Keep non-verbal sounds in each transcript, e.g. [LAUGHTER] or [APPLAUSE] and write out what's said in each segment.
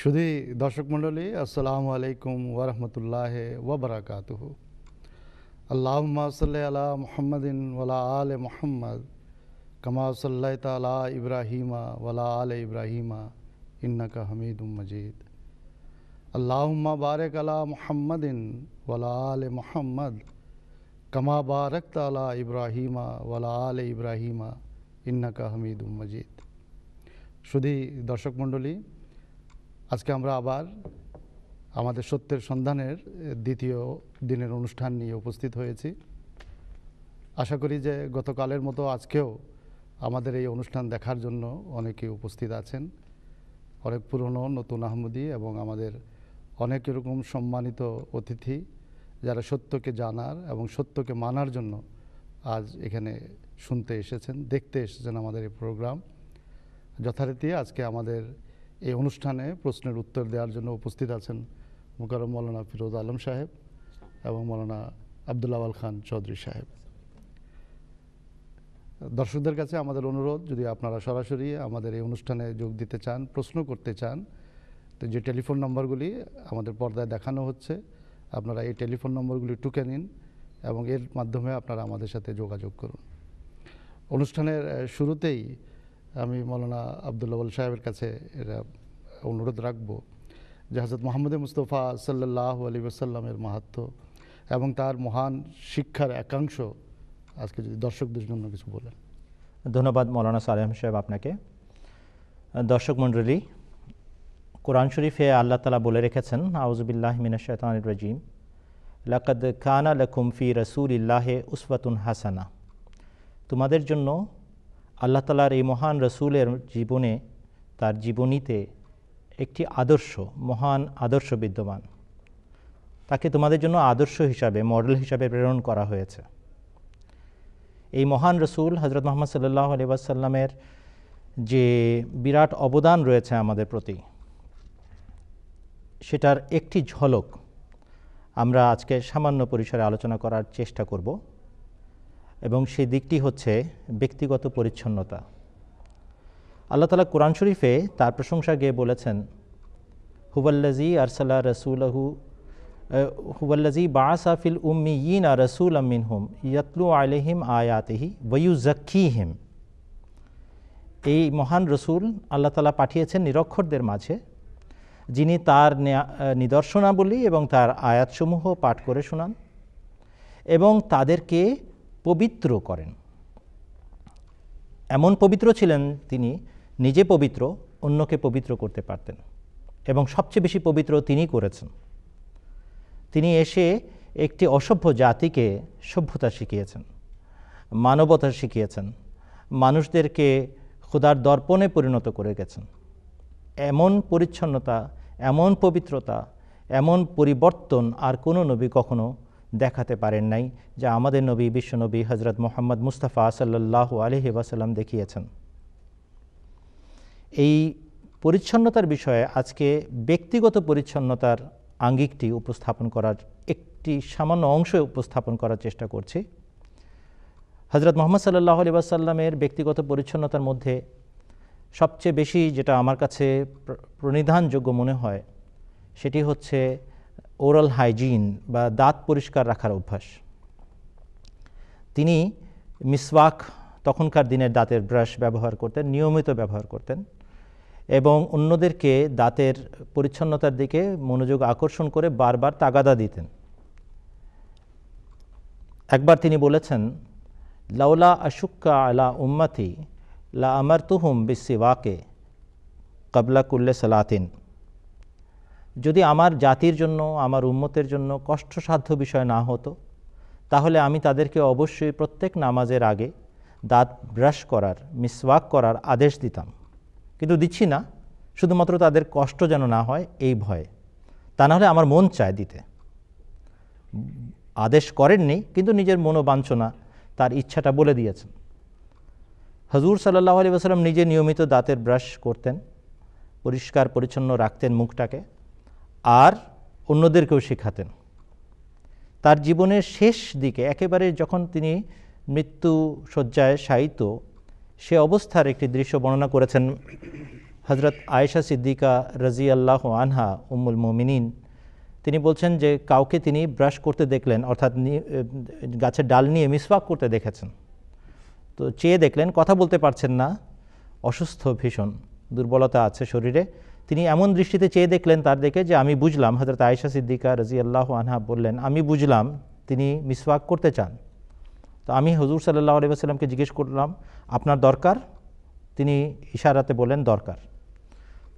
সুধী দর্শক মণ্ডলী আসসালামু আলাইকুম ওরহমতুল্লাহ ওবরাকাত আল্লাহ সাল্লি আলা মোহাম্মদিন ওলা আল মোহাম্মদ কমা সাল্লাই তালা ইব্রাহিমা ওলা আল ইব্রাহিমা ইন্নাকা হামিদুম মজিদ अल्लाहुम्मा बारक अला मुहम्मदिन वला आल मुहम्मद कमा बारक तला इब्राहीमा वला आल इब्राहीमा इन्नका हमीद मजीद शुदी दर्शक मंडली আজকে আমরা আবার আমাদের সত্যের সন্ধানের দ্বিতীয় দিনের অনুষ্ঠান নিয়ে উপস্থিত হয়েছি আশা করি যে গতকালের মতো আজকেও আমাদের এই অনুষ্ঠান দেখার জন্য অনেকে উপস্থিত আছেন অনেক পুরনো নতুন আহমদি এবং আমাদের অনেক এরকম সম্মানিত অতিথি যারা সত্যকে জানার এবং সত্যকে মানার জন্য আজ এখানে শুনতে এসেছেন দেখতে এসেছেন আমাদের এই প্রোগ্রাম যথারীতি আজকে আমাদের এই অনুষ্ঠানে প্রশ্নের উত্তর দেওয়ার জন্য উপস্থিত আছেন মুকারম মৌলানা ফিরোজ আলম সাহেব এবং মৌলানা আল খান চৌধুরী সাহেব দর্শকদের কাছে আমাদের অনুরোধ যদি আপনারা সরাসরি আমাদের এই অনুষ্ঠানে যোগ দিতে চান প্রশ্ন করতে চান তো যে টেলিফোন নম্বরগুলি আমাদের পর্দায় দেখানো হচ্ছে আপনারা এই টেলিফোন নম্বরগুলি টুকে নিন এবং এর মাধ্যমে আপনারা আমাদের সাথে যোগাযোগ করুন অনুষ্ঠানের শুরুতেই আমি মৌলানা আবদুল্লাবল সাহেবের কাছে এটা অনুরোধ রাখবো যে হজরত মোহাম্মদ মুস্তফা সাল্লাহ আলী ওসাল্লামের মাহাত্ম এবং তার মহান শিক্ষার একাংশ আজকে যদি দর্শকদের জন্য কিছু বলেন ধন্যবাদ মৌলানা সালেম সাহেব আপনাকে দর্শক মণ্ডলী কোরআন শরীফে আল্লাহ তালা বলে রেখেছেন আউজবিল্লাহ মিনাশান রাজিম লাকাদ কানা লকুমফি রসুল ইল্লাহে উসফাতুন হাসানা তোমাদের জন্য আল্লাহ তালার এই মহান রসুলের জীবনে তার জীবনীতে একটি আদর্শ মহান আদর্শ বিদ্যমান তাকে তোমাদের জন্য আদর্শ হিসাবে মডেল হিসাবে প্রেরণ করা হয়েছে এই মহান রসুল হজরত মোহাম্মদ সাল্লাহ আলিবাসাল্লামের যে বিরাট অবদান রয়েছে আমাদের প্রতি সেটার একটি ঝলক আমরা আজকে সামান্য পরিসরে আলোচনা করার চেষ্টা করব এবং সেই দিকটি হচ্ছে ব্যক্তিগত পরিচ্ছন্নতা আল্লাহ তালা কোরআন শরীফে তার প্রশংসা গিয়ে বলেছেন হুবাল্লাজি আরসালা রসুলহু হুবাল্লাজি বাসাফিল উম্মি ইন আর রসুল আমিন হুম ইয়াতলু আলহিম আয়াতিহি ওয়ু হিম এই মহান রসুল আল্লাহ তালা পাঠিয়েছেন নিরক্ষরদের মাঝে যিনি তার নিদর্শনাবলী এবং তার আয়াতসমূহ পাঠ করে শোনান এবং তাদেরকে পবিত্র করেন এমন পবিত্র ছিলেন তিনি নিজে পবিত্র অন্যকে পবিত্র করতে পারতেন এবং সবচেয়ে বেশি পবিত্র তিনি করেছেন তিনি এসে একটি অসভ্য জাতিকে সভ্যতা শিখিয়েছেন মানবতা শিখিয়েছেন মানুষদেরকে ক্ষুদার দর্পণে পরিণত করে গেছেন এমন পরিচ্ছন্নতা এমন পবিত্রতা এমন পরিবর্তন আর কোনো নবী কখনো দেখাতে পারেন নাই যা আমাদের নবী বিশ্বনবী হজরত মোহাম্মদ মুস্তাফা সাল্লাহ আলহি ওয়াসাল্লাম দেখিয়েছেন এই পরিচ্ছন্নতার বিষয়ে আজকে ব্যক্তিগত পরিচ্ছন্নতার আঙ্গিকটি উপস্থাপন করার একটি সামান্য অংশ উপস্থাপন করার চেষ্টা করছি হজরত মোহাম্মদ সাল্লাহ আলি ওয়াসাল্লামের ব্যক্তিগত পরিচ্ছন্নতার মধ্যে সবচেয়ে বেশি যেটা আমার কাছে প্রনিধানযোগ্য মনে হয় সেটি হচ্ছে ওরাল হাইজিন বা দাঁত পরিষ্কার রাখার অভ্যাস তিনি মিসওয়াক তখনকার দিনের দাঁতের ব্রাশ ব্যবহার করতেন নিয়মিত ব্যবহার করতেন এবং অন্যদেরকে দাঁতের পরিচ্ছন্নতার দিকে মনোযোগ আকর্ষণ করে বারবার তাগাদা দিতেন একবার তিনি বলেছেন লাউলা আশুক্কা আলা উম্মাতি লা আমার তুহুম বিসিওয়াকে কাবলা কুল্লে সালাতিন যদি আমার জাতির জন্য আমার উম্মতের জন্য কষ্টসাধ্য বিষয় না হতো তাহলে আমি তাদেরকে অবশ্যই প্রত্যেক নামাজের আগে দাঁত ব্রাশ করার মিসওয়াক করার আদেশ দিতাম কিন্তু দিচ্ছি না শুধুমাত্র তাদের কষ্ট যেন না হয় এই ভয়ে তা নাহলে আমার মন চায় দিতে আদেশ করেননি কিন্তু নিজের মনোবাঞ্ছনা তার ইচ্ছাটা বলে দিয়েছেন হজুর সাল্লাহ আলী আসালাম নিজে নিয়মিত দাঁতের ব্রাশ করতেন পরিষ্কার পরিচ্ছন্ন রাখতেন মুখটাকে আর অন্যদেরকেও শেখাতেন তার জীবনের শেষ দিকে একেবারে যখন তিনি মৃত্যু শয্যায় শায়িত সে অবস্থার একটি দৃশ্য বর্ণনা করেছেন হজরত আয়েশা সিদ্দিকা রাজি আল্লাহ আনহা উম্মুল মোমিনিন তিনি বলছেন যে কাউকে তিনি ব্রাশ করতে দেখলেন অর্থাৎ গাছের ডাল নিয়ে মিসওয়াক করতে দেখেছেন তো চেয়ে দেখলেন কথা বলতে পারছেন না অসুস্থ ভীষণ দুর্বলতা আছে শরীরে তিনি এমন দৃষ্টিতে চেয়ে দেখলেন তার দেখে যে আমি বুঝলাম হজরত আয়েশা সিদ্দিকা রাজি আল্লাহ আনহা বললেন আমি বুঝলাম তিনি মিসওয়াক করতে চান তো আমি হজুর সাল্লাহ আলি সাল্লামকে জিজ্ঞেস করলাম আপনার দরকার তিনি ইশারাতে বললেন দরকার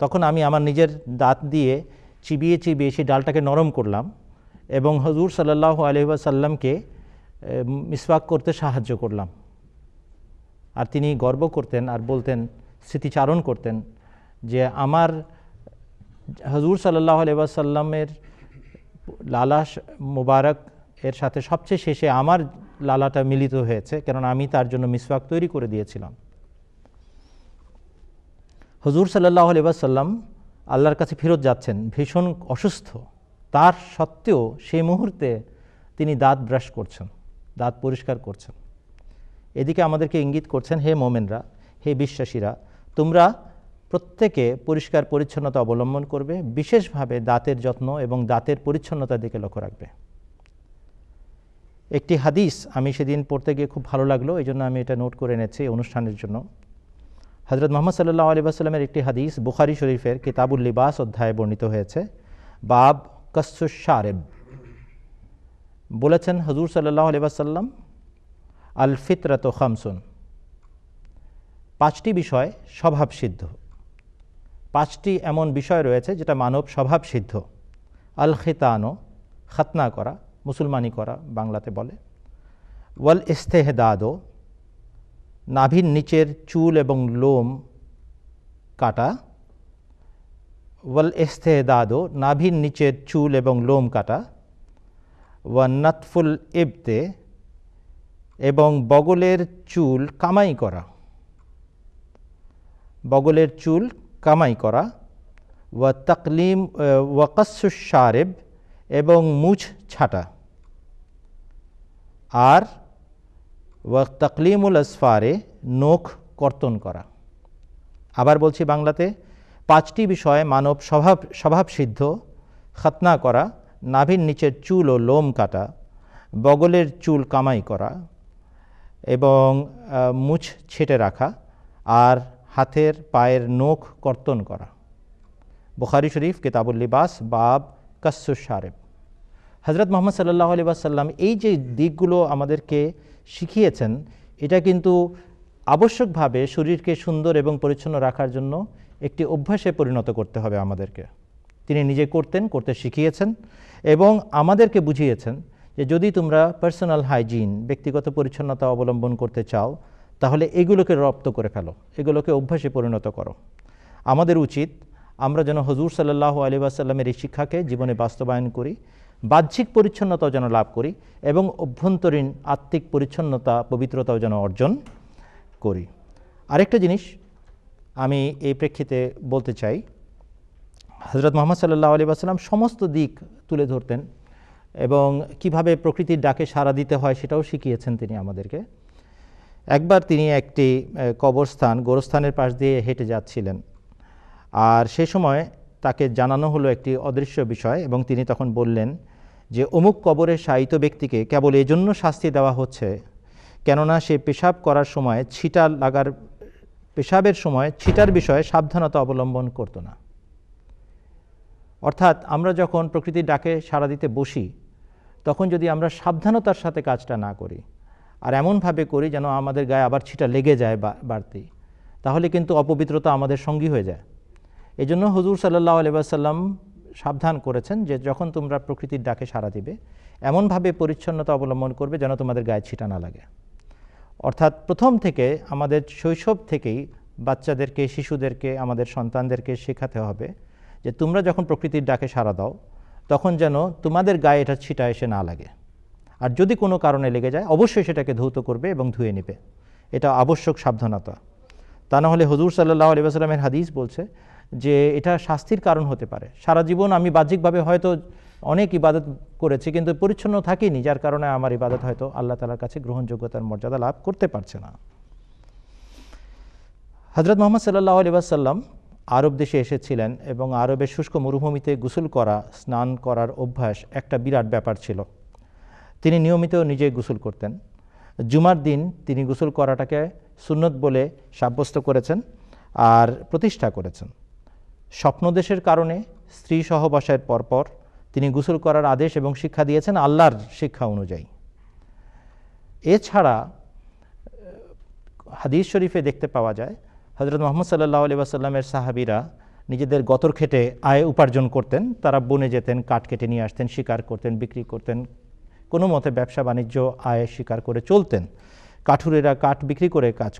তখন আমি আমার নিজের দাঁত দিয়ে চিবিয়ে চিবিয়ে সেই ডালটাকে নরম করলাম এবং হজুর সাল্লাহ আলহিবাসাল্লামকে মিসওয়াক করতে সাহায্য করলাম আর তিনি গর্ব করতেন আর বলতেন স্মৃতিচারণ করতেন যে আমার হজুর সাল্লাহ আলহামের লালাশ মুবারক এর সাথে সবচেয়ে শেষে আমার লালাটা মিলিত হয়েছে কারণ আমি তার জন্য মিসওয়াক তৈরি করে দিয়েছিলাম হজুর সাল্লাহ আলহাম আল্লাহর কাছে ফেরত যাচ্ছেন ভীষণ অসুস্থ তার সত্ত্বেও সেই মুহূর্তে তিনি দাঁত ব্রাশ করছেন দাঁত পরিষ্কার করছেন এদিকে আমাদেরকে ইঙ্গিত করছেন হে মোমেনরা হে বিশ্বাসীরা তোমরা প্রত্যেকে পরিষ্কার পরিচ্ছন্নতা অবলম্বন করবে বিশেষভাবে দাঁতের যত্ন এবং দাঁতের পরিচ্ছন্নতার দিকে লক্ষ্য রাখবে একটি হাদিস আমি সেদিন পড়তে গিয়ে খুব ভালো লাগলো এই জন্য আমি এটা নোট করে এনেছি অনুষ্ঠানের জন্য হজরত মোহাম্মদ সাল্লাহ আলী একটি হাদিস বুখারি শরীফের কিতাবুল লিবাস অধ্যায়ে বর্ণিত হয়েছে বাব কসুসারেব বলেছেন হজুর সাল্লাহ আলিবাসাল্লাম আল ফিতরাত খামসুন পাঁচটি বিষয় স্বভাবসিদ্ধ পাঁচটি এমন বিষয় রয়েছে যেটা মানব স্বভাব সিদ্ধ আল খেতানো খাতনা করা মুসলমানি করা বাংলাতে বলে ওয়াল ইস্তেহদাদো নাভির নিচের চুল এবং লোম কাটা ওয়াল ইস্তেহদাদো নাভির নিচের চুল এবং লোম কাটা ওয়া ইবতে এবং বগলের চুল কামাই করা বগলের চুল কামাই করা ওয়া তকলিম ওয়াকাসু সারেব এবং মুছ ছাটা আর ওয়া তাকলিমুল আসফারে নখ কর্তন করা আবার বলছি বাংলাতে পাঁচটি বিষয়ে মানব স্বভাব স্বভাবসিদ্ধ খাতনা করা নাভির নিচের চুল ও লোম কাটা বগলের চুল কামাই করা এবং মুছ ছেটে রাখা আর হাতের পায়ের নখ কর্তন করা বুখারি শরীফ কেতাবুল লিবাস বাব কাসু সারেব হজরত মোহাম্মদ সাল্লাহ আলি সাল্লাম এই যে দিকগুলো আমাদেরকে শিখিয়েছেন এটা কিন্তু আবশ্যকভাবে শরীরকে সুন্দর এবং পরিচ্ছন্ন রাখার জন্য একটি অভ্যাসে পরিণত করতে হবে আমাদেরকে তিনি নিজে করতেন করতে শিখিয়েছেন এবং আমাদেরকে বুঝিয়েছেন যে যদি তোমরা পার্সোনাল হাইজিন ব্যক্তিগত পরিচ্ছন্নতা অবলম্বন করতে চাও তাহলে এগুলোকে রপ্ত করে ফেলো এগুলোকে অভ্যাসে পরিণত করো আমাদের উচিত আমরা যেন হজুর সাল্লাহ আলী আসাল্লামের এই শিক্ষাকে জীবনে বাস্তবায়ন করি বাহ্যিক পরিচ্ছন্নতাও যেন লাভ করি এবং অভ্যন্তরীণ আত্মিক পরিচ্ছন্নতা পবিত্রতাও যেন অর্জন করি আরেকটা জিনিস আমি এই প্রেক্ষিতে বলতে চাই হজরত মোহাম্মদ সাল্লাহ আলী আসাল্লাম সমস্ত দিক তুলে ধরতেন এবং কিভাবে প্রকৃতির ডাকে সাড়া দিতে হয় সেটাও শিখিয়েছেন তিনি আমাদেরকে একবার তিনি একটি কবরস্থান গোরস্থানের পাশ দিয়ে হেঁটে যাচ্ছিলেন আর সে সময় তাকে জানানো হলো একটি অদৃশ্য বিষয় এবং তিনি তখন বললেন যে অমুক কবরে শায়িত ব্যক্তিকে কেবল এজন্য শাস্তি দেওয়া হচ্ছে কেননা সে পেশাব করার সময় ছিটা লাগার পেশাবের সময় ছিটার বিষয়ে সাবধানতা অবলম্বন করত না অর্থাৎ আমরা যখন প্রকৃতির ডাকে সাড়া দিতে বসি তখন যদি আমরা সাবধানতার সাথে কাজটা না করি আর এমনভাবে করি যেন আমাদের গায়ে আবার ছিটা লেগে যায় বাড়তি তাহলে কিন্তু অপবিত্রতা আমাদের সঙ্গী হয়ে যায় এই জন্য হুজুর সাল্লাহ আলিবাসাল্লাম সাবধান করেছেন যে যখন তোমরা প্রকৃতির ডাকে সাড়া দিবে এমনভাবে পরিচ্ছন্নতা অবলম্বন করবে যেন তোমাদের গায়ে ছিটা না লাগে অর্থাৎ প্রথম থেকে আমাদের শৈশব থেকেই বাচ্চাদেরকে শিশুদেরকে আমাদের সন্তানদেরকে শেখাতে হবে যে তোমরা যখন প্রকৃতির ডাকে সাড়া দাও তখন যেন তোমাদের গায়ে এটা ছিটা এসে না লাগে আর যদি কোনো কারণে লেগে যায় অবশ্যই সেটাকে ধৌত করবে এবং ধুয়ে নেবে এটা আবশ্যক সাবধানতা তা না হলে হজুর সাল্লাহ আলী আসলামের হাদিস বলছে যে এটা শাস্তির কারণ হতে পারে সারা জীবন আমি বাহ্যিকভাবে হয়তো অনেক ইবাদত করেছি কিন্তু পরিচ্ছন্ন থাকিনি যার কারণে আমার ইবাদত হয়তো আল্লাহ তালার কাছে গ্রহণযোগ্যতার মর্যাদা লাভ করতে পারছে না হজরত মোহাম্মদ সাল্লাহ আলী আসাল্লাম আরব দেশে এসেছিলেন এবং আরবের শুষ্ক মরুভূমিতে গোসল করা স্নান করার অভ্যাস একটা বিরাট ব্যাপার ছিল তিনি নিয়মিত নিজে গোসল করতেন জুমার দিন তিনি গোসল করাটাকে সুন্নত বলে সাব্যস্ত করেছেন আর প্রতিষ্ঠা করেছেন স্বপ্নদেশের কারণে স্ত্রী সহবাসের পরপর তিনি গোসল করার আদেশ এবং শিক্ষা দিয়েছেন আল্লাহর শিক্ষা অনুযায়ী এছাড়া হাদিস শরীফে দেখতে পাওয়া যায় হজরত মোহাম্মদ সাল্লাহ আলি আসাল্লামের সাহাবিরা নিজেদের গতর খেটে আয় উপার্জন করতেন তারা বনে যেতেন কাঠ কেটে নিয়ে আসতেন শিকার করতেন বিক্রি করতেন কোনো মতে ব্যবসা বাণিজ্য আয় স্বীকার করে চলতেন কাঠুরেরা কাঠ বিক্রি করে কাজ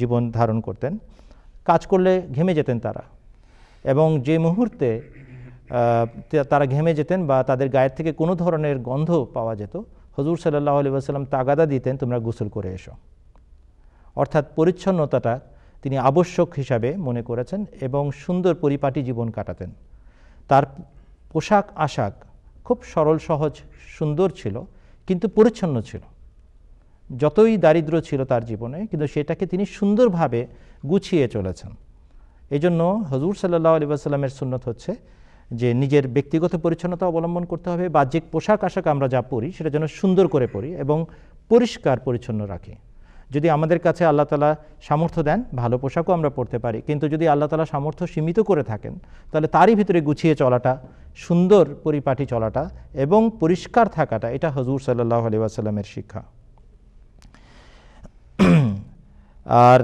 জীবন ধারণ করতেন কাজ করলে ঘেমে যেতেন তারা এবং যে মুহূর্তে তারা ঘেমে যেতেন বা তাদের গায়ের থেকে কোনো ধরনের গন্ধ পাওয়া যেত হজুর সাল্লাহ আলি আসাল্লাম তাগাদা দিতেন তোমরা গোসল করে এসো অর্থাৎ পরিচ্ছন্নতাটা তিনি আবশ্যক হিসাবে মনে করেছেন এবং সুন্দর পরিপাটি জীবন কাটাতেন তার পোশাক আশাক খুব সরল সহজ সুন্দর ছিল কিন্তু পরিচ্ছন্ন ছিল যতই দারিদ্র ছিল তার জীবনে কিন্তু সেটাকে তিনি সুন্দরভাবে গুছিয়ে চলেছেন এই জন্য হজুর সাল্লাহ আলী আসাল্লামের সুন্নত হচ্ছে যে নিজের ব্যক্তিগত পরিচ্ছন্নতা অবলম্বন করতে হবে বাহ্যিক পোশাক আশাক আমরা যা পরি সেটা যেন সুন্দর করে পরি এবং পরিষ্কার পরিচ্ছন্ন রাখি যদি আমাদের কাছে আল্লাহ তালা সামর্থ্য দেন ভালো পোশাকও আমরা পরতে পারি কিন্তু যদি আল্লাহ তালা সামর্থ্য সীমিত করে থাকেন তাহলে তারই ভিতরে গুছিয়ে চলাটা সুন্দর পরিপাটি চলাটা এবং পরিষ্কার থাকাটা এটা হজুর সাল্লাহ আলি শিক্ষা আর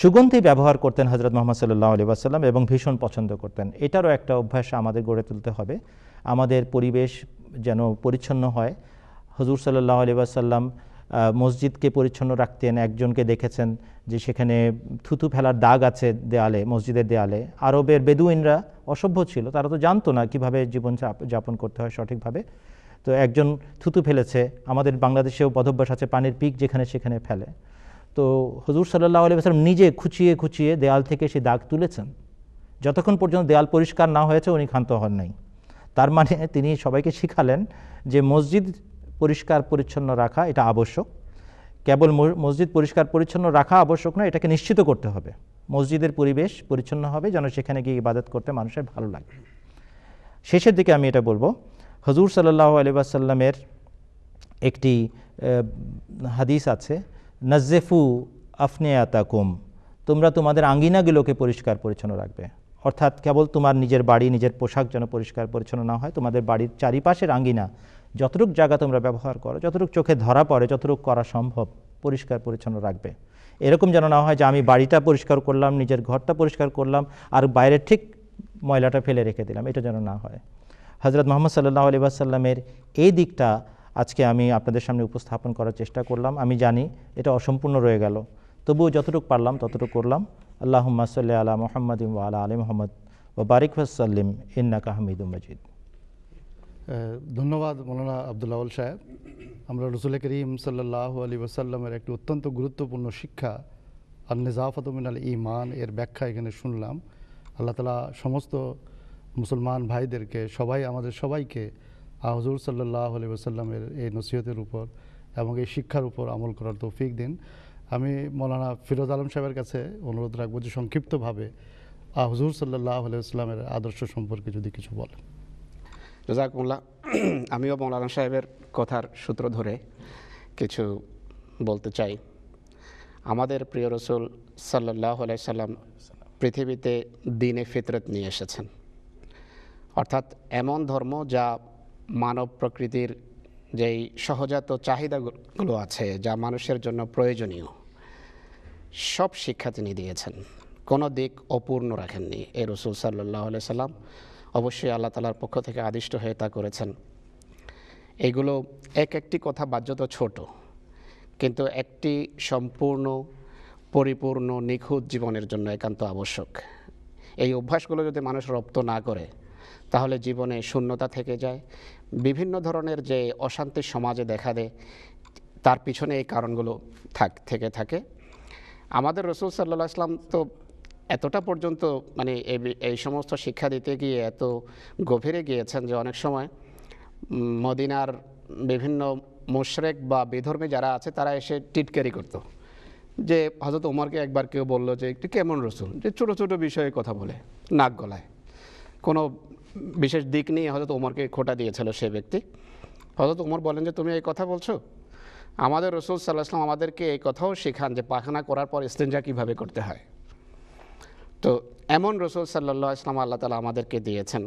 সুগন্ধি ব্যবহার করতেন হজরত মোহাম্মদ সাল্লাহ আলি আসাল্লাম এবং ভীষণ পছন্দ করতেন এটারও একটা অভ্যাস আমাদের গড়ে তুলতে হবে আমাদের পরিবেশ যেন পরিচ্ছন্ন হয় হজুর সাল্লাহ আলি আসাল্লাম মসজিদকে পরিচ্ছন্ন রাখতেন একজনকে দেখেছেন যে সেখানে থুতু ফেলার দাগ আছে দেয়ালে মসজিদের দেয়ালে আরবের বেদুইনরা অসভ্য ছিল তারা তো জানতো না কীভাবে জীবন যাপন করতে হয় সঠিকভাবে তো একজন থুতু ফেলেছে আমাদের বাংলাদেশেও বদভ্যাস আছে পানির পিক যেখানে সেখানে ফেলে তো হজুর সাল্লাহ আলিবাসালাম নিজে খুঁচিয়ে খুঁচিয়ে দেয়াল থেকে সেই দাগ তুলেছেন যতক্ষণ পর্যন্ত দেয়াল পরিষ্কার না হয়েছে উনি ক্ষান্ত হন নাই তার মানে তিনি সবাইকে শিখালেন যে মসজিদ পরিষ্কার পরিচ্ছন্ন রাখা এটা আবশ্যক কেবল মসজিদ পরিষ্কার পরিচ্ছন্ন রাখা আবশ্যক নয় এটাকে নিশ্চিত করতে হবে মসজিদের পরিবেশ পরিচ্ছন্ন হবে যেন সেখানে গিয়ে ইবাদত করতে মানুষের ভালো লাগে শেষের দিকে আমি এটা বলবো হজুর সাল্লাহ আলিবাসাল্লামের একটি হাদিস আছে নজ্জেফু আফনেয়াতাকুম তোমরা তোমাদের আঙ্গিনাগুলোকে পরিষ্কার পরিচ্ছন্ন রাখবে অর্থাৎ কেবল তোমার নিজের বাড়ি নিজের পোশাক যেন পরিষ্কার পরিচ্ছন্ন না হয় তোমাদের বাড়ির চারিপাশের আঙ্গিনা যতটুক জায়গা তোমরা ব্যবহার করো যতটুক চোখে ধরা পড়ে যতটুক করা সম্ভব পরিষ্কার পরিচ্ছন্ন রাখবে এরকম যেন না হয় যে আমি বাড়িটা পরিষ্কার করলাম নিজের ঘরটা পরিষ্কার করলাম আর বাইরে ঠিক ময়লাটা ফেলে রেখে দিলাম এটা যেন না হয় হজরত মোহাম্মদ সাল্লাহ আলি আসাল্লামের এই দিকটা আজকে আমি আপনাদের সামনে উপস্থাপন করার চেষ্টা করলাম আমি জানি এটা অসম্পূর্ণ রয়ে গেল তবুও যতটুকু পারলাম ততটুকু করলাম আল্লাহ সাল্লাহ আলা মোহাম্মদ আলা আলী মোহাম্মদ ও বারিক ওয়াসাল্লিম ইন্না কাহমিদুল মজিদ ধন্যবাদ মৌলানা আবদুল্লাউল সাহেব আমরা রসুল করিম সাল্লাহ আলী ওসাল্লামের একটি অত্যন্ত গুরুত্বপূর্ণ শিক্ষা আর মিন আল ইমান এর ব্যাখ্যা এখানে শুনলাম আল্লাহ তালা সমস্ত মুসলমান ভাইদেরকে সবাই আমাদের সবাইকে আহজুর সাল্লাহ আলী ওসাল্লামের এই নসিহতের উপর এবং এই শিক্ষার উপর আমল করার তৌফিক দিন আমি মৌলানা ফিরোজ আলম সাহেবের কাছে অনুরোধ রাখবো যে সংক্ষিপ্তভাবে আহজুর সাল্লাহ আলিয়া আসলামের আদর্শ সম্পর্কে যদি কিছু বলেন জাজাকুল্লাহ [CLEARS THROAT] আমিও মৌলানা সাহেবের কথার সূত্র ধরে কিছু বলতে চাই আমাদের প্রিয় রসুল সাল্লাহ সাল্লাম পৃথিবীতে দিনে ফিতরত নিয়ে এসেছেন অর্থাৎ এমন ধর্ম যা মানব প্রকৃতির যেই সহজাত চাহিদাগুলো আছে যা মানুষের জন্য প্রয়োজনীয় সব শিক্ষা তিনি দিয়েছেন কোনো দিক অপূর্ণ রাখেননি এ রসুল সাল্লাহ সাল্লাম অবশ্যই আল্লাহ তালার পক্ষ থেকে আদিষ্ট হয়ে তা করেছেন এগুলো এক একটি কথা বাহ্যত ছোট কিন্তু একটি সম্পূর্ণ পরিপূর্ণ নিখুঁত জীবনের জন্য একান্ত আবশ্যক এই অভ্যাসগুলো যদি মানুষ রপ্ত না করে তাহলে জীবনে শূন্যতা থেকে যায় বিভিন্ন ধরনের যে অশান্তি সমাজে দেখা দেয় তার পিছনে এই কারণগুলো থাক থেকে থাকে আমাদের রসুল সাল্লাহ আসলাম তো এতটা পর্যন্ত মানে এই সমস্ত শিক্ষা দিতে গিয়ে এত গভীরে গিয়েছেন যে অনেক সময় মদিনার বিভিন্ন মোশরেক বা বেধর্মী যারা আছে তারা এসে টিটকারি করতো যে হজরত ওমরকে একবার কেউ বললো যে একটু কেমন রসুল যে ছোটো ছোটো বিষয়ে কথা বলে নাক গলায় কোনো বিশেষ দিক নিয়ে হজরত ওমরকে খোটা দিয়েছিল সে ব্যক্তি হজরত ওমর বলেন যে তুমি এই কথা বলছো আমাদের রসুল সাল্লাহ আসলাম আমাদেরকে এই কথাও শেখান যে পাখানা করার পর স্তেঞ্জা কীভাবে করতে হয় তো এমন রসুল সাল্লা ইসলাম আল্লাহ তালা আমাদেরকে দিয়েছেন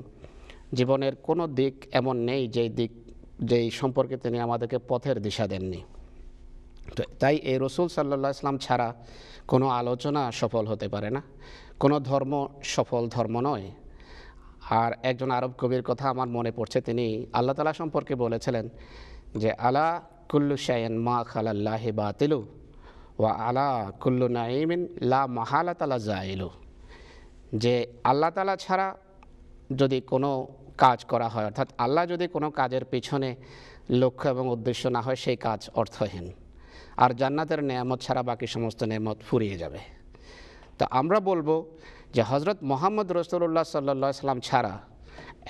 জীবনের কোনো দিক এমন নেই যেই দিক যেই সম্পর্কে তিনি আমাদেরকে পথের দিশা দেননি তো তাই এই রসুল সাল্লা ইসলাম ছাড়া কোনো আলোচনা সফল হতে পারে না কোনো ধর্ম সফল ধর্ম নয় আর একজন আরব কবির কথা আমার মনে পড়ছে তিনি আল্লাহ তালা সম্পর্কে বলেছিলেন যে আলা কুল্লু শায়েন মা খালাল্লাহে বাতিলু ওয়া আলা কুল্লু নাইমিন লা মাহালা তালা জাইলু যে আল্লাহ তালা ছাড়া যদি কোনো কাজ করা হয় অর্থাৎ আল্লাহ যদি কোনো কাজের পিছনে লক্ষ্য এবং উদ্দেশ্য না হয় সেই কাজ অর্থহীন আর জান্নাতের নেয়ামত ছাড়া বাকি সমস্ত নেয়ামত ফুরিয়ে যাবে তো আমরা বলবো যে হজরত মোহাম্মদ রসুল্লাহ সাল্লা সাল্লাম ছাড়া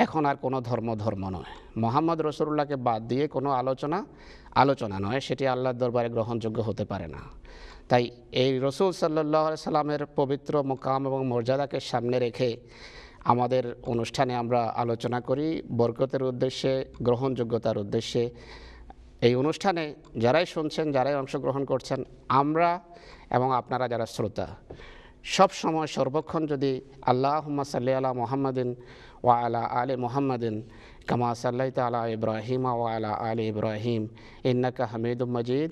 এখন আর কোনো ধর্ম ধর্ম নয় মোহাম্মদ রসুল্লাহকে বাদ দিয়ে কোনো আলোচনা আলোচনা নয় সেটি আল্লাহর দরবারে গ্রহণযোগ্য হতে পারে না তাই এই রসুল সাল্লাহ সাল্লামের পবিত্র মোকাম এবং মর্যাদাকে সামনে রেখে আমাদের অনুষ্ঠানে আমরা আলোচনা করি বরকতের উদ্দেশ্যে গ্রহণযোগ্যতার উদ্দেশ্যে এই অনুষ্ঠানে যারাই শুনছেন যারাই অংশগ্রহণ করছেন আমরা এবং আপনারা যারা শ্রোতা সব সময় সর্বক্ষণ যদি আল্লাহ সাল্লি আলা মোহাম্মদিন ও আলা আলী মোহাম্মদিন কামা সাল্লাইত আলা ইব্রাহিম ও আলা আলী ইব্রাহিম ইন্নাকা হামিদুম মজিদ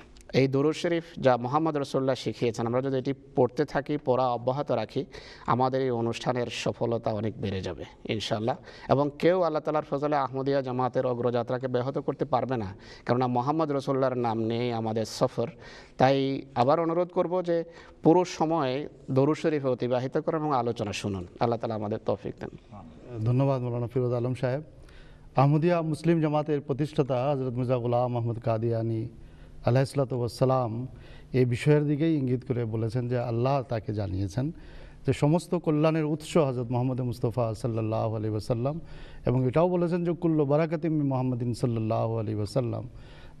এই দরুদ শরীফ যা মোহাম্মদ রসোল্লা শিখিয়েছেন আমরা যদি এটি পড়তে থাকি পড়া অব্যাহত রাখি আমাদের এই অনুষ্ঠানের সফলতা অনেক বেড়ে যাবে ইনশাল্লাহ এবং কেউ আল্লাহ তালার ফজলে আহমদিয়া জামাতের অগ্রযাত্রাকে ব্যাহত করতে পারবে না কেননা মোহাম্মদ রসোল্লার নাম নিয়েই আমাদের সফর তাই আবার অনুরোধ করব যে পুরো সময় দরু শরীফে অতিবাহিত করেন এবং আলোচনা শুনুন আল্লাহ তালা আমাদের তৌফিক দেন ধন্যবাদ মৌলানা ফিরোজ আলম সাহেব আহমদিয়া মুসলিম জামাতের প্রতিষ্ঠাতা হজরত মুজাবুল আহমদ কাদিয়ানি আল্লাহ এই বিষয়ের দিকেই ইঙ্গিত করে বলেছেন যে আল্লাহ তাকে জানিয়েছেন যে সমস্ত কল্যাণের উৎস হজরত মোহাম্মদ মুস্তফা সাল্লাহ আলী ওসাল্লাম এবং এটাও বলেছেন যে কুল্ল বারাকাতিমি মোহাম্মদিন সাল্লাহ আলী ওসাল্লাম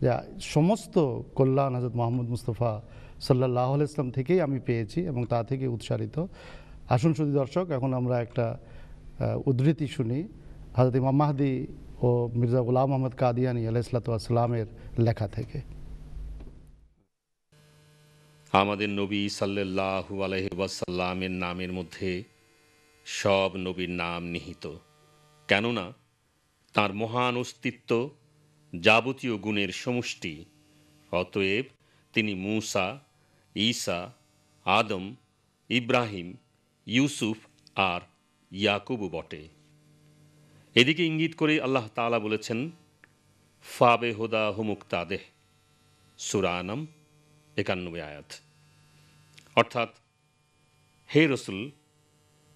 যে সমস্ত কল্যাণ হজরত মোহাম্মদ মুস্তফা সাল্লাহ ইসলাম থেকেই আমি পেয়েছি এবং তা থেকে উৎসারিত আসুন শুধু দর্শক এখন আমরা একটা উদ্ধৃতি শুনি হজরত ইমাম মাহদি ও মির্জা গুলাম মোহাম্মদ কাদিয়ানি আলাহ ইসলাতামের লেখা থেকে আমাদের নবী সাল্লু আলহ্লামের নামের মধ্যে সব নবীর নাম নিহিত কেননা তার মহান অস্তিত্ব যাবতীয় গুণের সমষ্টি অতএব তিনি মূসা ঈসা আদম ইব্রাহিম ইউসুফ আর ইয়াকুবু বটে এদিকে ইঙ্গিত করে আল্লাহ তালা বলেছেন ফাবে হোদা হুমুক্তাদেহ সুরানম একানব্বই আয়াত অর্থাৎ হে রসুল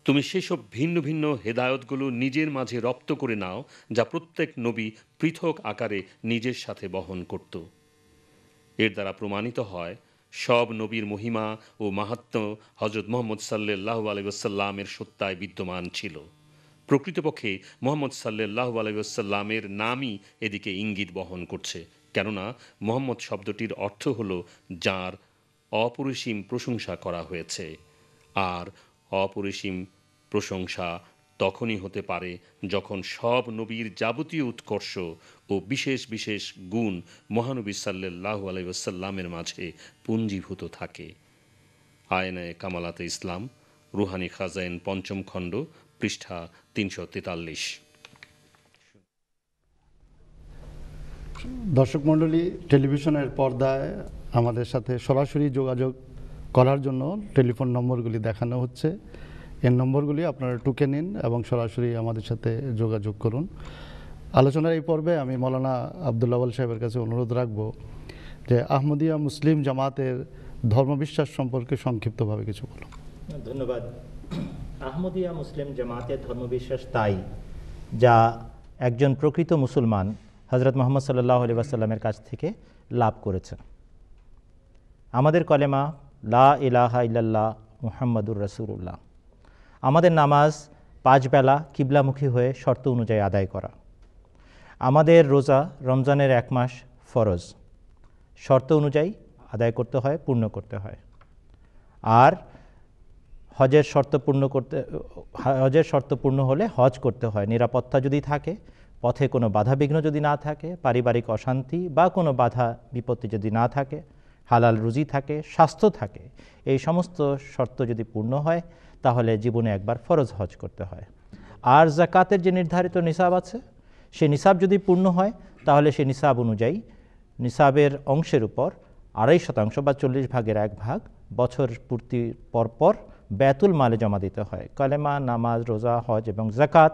তুমি সেসব ভিন্ন ভিন্ন হেদায়তগুলো নিজের মাঝে রপ্ত করে নাও যা প্রত্যেক নবী পৃথক আকারে নিজের সাথে বহন করত এর দ্বারা প্রমাণিত হয় সব নবীর মহিমা ও মাহাত্ম হজরত মোহাম্মদ সাল্লাহ আলাইসাল্লামের সত্তায় বিদ্যমান ছিল প্রকৃতপক্ষে মোহাম্মদ সাল্লাহ আলাইসাল্লামের নামই এদিকে ইঙ্গিত বহন করছে কেননা মোহাম্মদ শব্দটির অর্থ হল যার অপরিসীম প্রশংসা করা হয়েছে আর অপরিসীম প্রশংসা তখনই হতে পারে যখন সব নবীর যাবতীয় উৎকর্ষ ও বিশেষ বিশেষ গুণ মহানবী সাল্লাহ আলাইসাল্লামের মাঝে পুঞ্জীভূত থাকে আয়নায় কামালাতে ইসলাম রুহানি খাজাইন পঞ্চম খণ্ড পৃষ্ঠা তিনশো তেতাল্লিশ দর্শক মন্ডলী টেলিভিশনের পর্দায় আমাদের সাথে সরাসরি যোগাযোগ করার জন্য টেলিফোন নম্বরগুলি দেখানো হচ্ছে এর নম্বরগুলি আপনারা টুকে নিন এবং সরাসরি আমাদের সাথে যোগাযোগ করুন আলোচনার এই পর্বে আমি মৌলানা আবদুল্লাওয়াল সাহেবের কাছে অনুরোধ রাখব যে আহমদিয়া মুসলিম জামাতের ধর্মবিশ্বাস সম্পর্কে সংক্ষিপ্তভাবে কিছু বলুন ধন্যবাদ আহমদিয়া মুসলিম জামাতের ধর্মবিশ্বাস তাই যা একজন প্রকৃত মুসলমান হজরত মোহাম্মদ সাল্লাহ আলিবাসাল্লামের কাছ থেকে লাভ করেছেন আমাদের কলেমা লা ইলাহা ইল্লাল্লাহ মুহাম্মদুর রসুল্লাহ আমাদের নামাজ পাঁচ বেলা কিবলামুখী হয়ে শর্ত অনুযায়ী আদায় করা আমাদের রোজা রমজানের এক মাস ফরজ শর্ত অনুযায়ী আদায় করতে হয় পূর্ণ করতে হয় আর হজের শর্ত পূর্ণ করতে হজের শর্ত পূর্ণ হলে হজ করতে হয় নিরাপত্তা যদি থাকে পথে কোনো বাধাবিঘ্ন যদি না থাকে পারিবারিক অশান্তি বা কোনো বাধা বিপত্তি যদি না থাকে হালাল রুজি থাকে স্বাস্থ্য থাকে এই সমস্ত শর্ত যদি পূর্ণ হয় তাহলে জীবনে একবার ফরজ হজ করতে হয় আর জাকাতের যে নির্ধারিত নিসাব আছে সে নিসাব যদি পূর্ণ হয় তাহলে সে নিসাব অনুযায়ী নিসাবের অংশের উপর আড়াই শতাংশ বা চল্লিশ ভাগের এক ভাগ বছর পূর্তির পরপর বেতুল মালে জমা দিতে হয় কালেমা নামাজ রোজা হজ এবং জাকাত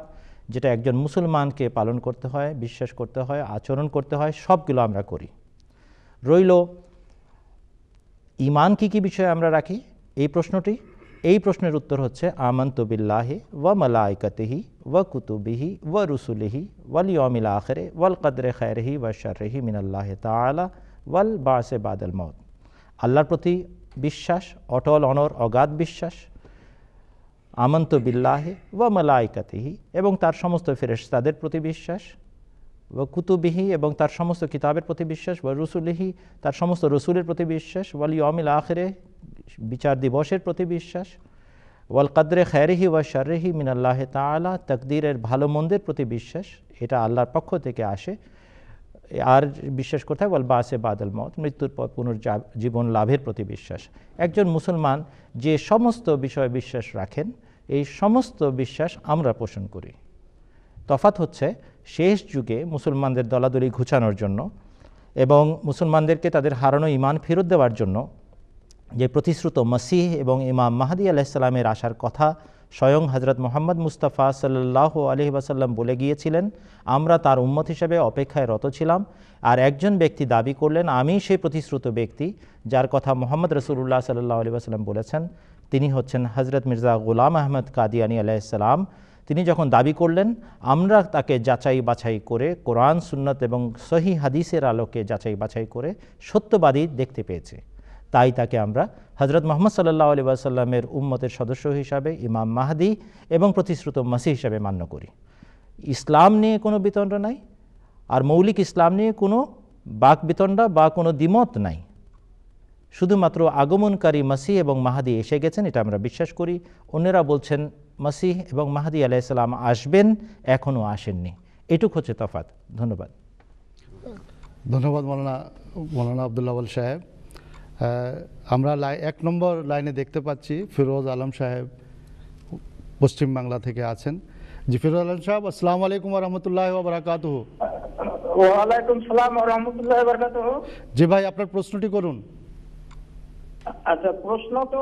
যেটা একজন মুসলমানকে পালন করতে হয় বিশ্বাস করতে হয় আচরণ করতে হয় সবগুলো আমরা করি রইল ইমান কি কি বিষয়ে আমরা রাখি এই প্রশ্নটি এই প্রশ্নের উত্তর হচ্ছে আমন্তু বিল্লাহি ওয়া মালাইকাতিহি ওয়া কুতুবিহি ওয়া রুসুলিহি ওয়াল ইয়মিল আখরে ওয়াল কদরে খায়রহি ওয়া শারহি মিনাল্লাহ তালা ওয়াল বাসে বাদল মত আল্লাহর প্রতি বিশ্বাস অটল অনর অগাধ বিশ্বাস আমন্ত বিল্লাহে ওয়া মালাইকাতিহি এবং তার সমস্ত ফেরেশতাদের প্রতি বিশ্বাস ওয়া কুতুবিহি এবং তার সমস্ত কিতাবের প্রতি বিশ্বাস ওয়া রসুলিহি তার সমস্ত রসুলের প্রতি বিশ্বাস ওয়ালি অমিল আখরে বিচার দিবসের প্রতি বিশ্বাস ওয়াল কাদ্রে খ্যারিহি ওয়া শারিহি মিনাল্লাহে তালা তকদিরের ভালো মন্দের প্রতি বিশ্বাস এটা আল্লাহর পক্ষ থেকে আসে আর বিশ্বাস কোথায় বল বাসে বাদল মত মৃত্যুর পর পুনর্জীবন লাভের প্রতি বিশ্বাস একজন মুসলমান যে সমস্ত বিষয়ে বিশ্বাস রাখেন এই সমস্ত বিশ্বাস আমরা পোষণ করি তফাত হচ্ছে শেষ যুগে মুসলমানদের দলাদলি ঘুচানোর জন্য এবং মুসলমানদেরকে তাদের হারানো ইমান ফেরত দেওয়ার জন্য যে প্রতিশ্রুত মসিহ এবং ইমাম মাহাদি আলাহিসাল্লামের আসার কথা স্বয়ং হজরত মোহাম্মদ মুস্তাফা সাল্লাহ আলহি বাসাল্লাম বলে গিয়েছিলেন আমরা তার উম্মত হিসেবে অপেক্ষায় রত ছিলাম আর একজন ব্যক্তি দাবি করলেন আমি সেই প্রতিশ্রুত ব্যক্তি যার কথা মোহাম্মদ রসুল্লাহ সাল্লাহ আলি বাসাল্লাম বলেছেন তিনি হচ্ছেন হজরত মির্জা গোলাম আহমদ কাদিয়ানি আলাইসালাম তিনি যখন দাবি করলেন আমরা তাকে যাচাই বাছাই করে কোরআন সুন্নত এবং সহি হাদিসের আলোকে যাচাই বাছাই করে সত্যবাদী দেখতে পেয়েছে তাই তাকে আমরা হজরত মোহাম্মদ সাল্লাহ আলী আসাল্লামের উম্মতের সদস্য হিসাবে ইমাম মাহাদি এবং প্রতিশ্রুত মাসি হিসাবে মান্য করি ইসলাম নিয়ে কোনো বিতণ্ডা নাই আর মৌলিক ইসলাম নিয়ে কোনো বাক বিতণ্ডা বা কোনো দ্বিমত নাই শুধুমাত্র আগমনকারী মাসি এবং মাহাদি এসে গেছেন এটা আমরা বিশ্বাস করি অন্যেরা বলছেন মাসিহ এবং মাহাদি আলাইসাল্লাম আসবেন এখনও আসেননি এটুক হচ্ছে তফাত ধন্যবাদ ধন্যবাদ মৌলানা মৌলানা আবদুল্লাহ সাহেব আমরা এক নম্বর লাইনে দেখতে পাচ্ছি ফিরোজ আলম সাহেব পশ্চিমবাংলা থেকে আছেন জি ফিরোজ আলম সাহেব আসসালামু আলাইকুম রহমতুল্লাহ বারাকাত ওয়ালাইকুম সালাম রহমতুল্লাহ বারাকাত জি ভাই আপনার প্রশ্নটি করুন আচ্ছা প্রশ্ন তো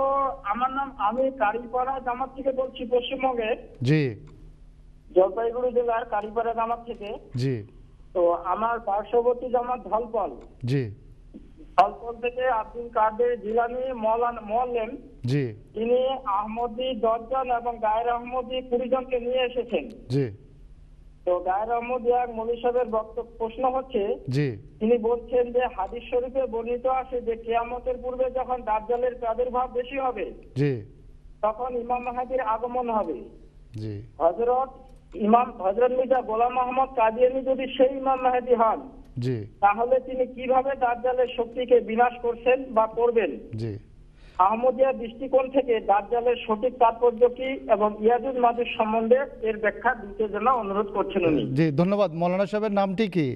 আমার নাম আমি কারিপাড়া জামাত থেকে বলছি পশ্চিমবঙ্গে জি জলপাইগুড়ি জেলার কারিপাড়া জামাত থেকে জি তো আমার পার্শ্ববর্তী জামাত ধলপাল জি ফলকল থেকে আব্দুল কাদের জিলানি মোল্লেম জি তিনি আহমদি দশজন এবং গায়ের আহমদি কুড়ি জনকে নিয়ে এসেছেন জি তো গায়ের আহমদ এক মলি বক্তব্য প্রশ্ন হচ্ছে জি তিনি বলছেন যে হাদিস শরীফে বর্ণিত আছে যে কেয়ামতের পূর্বে যখন দাজ্জালের প্রাদুর্ভাব বেশি হবে জি তখন ইমাম মাহাদির আগমন হবে জি হযরত ইমাম হযরত মির্জা গোলাম আহমদ কাদিয়ানি যদি সেই ইমাম মাহাদি হন জি তাহলে তিনি কিভাবে দাজ্জালের শক্তিকে বিনাশ করছেন বা করবেন জি আহমদিয়া দৃষ্টিকোণ থেকে দাজ্জালের সঠিক তাৎপর্য কি এবং ইয়াজুদ মাজুদ সম্বন্ধে এর ব্যাখ্যা দিতে জন্য অনুরোধ করছেন উনি জি ধন্যবাদ মৌলানা সাহেবের নামটি কি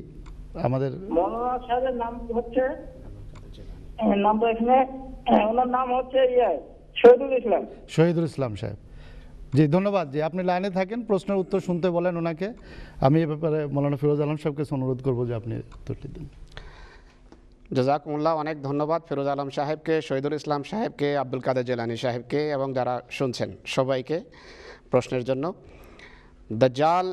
আমাদের মৌলানা সাহেবের নাম হচ্ছে নাম এখানে ওনার নাম হচ্ছে ইয়া শহীদুল ইসলাম শহীদুল ইসলাম সাহেব জি ধন্যবাদ জি আপনি লাইনে থাকেন প্রশ্নের উত্তর শুনতে বলেন ওনাকে আমি এ ব্যাপারে মৌলানা ফিরোজ আলম সাহেবকে অনুরোধ করবো যে আপনি উত্তরটি দিন উল্লাহ অনেক ধন্যবাদ ফিরোজ আলম সাহেবকে শহীদুল ইসলাম সাহেবকে আব্দুল কাদের জেলানি সাহেবকে এবং যারা শুনছেন সবাইকে প্রশ্নের জন্য জাল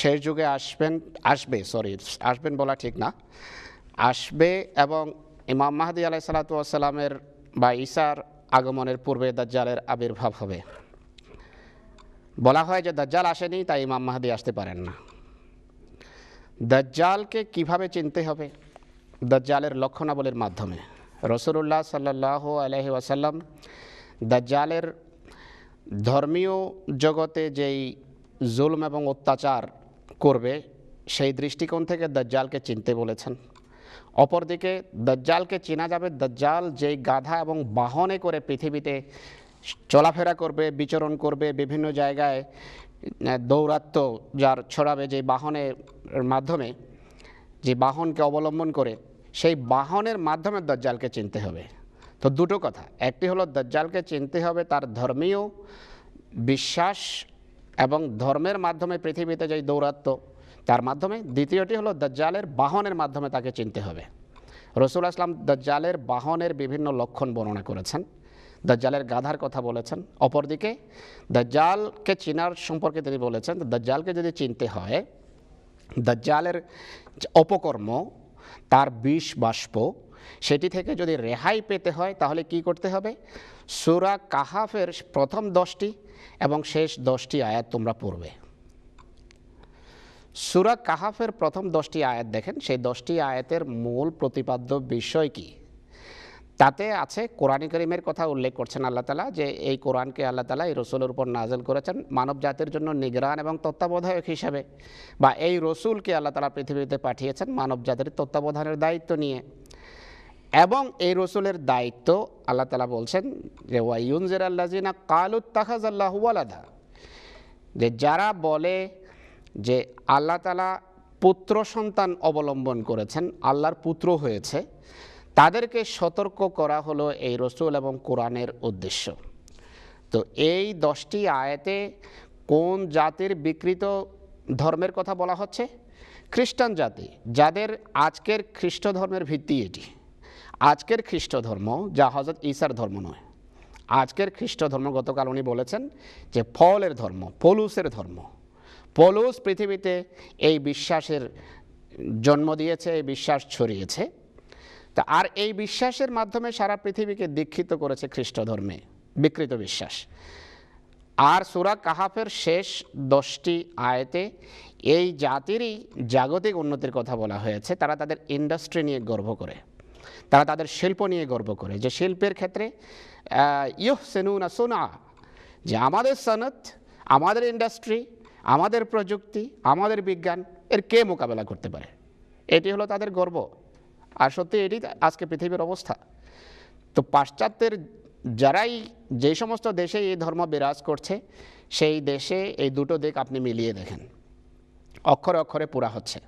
শেষ যুগে আসবেন আসবে সরি আসবেন বলা ঠিক না আসবে এবং ইমাম মাহাদি আলাহ সালাতু বা ইসার আগমনের পূর্বে জালের আবির্ভাব হবে বলা হয় যে দাজ্জাল আসেনি তাই ইমাম মাহাদি আসতে পারেন না দাজ্জালকে কিভাবে চিনতে হবে দাজ্জালের লক্ষণাবলীর মাধ্যমে রসুল্লাহ সাল্লাহ আলহি আসাল্লাম দাজ্জালের ধর্মীয় জগতে যেই জুলম এবং অত্যাচার করবে সেই দৃষ্টিকোণ থেকে দাজ্জালকে চিনতে বলেছেন অপরদিকে দাজ্জালকে চেনা যাবে দাজ্জাল যেই গাধা এবং বাহনে করে পৃথিবীতে চলাফেরা করবে বিচরণ করবে বিভিন্ন জায়গায় দৌরাত্ম যার ছড়াবে যে বাহনের মাধ্যমে যে বাহনকে অবলম্বন করে সেই বাহনের মাধ্যমে দজ্জালকে চিনতে হবে তো দুটো কথা একটি হলো দজ্জালকে চিনতে হবে তার ধর্মীয় বিশ্বাস এবং ধর্মের মাধ্যমে পৃথিবীতে যেই দৌরাত্ম তার মাধ্যমে দ্বিতীয়টি হলো দজ্জালের বাহনের মাধ্যমে তাকে চিনতে হবে রসুল আসলাম দজ্জালের বাহনের বিভিন্ন লক্ষণ বর্ণনা করেছেন জালের গাধার কথা বলেছেন অপরদিকে জালকে চিনার সম্পর্কে তিনি বলেছেন জালকে যদি চিনতে হয় জালের অপকর্ম তার বিষ বাষ্প সেটি থেকে যদি রেহাই পেতে হয় তাহলে কি করতে হবে সুরা কাহাফের প্রথম দশটি এবং শেষ দশটি আয়াত তোমরা পড়বে সুরা কাহাফের প্রথম দশটি আয়াত দেখেন সেই দশটি আয়াতের মূল প্রতিপাদ্য বিষয় কী তাতে আছে কোরআনী করিমের কথা উল্লেখ করছেন আল্লাহ তালা যে এই কোরআনকে আল্লাহ তালা এই রসুলের উপর নাজল করেছেন মানব জাতির জন্য নিগরান এবং তত্ত্বাবধায়ক হিসাবে বা এই রসুলকে আল্লাহ তালা পৃথিবীতে পাঠিয়েছেন মানব জাতির তত্ত্বাবধানের দায়িত্ব নিয়ে এবং এই রসুলের দায়িত্ব আল্লাহ তালা বলছেন যে ওয়াইউনজের আল্লাহিনা কালুত্তাহাজ আলাদা যে যারা বলে যে আল্লাহ তালা পুত্র সন্তান অবলম্বন করেছেন আল্লাহর পুত্র হয়েছে তাদেরকে সতর্ক করা হলো এই রসুল এবং কোরআনের উদ্দেশ্য তো এই দশটি আয়াতে কোন জাতির বিকৃত ধর্মের কথা বলা হচ্ছে খ্রিস্টান জাতি যাদের আজকের খ্রিস্ট ধর্মের ভিত্তি এটি আজকের খ্রিস্ট ধর্ম যা হজরত ঈসার ধর্ম নয় আজকের খ্রিস্ট ধর্ম গতকাল উনি বলেছেন যে ফলের ধর্ম পলুসের ধর্ম পলুস পৃথিবীতে এই বিশ্বাসের জন্ম দিয়েছে এই বিশ্বাস ছড়িয়েছে তা আর এই বিশ্বাসের মাধ্যমে সারা পৃথিবীকে দীক্ষিত করেছে খ্রিস্ট ধর্মে বিকৃত বিশ্বাস আর সুরা কাহাফের শেষ দশটি আয়তে এই জাতিরই জাগতিক উন্নতির কথা বলা হয়েছে তারা তাদের ইন্ডাস্ট্রি নিয়ে গর্ব করে তারা তাদের শিল্প নিয়ে গর্ব করে যে শিল্পের ক্ষেত্রে ইহ সেনুনা সোনা যে আমাদের সনত আমাদের ইন্ডাস্ট্রি আমাদের প্রযুক্তি আমাদের বিজ্ঞান এর কে মোকাবেলা করতে পারে এটি হলো তাদের গর্ব আর সত্যি এটি আজকে পৃথিবীর অবস্থা তো পাশ্চাত্যের যারাই যে সমস্ত দেশে এই ধর্ম বিরাজ করছে সেই দেশে এই দুটো দিক আপনি মিলিয়ে দেখেন অক্ষরে অক্ষরে পুরা হচ্ছে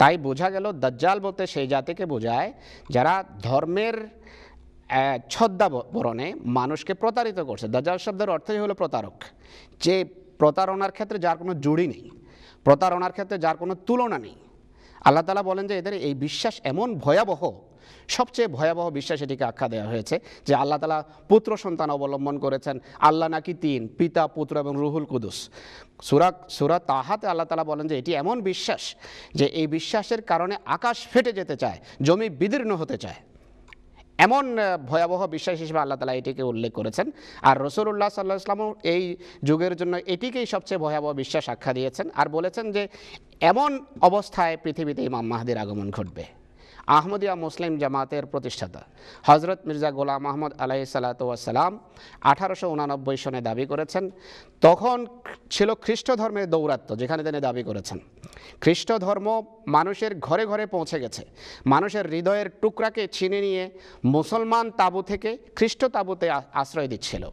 তাই বোঝা গেল দাজ্জাল বলতে সেই জাতিকে বোঝায় যারা ধর্মের ছদ্মাবরণে মানুষকে প্রতারিত করছে দাজ্জাল শব্দের অর্থই হলো প্রতারক যে প্রতারণার ক্ষেত্রে যার কোনো জুড়ি নেই প্রতারণার ক্ষেত্রে যার কোনো তুলনা নেই আল্লাহ তালা বলেন যে এদের এই বিশ্বাস এমন ভয়াবহ সবচেয়ে ভয়াবহ বিশ্বাস এটিকে আখ্যা দেওয়া হয়েছে যে আল্লাহ তালা পুত্র সন্তান অবলম্বন করেছেন আল্লাহ নাকি তিন পিতা পুত্র এবং রুহুল কুদুস সুরা সুরা তাহাতে আল্লাহ তালা বলেন যে এটি এমন বিশ্বাস যে এই বিশ্বাসের কারণে আকাশ ফেটে যেতে চায় জমি বিদীর্ণ হতে চায় এমন ভয়াবহ বিশ্বাস হিসেবে আল্লাহ তালা এটিকে উল্লেখ করেছেন আর রসুল্লাহ সাল্লাহ ইসলামও এই যুগের জন্য এটিকেই সবচেয়ে ভয়াবহ বিশ্বাস আখ্যা দিয়েছেন আর বলেছেন যে এমন অবস্থায় পৃথিবীতে ইমাম মাহাদির আগমন ঘটবে আহমদিয়া মুসলিম জামাতের প্রতিষ্ঠাতা হজরত মির্জা গোলাম আহমদ আলাই সালাতাম আঠারোশো উনানব্বই সনে দাবি করেছেন তখন ছিল খ্রিস্ট ধর্মের দৌরাত্ম যেখানে তিনি দাবি করেছেন খ্রিস্ট ধর্ম মানুষের ঘরে ঘরে পৌঁছে গেছে মানুষের হৃদয়ের টুকরাকে ছিনে নিয়ে মুসলমান তাঁবু থেকে খ্রিস্ট তাঁবুতে আশ্রয় দিচ্ছিল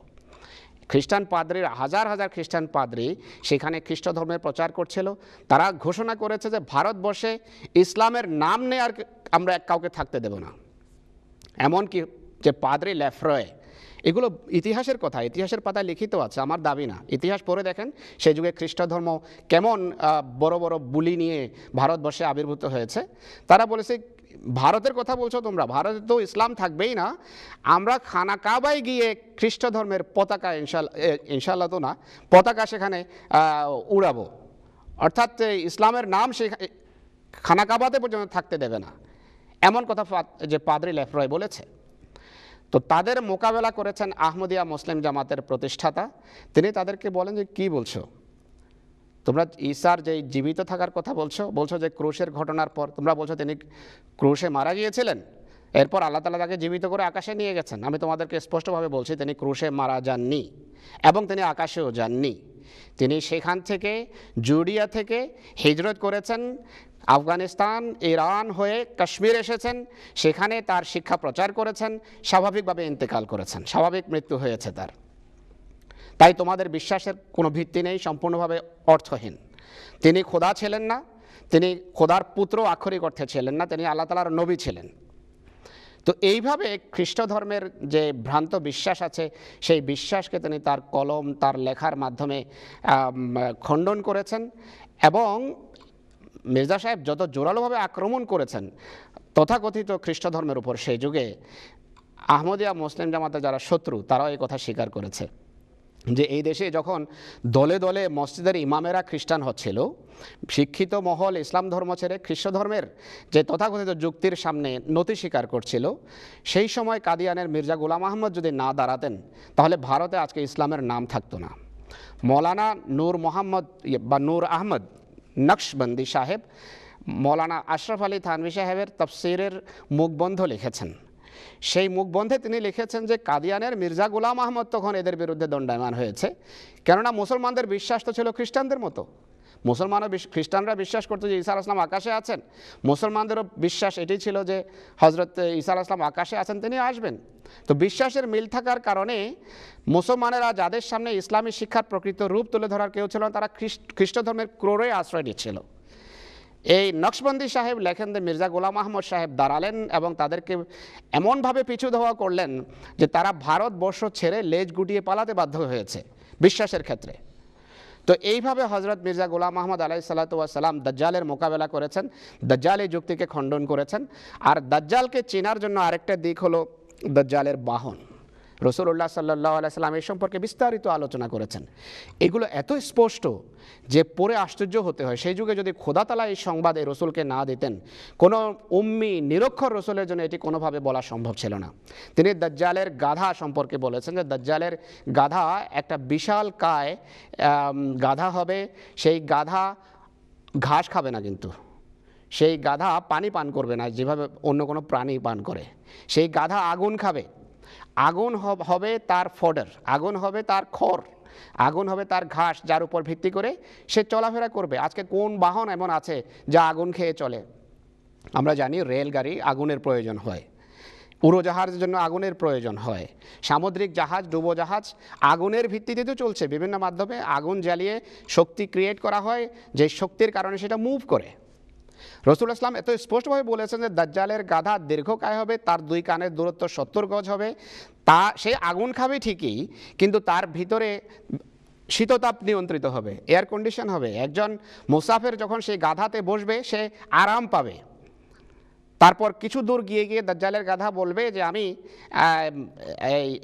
খ্রিস্টান পাদ্রির হাজার হাজার খ্রিস্টান পাদ্রি সেখানে খ্রিস্ট ধর্মের প্রচার করছিল তারা ঘোষণা করেছে যে ভারতবর্ষে ইসলামের নাম নিয়ে আর আমরা এক কাউকে থাকতে দেব না এমনকি যে পাদ্রি ল্যাফ্রয়ে এগুলো ইতিহাসের কথা ইতিহাসের পাতায় লিখিত আছে আমার দাবি না ইতিহাস পড়ে দেখেন সেই যুগে খ্রিস্ট ধর্ম কেমন বড় বড় বুলি নিয়ে ভারতবর্ষে আবির্ভূত হয়েছে তারা বলেছে ভারতের কথা বলছো তোমরা ভারতে তো ইসলাম থাকবেই না আমরা খানা কাবায় গিয়ে খ্রিস্ট ধর্মের পতাকা ইনশাল্লাহ ইনশাল্লাহ তো না পতাকা সেখানে উড়াবো অর্থাৎ ইসলামের নাম সে খানাকাবাতে পর্যন্ত থাকতে দেবে না এমন কথা যে পাদ্রি লেফরয় বলেছে তো তাদের মোকাবেলা করেছেন আহমদিয়া মুসলিম জামাতের প্রতিষ্ঠাতা তিনি তাদেরকে বলেন যে কি বলছো তোমরা ঈশার যে জীবিত থাকার কথা বলছো বলছো যে ক্রুশের ঘটনার পর তোমরা বলছো তিনি ক্রুশে মারা গিয়েছিলেন এরপর আল্লাহ তালা তাকে জীবিত করে আকাশে নিয়ে গেছেন আমি তোমাদেরকে স্পষ্টভাবে বলছি তিনি ক্রুশে মারা যাননি এবং তিনি আকাশেও যাননি তিনি সেখান থেকে জুডিয়া থেকে হিজরত করেছেন আফগানিস্তান ইরান হয়ে কাশ্মীর এসেছেন সেখানে তার শিক্ষা প্রচার করেছেন স্বাভাবিকভাবে ইন্তেকাল করেছেন স্বাভাবিক মৃত্যু হয়েছে তার তাই তোমাদের বিশ্বাসের কোনো ভিত্তি নেই সম্পূর্ণভাবে অর্থহীন তিনি খোদা ছিলেন না তিনি খোদার পুত্র আক্ষরিক অর্থে ছিলেন না তিনি আল্লাহ তালার নবী ছিলেন তো এইভাবে খ্রিস্ট ধর্মের যে ভ্রান্ত বিশ্বাস আছে সেই বিশ্বাসকে তিনি তার কলম তার লেখার মাধ্যমে খণ্ডন করেছেন এবং মির্জা সাহেব যত জোরালোভাবে আক্রমণ করেছেন তথাকথিত খ্রিস্ট ধর্মের উপর সেই যুগে আহমদিয়া মুসলিম জামাতে যারা শত্রু তারাও এই কথা স্বীকার করেছে যে এই দেশে যখন দলে দলে মসজিদের ইমামেরা খ্রিস্টান হচ্ছিল শিক্ষিত মহল ইসলাম ধর্ম ছেড়ে খ্রিস্ট ধর্মের যে তথাকথিত যুক্তির সামনে নতি স্বীকার করছিল সেই সময় কাদিয়ানের মির্জা গোলাম আহমদ যদি না দাঁড়াতেন তাহলে ভারতে আজকে ইসলামের নাম থাকতো না মৌলানা নূর মোহাম্মদ ইয়ে বা নূর আহমদ নকশবন্দি সাহেব মৌলানা আশরাফ আলী থানভি সাহেবের তফসিরের মুখবন্ধ লিখেছেন সেই মুখবন্ধে তিনি লিখেছেন যে কাদিয়ানের মির্জা গুলাম আহমদ তখন এদের বিরুদ্ধে দণ্ডায়মান হয়েছে কেননা মুসলমানদের বিশ্বাস তো ছিল খ্রিস্টানদের মতো মুসলমানও খ্রিস্টানরা বিশ্বাস করতো যে ঈসা আসলাম আকাশে আছেন মুসলমানদেরও বিশ্বাস এটি ছিল যে হজরত ঈসা আসলাম আকাশে আছেন তিনি আসবেন তো বিশ্বাসের মিল থাকার কারণে মুসলমানেরা যাদের সামনে ইসলামী শিক্ষার প্রকৃত রূপ তুলে ধরার কেউ ছিল তারা খ্রিস্ট খ্রিস্ট ধর্মের ক্রোড়ে আশ্রয় নিচ্ছিল এই নকশবন্দি সাহেব লেখেন যে মির্জা গোলাম আহমদ সাহেব দাঁড়ালেন এবং তাদেরকে এমনভাবে পিছু ধোয়া করলেন যে তারা ভারতবর্ষ ছেড়ে লেজ গুটিয়ে পালাতে বাধ্য হয়েছে বিশ্বাসের ক্ষেত্রে তো এইভাবে হজরত মির্জা গোলাম আহমদ আলাই সালাতাম দাজ্জালের মোকাবেলা করেছেন দাজ্জাল এই যুক্তিকে খণ্ডন করেছেন আর দাজ্জালকে চেনার জন্য আরেকটা দিক হলো দাজ্জালের বাহন রসুল্লাহ সাল্লাহ আলাইসাল্লাম এ সম্পর্কে বিস্তারিত আলোচনা করেছেন এগুলো এত স্পষ্ট যে পরে আশ্চর্য হতে হয় সেই যুগে যদি খোদাতালা এই সংবাদে রসুলকে না দিতেন কোনো উম্মি নিরক্ষর রসুলের জন্য এটি কোনোভাবে বলা সম্ভব ছিল না তিনি দাজ্জালের গাধা সম্পর্কে বলেছেন যে দাজ্জালের গাধা একটা বিশাল কায় গাধা হবে সেই গাধা ঘাস খাবে না কিন্তু সেই গাধা পানি পান করবে না যেভাবে অন্য কোনো প্রাণী পান করে সেই গাধা আগুন খাবে আগুন হবে তার ফডার আগুন হবে তার খড় আগুন হবে তার ঘাস যার উপর ভিত্তি করে সে চলাফেরা করবে আজকে কোন বাহন এমন আছে যা আগুন খেয়ে চলে আমরা জানি রেলগাড়ি আগুনের প্রয়োজন হয় উড়োজাহাজের জন্য আগুনের প্রয়োজন হয় সামুদ্রিক জাহাজ ডুবোজাহাজ আগুনের ভিত্তিতে তো চলছে বিভিন্ন মাধ্যমে আগুন জ্বালিয়ে শক্তি ক্রিয়েট করা হয় যে শক্তির কারণে সেটা মুভ করে রসুল ইসলাম এত স্পষ্টভাবে বলেছেন যে দাজ্জালের গাধা দীর্ঘকায় হবে তার দুই কানের দূরত্ব সত্তর গজ হবে তা সে আগুন খাবে ঠিকই কিন্তু তার ভিতরে শীততাপ নিয়ন্ত্রিত হবে এয়ার কন্ডিশন হবে একজন মুসাফের যখন সেই গাধাতে বসবে সে আরাম পাবে তারপর কিছু দূর গিয়ে গিয়ে দাজ্জালের গাধা বলবে যে আমি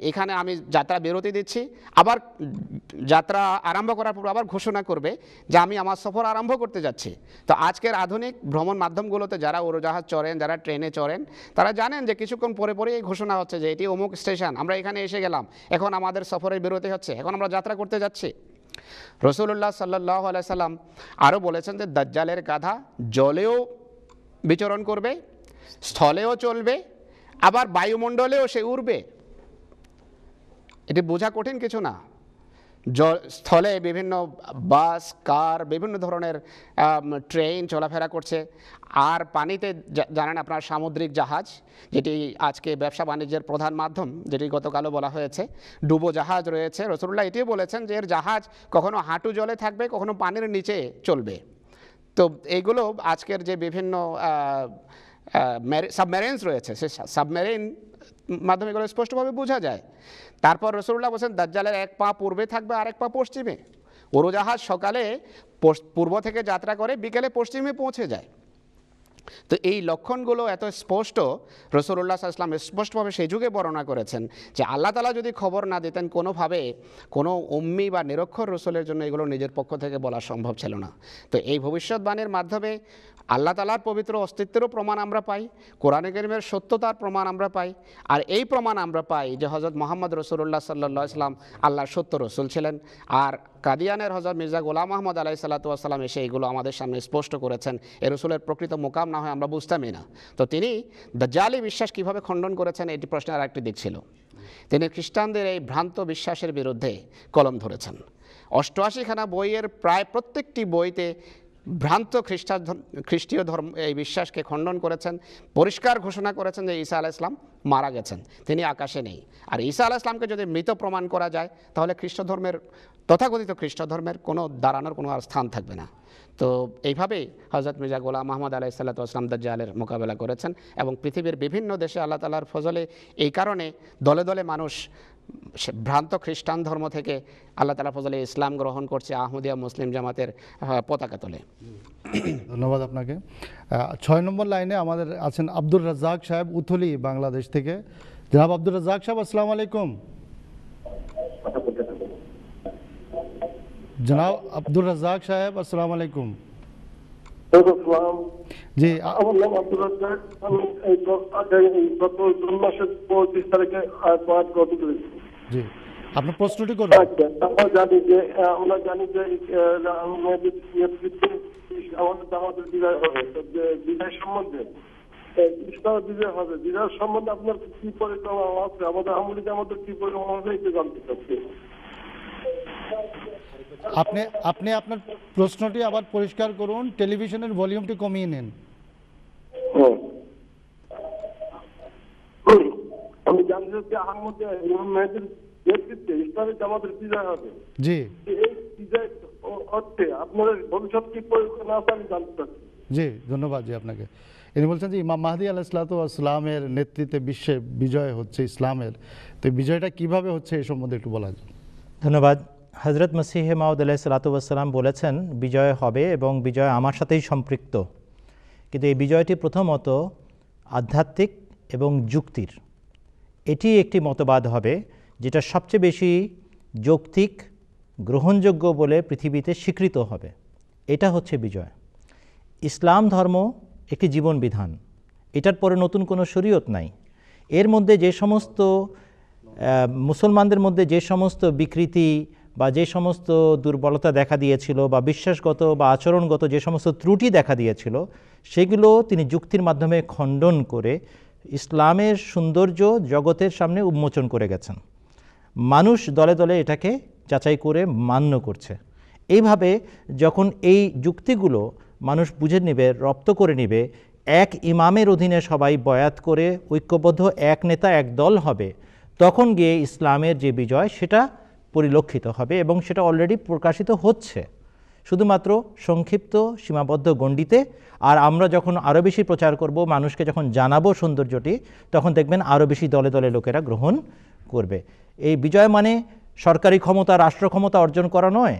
এখানে আমি যাত্রা বেরোতে দিচ্ছি আবার যাত্রা আরম্ভ করার পর আবার ঘোষণা করবে যে আমি আমার সফর আরম্ভ করতে যাচ্ছি তো আজকের আধুনিক ভ্রমণ মাধ্যমগুলোতে যারা উড়োজাহাজ চড়েন যারা ট্রেনে চড়েন তারা জানেন যে কিছুক্ষণ পরে পরে এই ঘোষণা হচ্ছে যে এটি অমুক স্টেশন আমরা এখানে এসে গেলাম এখন আমাদের সফরে বেরোতে হচ্ছে এখন আমরা যাত্রা করতে যাচ্ছি রসুল্লাহ সাল্লাহ আলাইসাল্লাম সাল্লাম আরও বলেছেন যে দাজ্জালের গাধা জলেও বিচরণ করবে স্থলেও চলবে আবার বায়ুমণ্ডলেও সে উড়বে এটি বোঝা কঠিন কিছু না স্থলে বিভিন্ন বাস কার বিভিন্ন ধরনের ট্রেন চলাফেরা করছে আর পানিতে জানেন আপনার সামুদ্রিক জাহাজ যেটি আজকে ব্যবসা বাণিজ্যের প্রধান মাধ্যম যেটি গতকালও বলা হয়েছে ডুবো জাহাজ রয়েছে রসুল্লাহ এটিও বলেছেন যে এর জাহাজ কখনো হাঁটু জলে থাকবে কখনো পানির নিচে চলবে তো এইগুলো আজকের যে বিভিন্ন সাবমেরেন্স রয়েছে সে সাবমেরিন মাধ্যমে এগুলো স্পষ্টভাবে বোঝা যায় তারপর রসুল্লাহ বলছেন দাজ্জালের এক পা পূর্বে থাকবে আর এক পা পশ্চিমে উড়োজাহাজ সকালে পূর্ব থেকে যাত্রা করে বিকেলে পশ্চিমে পৌঁছে যায় তো এই লক্ষণগুলো এত স্পষ্ট রসুল্লাহ ইসলাম স্পষ্টভাবে সেই যুগে বর্ণনা করেছেন যে আল্লাহ তালা যদি খবর না দিতেন কোনোভাবে কোনো অম্মি বা নিরক্ষর রসুলের জন্য এগুলো নিজের পক্ষ থেকে বলা সম্ভব ছিল না তো এই ভবিষ্যৎবাণীর মাধ্যমে আল্লাহ তালার পবিত্র অস্তিত্বেরও প্রমাণ আমরা পাই কোরআনে গরিমের সত্যতার প্রমাণ আমরা পাই আর এই প্রমাণ আমরা পাই যে হজরত মোহাম্মদ রসুল্লাহ সাল্লা ইসলাম আল্লাহর সত্য রসুল ছিলেন আর কাদিয়ানের হজর মির্জা গোলাম আহমদ আলাই সাল্লাতুয়াসাল্লাম এসে এইগুলো আমাদের সামনে স্পষ্ট করেছেন এ রসুলের প্রকৃত মোকাম না হয় আমরা বুঝতামই না তো তিনি জালি বিশ্বাস কিভাবে খণ্ডন করেছেন এটি প্রশ্নের আরেকটি দিক ছিল তিনি খ্রিস্টানদের এই ভ্রান্ত বিশ্বাসের বিরুদ্ধে কলম ধরেছেন অষ্টআশিখানা বইয়ের প্রায় প্রত্যেকটি বইতে ভ্রান্ত খ্রিস্টা খ্রিস্টীয় ধর্ম এই বিশ্বাসকে খণ্ডন করেছেন পরিষ্কার ঘোষণা করেছেন যে ঈসা আলাহ ইসলাম মারা গেছেন তিনি আকাশে নেই আর ঈসা আলাহ ইসলামকে যদি মৃত প্রমাণ করা যায় তাহলে খ্রিস্ট ধর্মের তথাকথিত খ্রিস্ট ধর্মের কোনো দাঁড়ানোর কোনো আর স্থান থাকবে না তো এইভাবেই হজরত মির্জা গোলাম মাহমদ আলাহ সাল্লা আসলাম দাজ্জালের মোকাবেলা করেছেন এবং পৃথিবীর বিভিন্ন দেশে আল্লাহ তালার ফজলে এই কারণে দলে দলে মানুষ ভ্রান্ত খ্রিস্টান ধর্ম থেকে আল্লাহ তালা ফজলে ইসলাম গ্রহণ করছে আহমদিয়া মুসলিম জামাতের পতাকা তোলে ধন্যবাদ আপনাকে ছয় নম্বর লাইনে আমাদের আছেন আব্দুল রাজ্জাক সাহেব উথলি বাংলাদেশ থেকে জনাব আব্দুর রাজ্জাক সাহেব আসসালাম আলাইকুম জনাব আব্দুর রাজ্জাক সাহেব আসসালাম আলাইকুম জি আপনার প্রশ্নটি করুন আমাদের সম্বন্ধে ইসলামের বিজয় হবে বিজয় সম্বন্ধে আপনার কি পরিক্রমা আছে আমাদের আমলিতে আমাদের কি পরিমাণ হবে এটা জানতে চাচ্ছি আপনি আপনি আপনার প্রশ্নটি আবার পরিষ্কার করুন টেলিভিশনের ভলিউমটি কমিয়ে নিন আমি জানতে চাচ্ছি ইমাম মেহেদির নেতৃত্বে হবে জি এই অর্থে আপনাদের ভবিষ্যৎ কি পরিকল্পনা আছে আমি জানতে চাচ্ছি জি ধন্যবাদ জি আপনাকে ইনি বলছেন যে ইমাম মাহাদি আল ইসলাত ইসলামের নেতৃত্বে বিশ্বে বিজয় হচ্ছে ইসলামের তো বিজয়টা কিভাবে হচ্ছে এই সম্বন্ধে একটু বলা যায় ধন্যবাদ হজরত মসিহে মাউদ আলাহ আসসালাম বলেছেন বিজয় হবে এবং বিজয় আমার সাথেই সম্পৃক্ত কিন্তু এই বিজয়টি প্রথমত আধ্যাত্মিক এবং যুক্তির এটি একটি মতবাদ হবে যেটা সবচেয়ে বেশি যৌক্তিক গ্রহণযোগ্য বলে পৃথিবীতে স্বীকৃত হবে এটা হচ্ছে বিজয় ইসলাম ধর্ম একটি জীবন বিধান এটার পরে নতুন কোনো শরীয়ত নাই এর মধ্যে যে সমস্ত মুসলমানদের মধ্যে যে সমস্ত বিকৃতি বা যে সমস্ত দুর্বলতা দেখা দিয়েছিল বা বিশ্বাসগত বা আচরণগত যে সমস্ত ত্রুটি দেখা দিয়েছিল সেগুলো তিনি যুক্তির মাধ্যমে খণ্ডন করে ইসলামের সৌন্দর্য জগতের সামনে উন্মোচন করে গেছেন মানুষ দলে দলে এটাকে যাচাই করে মান্য করছে এইভাবে যখন এই যুক্তিগুলো মানুষ বুঝে নেবে রপ্ত করে নেবে এক ইমামের অধীনে সবাই বয়াত করে ঐক্যবদ্ধ এক নেতা এক দল হবে তখন গিয়ে ইসলামের যে বিজয় সেটা পরিলক্ষিত হবে এবং সেটা অলরেডি প্রকাশিত হচ্ছে শুধুমাত্র সংক্ষিপ্ত সীমাবদ্ধ গণ্ডিতে আর আমরা যখন আরও বেশি প্রচার করব মানুষকে যখন জানাবো সৌন্দর্যটি তখন দেখবেন আরও বেশি দলে দলে লোকেরা গ্রহণ করবে এই বিজয় মানে সরকারি ক্ষমতা রাষ্ট্র ক্ষমতা অর্জন করা নয়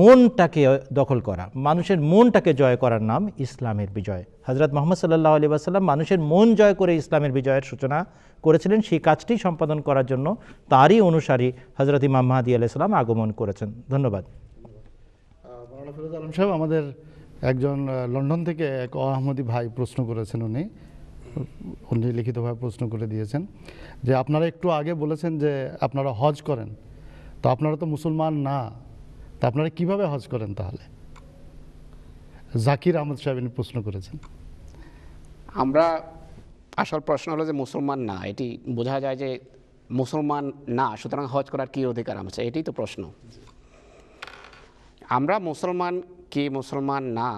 মনটাকে দখল করা মানুষের মনটাকে জয় করার নাম ইসলামের বিজয় হজরত মোহাম্মদ সাল্লাহ আলী আসাল্লাম মানুষের মন জয় করে ইসলামের বিজয়ের সূচনা করেছিলেন সেই কাজটি সম্পাদন করার জন্য তারই অনুসারী হজরত ইমাম মাহাদি আলাইসালাম আগমন করেছেন ধন্যবাদ আলম সাহেব আমাদের একজন লন্ডন থেকে এক আহমদী ভাই প্রশ্ন করেছেন উনি উনি লিখিতভাবে প্রশ্ন করে দিয়েছেন যে আপনারা একটু আগে বলেছেন যে আপনারা হজ করেন তো আপনারা তো মুসলমান না তা আপনারা কিভাবে হজ করেন তাহলে জাকির আহমদ সাহেব প্রশ্ন করেছেন আমরা আসল প্রশ্ন হলো যে মুসলমান না এটি বোঝা যায় যে মুসলমান না সুতরাং হজ করার কী অধিকার আছে এটি তো প্রশ্ন আমরা মুসলমান কি মুসলমান না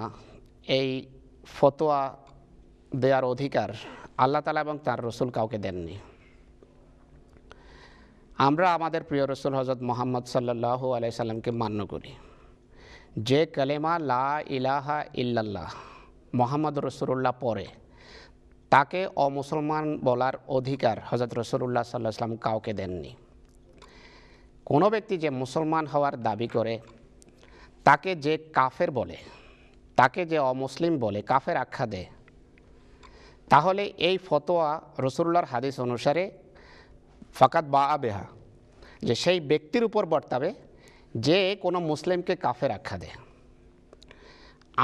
এই ফতোয়া দেওয়ার অধিকার আল্লাহ তালা এবং তার রসুল কাউকে দেননি আমরা আমাদের প্রিয় রসুল হজরত মোহাম্মদ সাল্লাহু আলাইসাল্লামকে মান্য করি যে কালেমা লা ইলাহা ইল্লাল্লাহ মোহাম্মদ রসুল্লাহ পরে তাকে অমুসলমান বলার অধিকার হজরত রসুল্লাহ সাল্লাহ সাল্লাম কাউকে দেননি কোনো ব্যক্তি যে মুসলমান হওয়ার দাবি করে তাকে যে কাফের বলে তাকে যে অমুসলিম বলে কাফের আখ্যা দেয় তাহলে এই ফতোয়া রসুল্লাহর হাদিস অনুসারে ফাকাত বা আবেহা যে সেই ব্যক্তির উপর বর্তাবে যে কোনো মুসলিমকে কাফের আখ্যা দেয়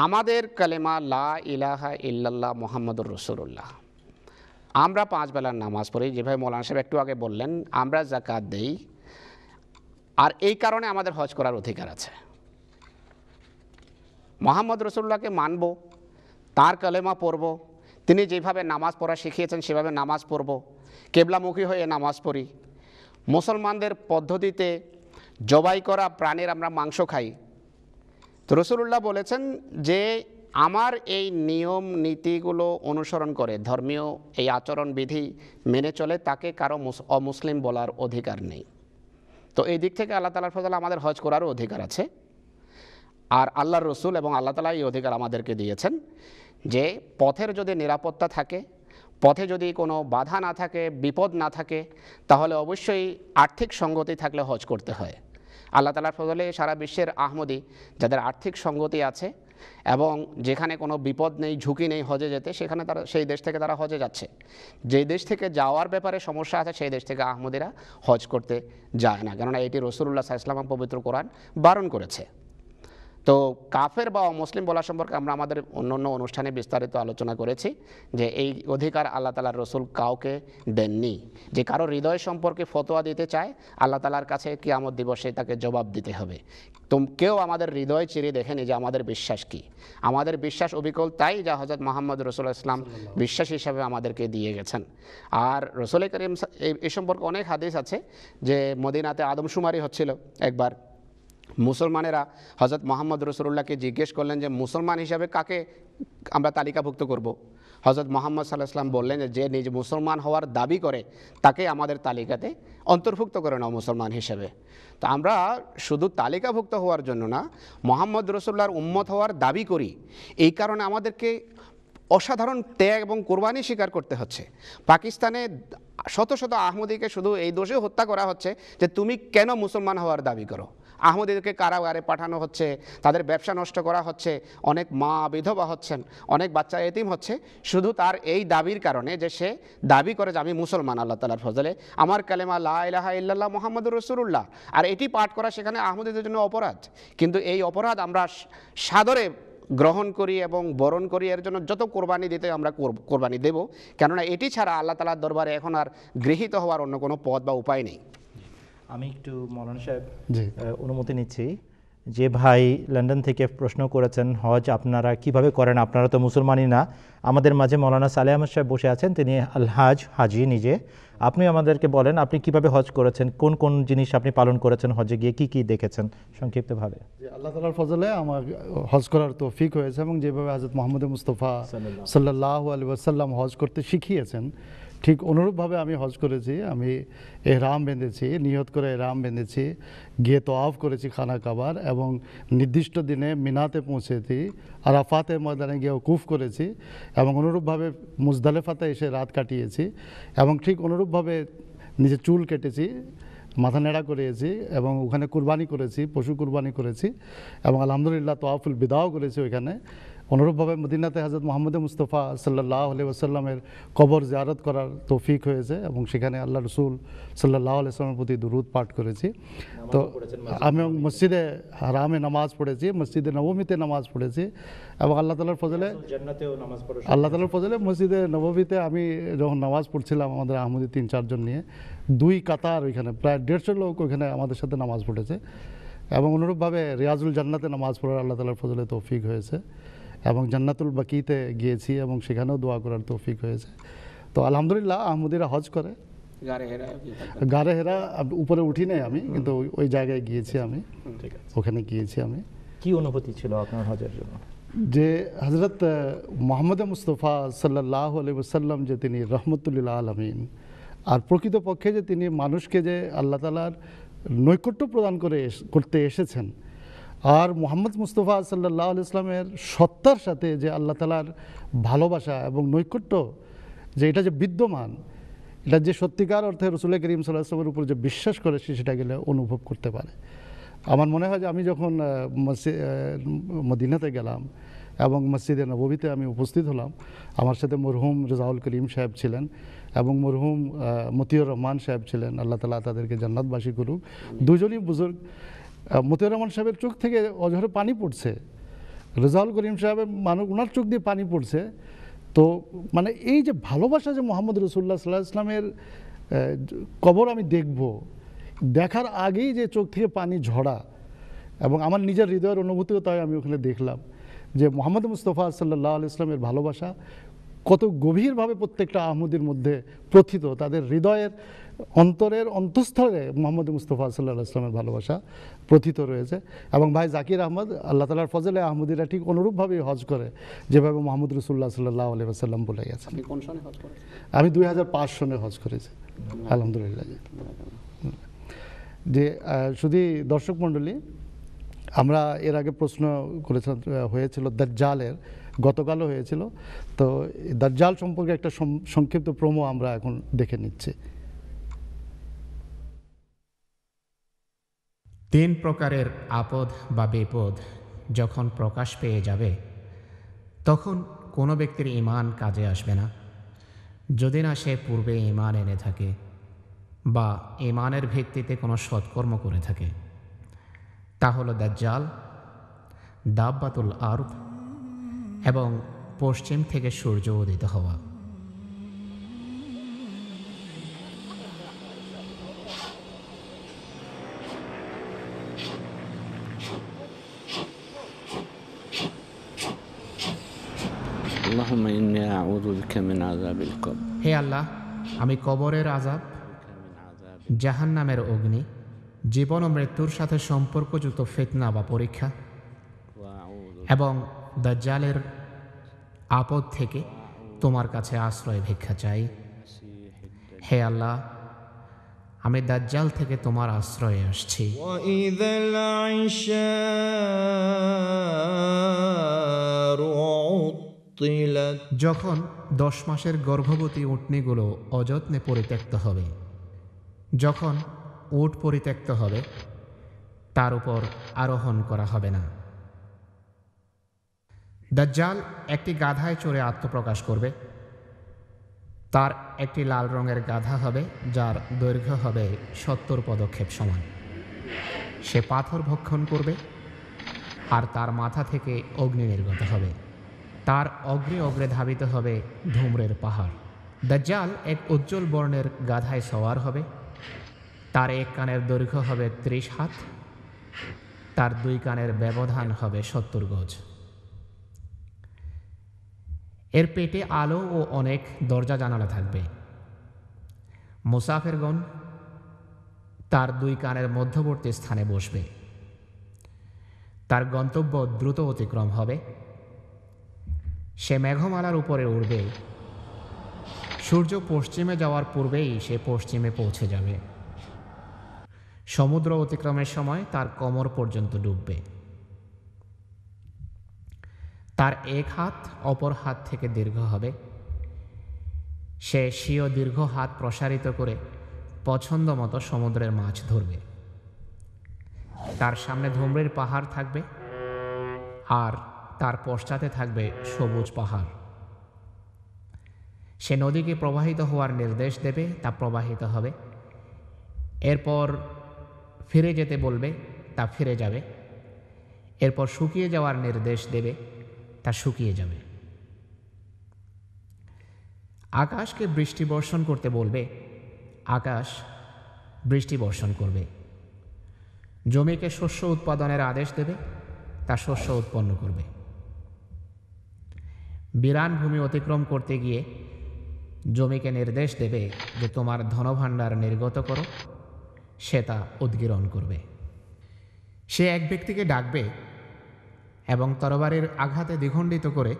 আমাদের কালেমা লা ইলাহা ইল্লাল্লাহ মোহাম্মদুর রসুল্লাহ আমরা পাঁচ বেলার নামাজ পড়ি যেভাবে মৌলানা সাহেব একটু আগে বললেন আমরা জাকাত দেই আর এই কারণে আমাদের হজ করার অধিকার আছে মোহাম্মদ রসুল্লাহকে মানব তার কালেমা পড়ব তিনি যেভাবে নামাজ পড়া শিখিয়েছেন সেভাবে নামাজ পড়ব কেবলামুখী হয়ে নামাজ পড়ি মুসলমানদের পদ্ধতিতে জবাই করা প্রাণীর আমরা মাংস খাই তো রসুল্লাহ বলেছেন যে আমার এই নিয়ম নীতিগুলো অনুসরণ করে ধর্মীয় এই আচরণবিধি মেনে চলে তাকে কারো অমুসলিম বলার অধিকার নেই তো এই দিক থেকে আল্লাহ তালার ফজল আমাদের হজ করারও অধিকার আছে আর আল্লাহর রসুল এবং আল্লাহ তালা এই অধিকার আমাদেরকে দিয়েছেন যে পথের যদি নিরাপত্তা থাকে পথে যদি কোনো বাধা না থাকে বিপদ না থাকে তাহলে অবশ্যই আর্থিক সঙ্গতি থাকলে হজ করতে হয় আল্লাহ তালার ফজলে সারা বিশ্বের আহমদি যাদের আর্থিক সঙ্গতি আছে এবং যেখানে কোনো বিপদ নেই ঝুঁকি নেই হজে যেতে সেখানে তারা সেই দেশ থেকে তারা হজে যাচ্ছে যে দেশ থেকে যাওয়ার ব্যাপারে সমস্যা আছে সেই দেশ থেকে আহমদিরা হজ করতে যায় না কেননা এটি রসুল্লাহ সাহা ইসলাম পবিত্র কোরআন বারণ করেছে তো কাফের বা মুসলিম বলা সম্পর্কে আমরা আমাদের অন্য অন্য অনুষ্ঠানে বিস্তারিত আলোচনা করেছি যে এই অধিকার আল্লাহ তালার রসুল কাউকে দেননি যে কারো হৃদয় সম্পর্কে ফতোয়া দিতে চায় আল্লাহ তালার কাছে কিয়ামত দিবসে তাকে জবাব দিতে হবে তো কেউ আমাদের হৃদয় চিরে দেখেনি যে আমাদের বিশ্বাস কি আমাদের বিশ্বাস অবিকল তাই যা হজরত মোহাম্মদ রসুল ইসলাম বিশ্বাস হিসাবে আমাদেরকে দিয়ে গেছেন আর রসুল করিম এই সম্পর্কে অনেক হাদিস আছে যে মদিনাতে আদমশুমারি হচ্ছিল একবার মুসলমানেরা হজরত মোহাম্মদ রসুল্লাহকে জিজ্ঞেস করলেন যে মুসলমান হিসাবে কাকে আমরা তালিকাভুক্ত করব। হজরত মোহাম্মদ সাল্লাহ সাল্লাম বললেন যে নিজ মুসলমান হওয়ার দাবি করে তাকে আমাদের তালিকাতে অন্তর্ভুক্ত করে নাও মুসলমান হিসেবে তো আমরা শুধু তালিকাভুক্ত হওয়ার জন্য না মোহাম্মদ রসুল্লাহর উম্মত হওয়ার দাবি করি এই কারণে আমাদেরকে অসাধারণ ত্যাগ এবং কোরবানি স্বীকার করতে হচ্ছে পাকিস্তানে শত শত আহমদিকে শুধু এই দোষে হত্যা করা হচ্ছে যে তুমি কেন মুসলমান হওয়ার দাবি করো আহমদীদেরকে কারাগারে পাঠানো হচ্ছে তাদের ব্যবসা নষ্ট করা হচ্ছে অনেক মা বিধবা হচ্ছেন অনেক বাচ্চা এতিম হচ্ছে শুধু তার এই দাবির কারণে যে সে দাবি করে যে আমি মুসলমান আল্লাহ তালার ফজলে আমার কালেমা লা ইলাহা ইল্লাল্লাহ মোহাম্মদ রসুল্লাহ আর এটি পাঠ করা সেখানে আহমদীদের জন্য অপরাধ কিন্তু এই অপরাধ আমরা সাদরে গ্রহণ করি এবং বরণ করি এর জন্য যত কোরবানি দিতে আমরা কোরবানি দেব কেননা এটি ছাড়া আল্লাহ তালার দরবারে এখন আর গৃহীত হওয়ার অন্য কোনো পথ বা উপায় নেই আমি একটু মৌলানা সাহেব অনুমতি নিচ্ছি যে ভাই লন্ডন থেকে প্রশ্ন করেছেন হজ আপনারা কিভাবে করেন আপনারা তো মুসলমানই না আমাদের মাঝে মৌলানা সালে আহমদ সাহেব বসে আছেন তিনি হাজ হাজি নিজে আপনি আমাদেরকে বলেন আপনি কিভাবে হজ করেছেন কোন কোন জিনিস আপনি পালন করেছেন হজে গিয়ে কি কি দেখেছেন সংক্ষিপ্তভাবে আল্লাহ তালার ফজলে আমার হজ করার তো ফিক হয়েছে এবং যেভাবে হাজরত মোহাম্মদ মুস্তফা সাল্লাহ আলী ওয়াসাল্লাম হজ করতে শিখিয়েছেন ঠিক অনুরূপভাবে আমি হজ করেছি আমি রাম বেঁধেছি নিহত করে রাম বেঁধেছি গিয়ে তোয়াফ করেছি খানা খাবার এবং নির্দিষ্ট দিনে মিনাতে পৌঁছেছি আর আফাতে ময়দানে গিয়ে কুফ করেছি এবং অনুরূপভাবে মুজদালেফাতে এসে রাত কাটিয়েছি এবং ঠিক অনুরূপভাবে নিজে চুল কেটেছি মাথা নেড়া করিয়েছি এবং ওখানে কুরবানি করেছি পশু কুরবানি করেছি এবং আলহামদুলিল্লাহ তোয়াফুল বিদাও করেছি ওইখানে অনুরূপভাবে মদিনাতে হাজরত মোহাম্মদ মুস্তফা সাল্লাহ আলি ওসাল্লামের কবর জিয়ারত করার তৌফিক হয়েছে এবং সেখানে আল্লাহ রসুল সাল্লাহ আলিয়াল্লামের প্রতি দুরুদ পাঠ করেছি তো আমি মসজিদে হারামে নামাজ পড়েছি মসজিদে নবমীতে নামাজ পড়েছি এবং আল্লাহ তালার ফজলে আল্লাহ তালার ফজলে মসজিদে নবমীতে আমি যখন নামাজ পড়ছিলাম আমাদের আহমদি তিন চারজন নিয়ে দুই কাতার ওইখানে প্রায় দেড়শো লোক ওইখানে আমাদের সাথে নামাজ পড়েছে এবং অনুরূপভাবে রিয়াজুল জান্নাতে নামাজ পড়ার আল্লাহ তালার ফজলে তৌফিক হয়েছে এবং জান্নাতুল বাকিতে গিয়েছি এবং সেখানেও দোয়া করার তৌফিক হয়েছে তো আলহামদুলিল্লাহ আহমদিরা হজ করে গারে হেরা উপরে উঠি নাই আমি কিন্তু ওই জায়গায় গিয়েছি আমি ওখানে গিয়েছি আমি কি অনুভূতি ছিল আপনার হজের জন্য যে হজরত মোহাম্মদ মুস্তফা সাল্লাহ আলাইসাল্লাম যে তিনি রহমতুল্লাহ আলমিন আর প্রকৃতপক্ষে যে তিনি মানুষকে যে আল্লাহ তালার নৈকট্য প্রদান করে করতে এসেছেন আর মোহাম্মদ মুস্তফা সাল্লাহ ইসলামের সত্তার সাথে যে আল্লাহ তালার ভালোবাসা এবং নৈকট্য যে এটা যে বিদ্যমান এটা যে সত্যিকার অর্থে রসুল করিম সাল্লাহ আসলামের উপর যে বিশ্বাস করে সে সেটা গেলে অনুভব করতে পারে আমার মনে হয় যে আমি যখন মদিনাতে গেলাম এবং মসজিদে নববীতে আমি উপস্থিত হলাম আমার সাথে মরহুম রেজাউল করিম সাহেব ছিলেন এবং মরহুম মতিউর রহমান সাহেব ছিলেন আল্লাহ তালা তাদেরকে জান্নাতবাসী করুক দুজনই বুজুর্গ মতিউর রহমান সাহেবের চোখ থেকে অঝরে পানি পড়ছে রেজাউল করিম সাহেবের মানুষ ওনার চোখ দিয়ে পানি পড়ছে তো মানে এই যে ভালোবাসা যে মোহাম্মদ রসুল্লাহ সাল্লাহ ইসলামের কবর আমি দেখব দেখার আগেই যে চোখ থেকে পানি ঝরা এবং আমার নিজের হৃদয়ের অনুভূতিও তাই আমি ওখানে দেখলাম যে মোহাম্মদ মুস্তফা সাল্লাহ আলি ইসলামের ভালোবাসা কত গভীরভাবে প্রত্যেকটা আহমদের মধ্যে প্রথিত তাদের হৃদয়ের অন্তরের অন্তঃস্থলে মোহাম্মদ মুস্তফা সাল্লাহ আসলামের ভালোবাসা প্রথিত রয়েছে এবং ভাই জাকির আহমদ আল্লাহ তালার ফজলে আহমদিরা ঠিক অনুরূপভাবেই হজ করে যেভাবে মোহাম্মদ রসুল্লাহ সাল্লাহ আলি আসাল্লাম বলে গেছেন আমি দুই হাজার পাঁচ সনে হজ করেছি আলহামদুলিল্লাহ যে শুধু দর্শক মণ্ডলী আমরা এর আগে প্রশ্ন করেছিলাম হয়েছিল দাজ্জালের গতকালও হয়েছিল তো দাজ্জাল সম্পর্কে একটা সংক্ষিপ্ত প্রোমো আমরা এখন দেখে নিচ্ছি তিন প্রকারের আপদ বা বিপদ যখন প্রকাশ পেয়ে যাবে তখন কোনো ব্যক্তির ইমান কাজে আসবে না যদি না সে পূর্বে ইমান এনে থাকে বা ইমানের ভিত্তিতে কোনো সৎকর্ম করে থাকে তা হলো দাজ্জাল দাব্বাতুল আর্ব এবং পশ্চিম থেকে সূর্য উদিত হওয়া হে আল্লাহ আমি কবরের আজাব জাহান নামের অগ্নি জীবন ও মৃত্যুর সাথে সম্পর্কযুক্ত ফেতনা বা পরীক্ষা এবং দাজ্জালের আপদ থেকে তোমার কাছে আশ্রয় ভিক্ষা চাই হে আল্লাহ আমি দাজ্জাল থেকে তোমার আশ্রয়ে আসছি ও যখন দশ মাসের গর্ভবতী উটনিগুলো অযত্নে পরিত্যক্ত হবে যখন উট পরিত্যক্ত হবে তার উপর আরোহণ করা হবে না দাজ্জাল একটি গাধায় চড়ে আত্মপ্রকাশ করবে তার একটি লাল রঙের গাধা হবে যার দৈর্ঘ্য হবে সত্তর পদক্ষেপ সমান সে পাথর ভক্ষণ করবে আর তার মাথা থেকে অগ্নি নির্গত হবে তার অগ্রে অগ্রে ধাবিত হবে ধুমরের পাহাড় জাল এক উজ্জ্বল বর্ণের গাধায় সওয়ার হবে তার এক কানের দৈর্ঘ্য হবে ত্রিশ হাত তার দুই কানের ব্যবধান হবে সত্তর গজ এর পেটে আলো ও অনেক দরজা জানালা থাকবে মুসাফেরগণ তার দুই কানের মধ্যবর্তী স্থানে বসবে তার গন্তব্য দ্রুত অতিক্রম হবে সে মেঘমালার উপরে উঠবে সূর্য পশ্চিমে যাওয়ার পূর্বেই সে পশ্চিমে পৌঁছে যাবে সমুদ্র অতিক্রমের সময় তার কমর পর্যন্ত ডুববে তার এক হাত অপর হাত থেকে দীর্ঘ হবে সে স্বীয় দীর্ঘ হাত প্রসারিত করে পছন্দ মতো সমুদ্রের মাছ ধরবে তার সামনে ধুমড়ির পাহাড় থাকবে আর তার পশ্চাতে থাকবে সবুজ পাহাড় সে নদীকে প্রবাহিত হওয়ার নির্দেশ দেবে তা প্রবাহিত হবে এরপর ফিরে যেতে বলবে তা ফিরে যাবে এরপর শুকিয়ে যাওয়ার নির্দেশ দেবে তা শুকিয়ে যাবে আকাশকে বৃষ্টি বর্ষণ করতে বলবে আকাশ বৃষ্টি বর্ষণ করবে জমিকে শস্য উৎপাদনের আদেশ দেবে তা শস্য উৎপন্ন করবে বিরান ভূমি অতিক্রম করতে গিয়ে জমিকে নির্দেশ দেবে যে তোমার ধনভাণ্ডার নির্গত করো সে তা উদ্গিরণ করবে সে এক ব্যক্তিকে ডাকবে এবং তরবারির আঘাতে দ্বিখণ্ডিত করে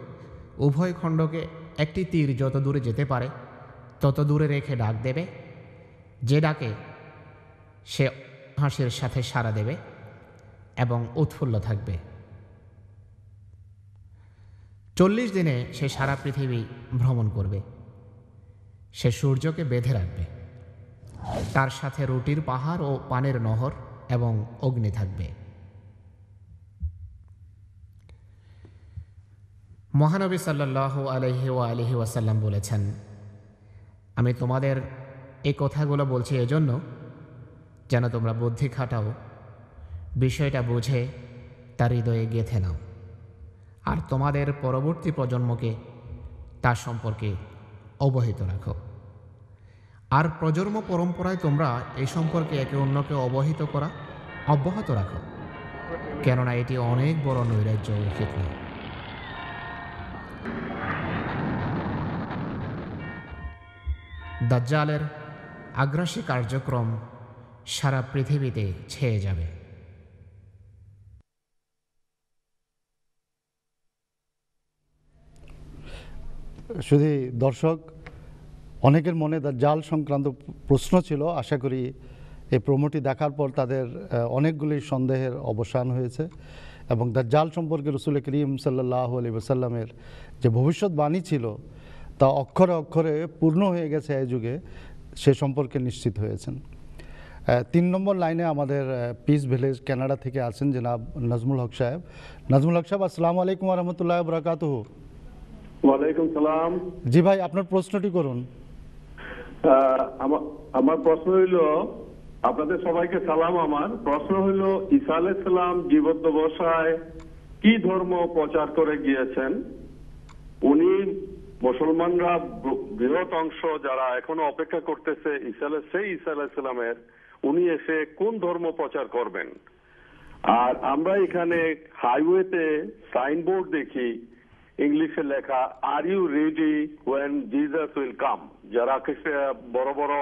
উভয় খণ্ডকে একটি তীর যত দূরে যেতে পারে তত দূরে রেখে ডাক দেবে যে ডাকে সে হাসির সাথে সাড়া দেবে এবং উৎফুল্ল থাকবে চল্লিশ দিনে সে সারা পৃথিবী ভ্রমণ করবে সে সূর্যকে বেঁধে রাখবে তার সাথে রুটির পাহাড় ও পানের নহর এবং অগ্নি থাকবে মহানবী সাল্লাহ আলহি ও আলহি ওয়াসাল্লাম বলেছেন আমি তোমাদের এই কথাগুলো বলছি এজন্য যেন তোমরা বুদ্ধি খাটাও বিষয়টা বুঝে তার হৃদয়ে গেঁথে নাও আর তোমাদের পরবর্তী প্রজন্মকে তা সম্পর্কে অবহিত রাখো আর প্রজন্ম পরম্পরায় তোমরা এ সম্পর্কে একে অন্যকে অবহিত করা অব্যাহত রাখো কেননা এটি অনেক বড় নৈরাজ্য উচিত নয় দাজ্জালের আগ্রাসী কার্যক্রম সারা পৃথিবীতে ছেয়ে যাবে শুধু দর্শক অনেকের মনে জাল সংক্রান্ত প্রশ্ন ছিল আশা করি এই প্রোমোটি দেখার পর তাদের অনেকগুলি সন্দেহের অবসান হয়েছে এবং জাল সম্পর্কে রসুল করিম সাল্লাহ আলী ওসাল্লামের যে ভবিষ্যৎবাণী ছিল তা অক্ষরে অক্ষরে পূর্ণ হয়ে গেছে এই যুগে সে সম্পর্কে নিশ্চিত হয়েছেন তিন নম্বর লাইনে আমাদের পিস ভিলেজ কানাডা থেকে আছেন জেনাব নাজমুল হক সাহেব নাজমুল হক সাহেব আসসালামু আলাইকুম রহমতুল্লাহ বরাকাতহ ওয়ালাইকুম সালাম জি ভাই আপনার প্রশ্নটি করুন আমার প্রশ্ন হইল আপনাদের সবাইকে সালাম আমার প্রশ্ন হইল ঈসা আলাইসালাম জীবদ্দশায় কি ধর্ম প্রচার করে গিয়েছেন উনি মুসলমানরা বৃহৎ অংশ যারা এখনো অপেক্ষা করতেছে ঈসা সেই ঈসা আলাইসালামের উনি এসে কোন ধর্ম প্রচার করবেন আর আমরা এখানে হাইওয়েতে সাইনবোর্ড দেখি ইংলিশে লেখা are you ready when Jesus will come যারা বড় বড়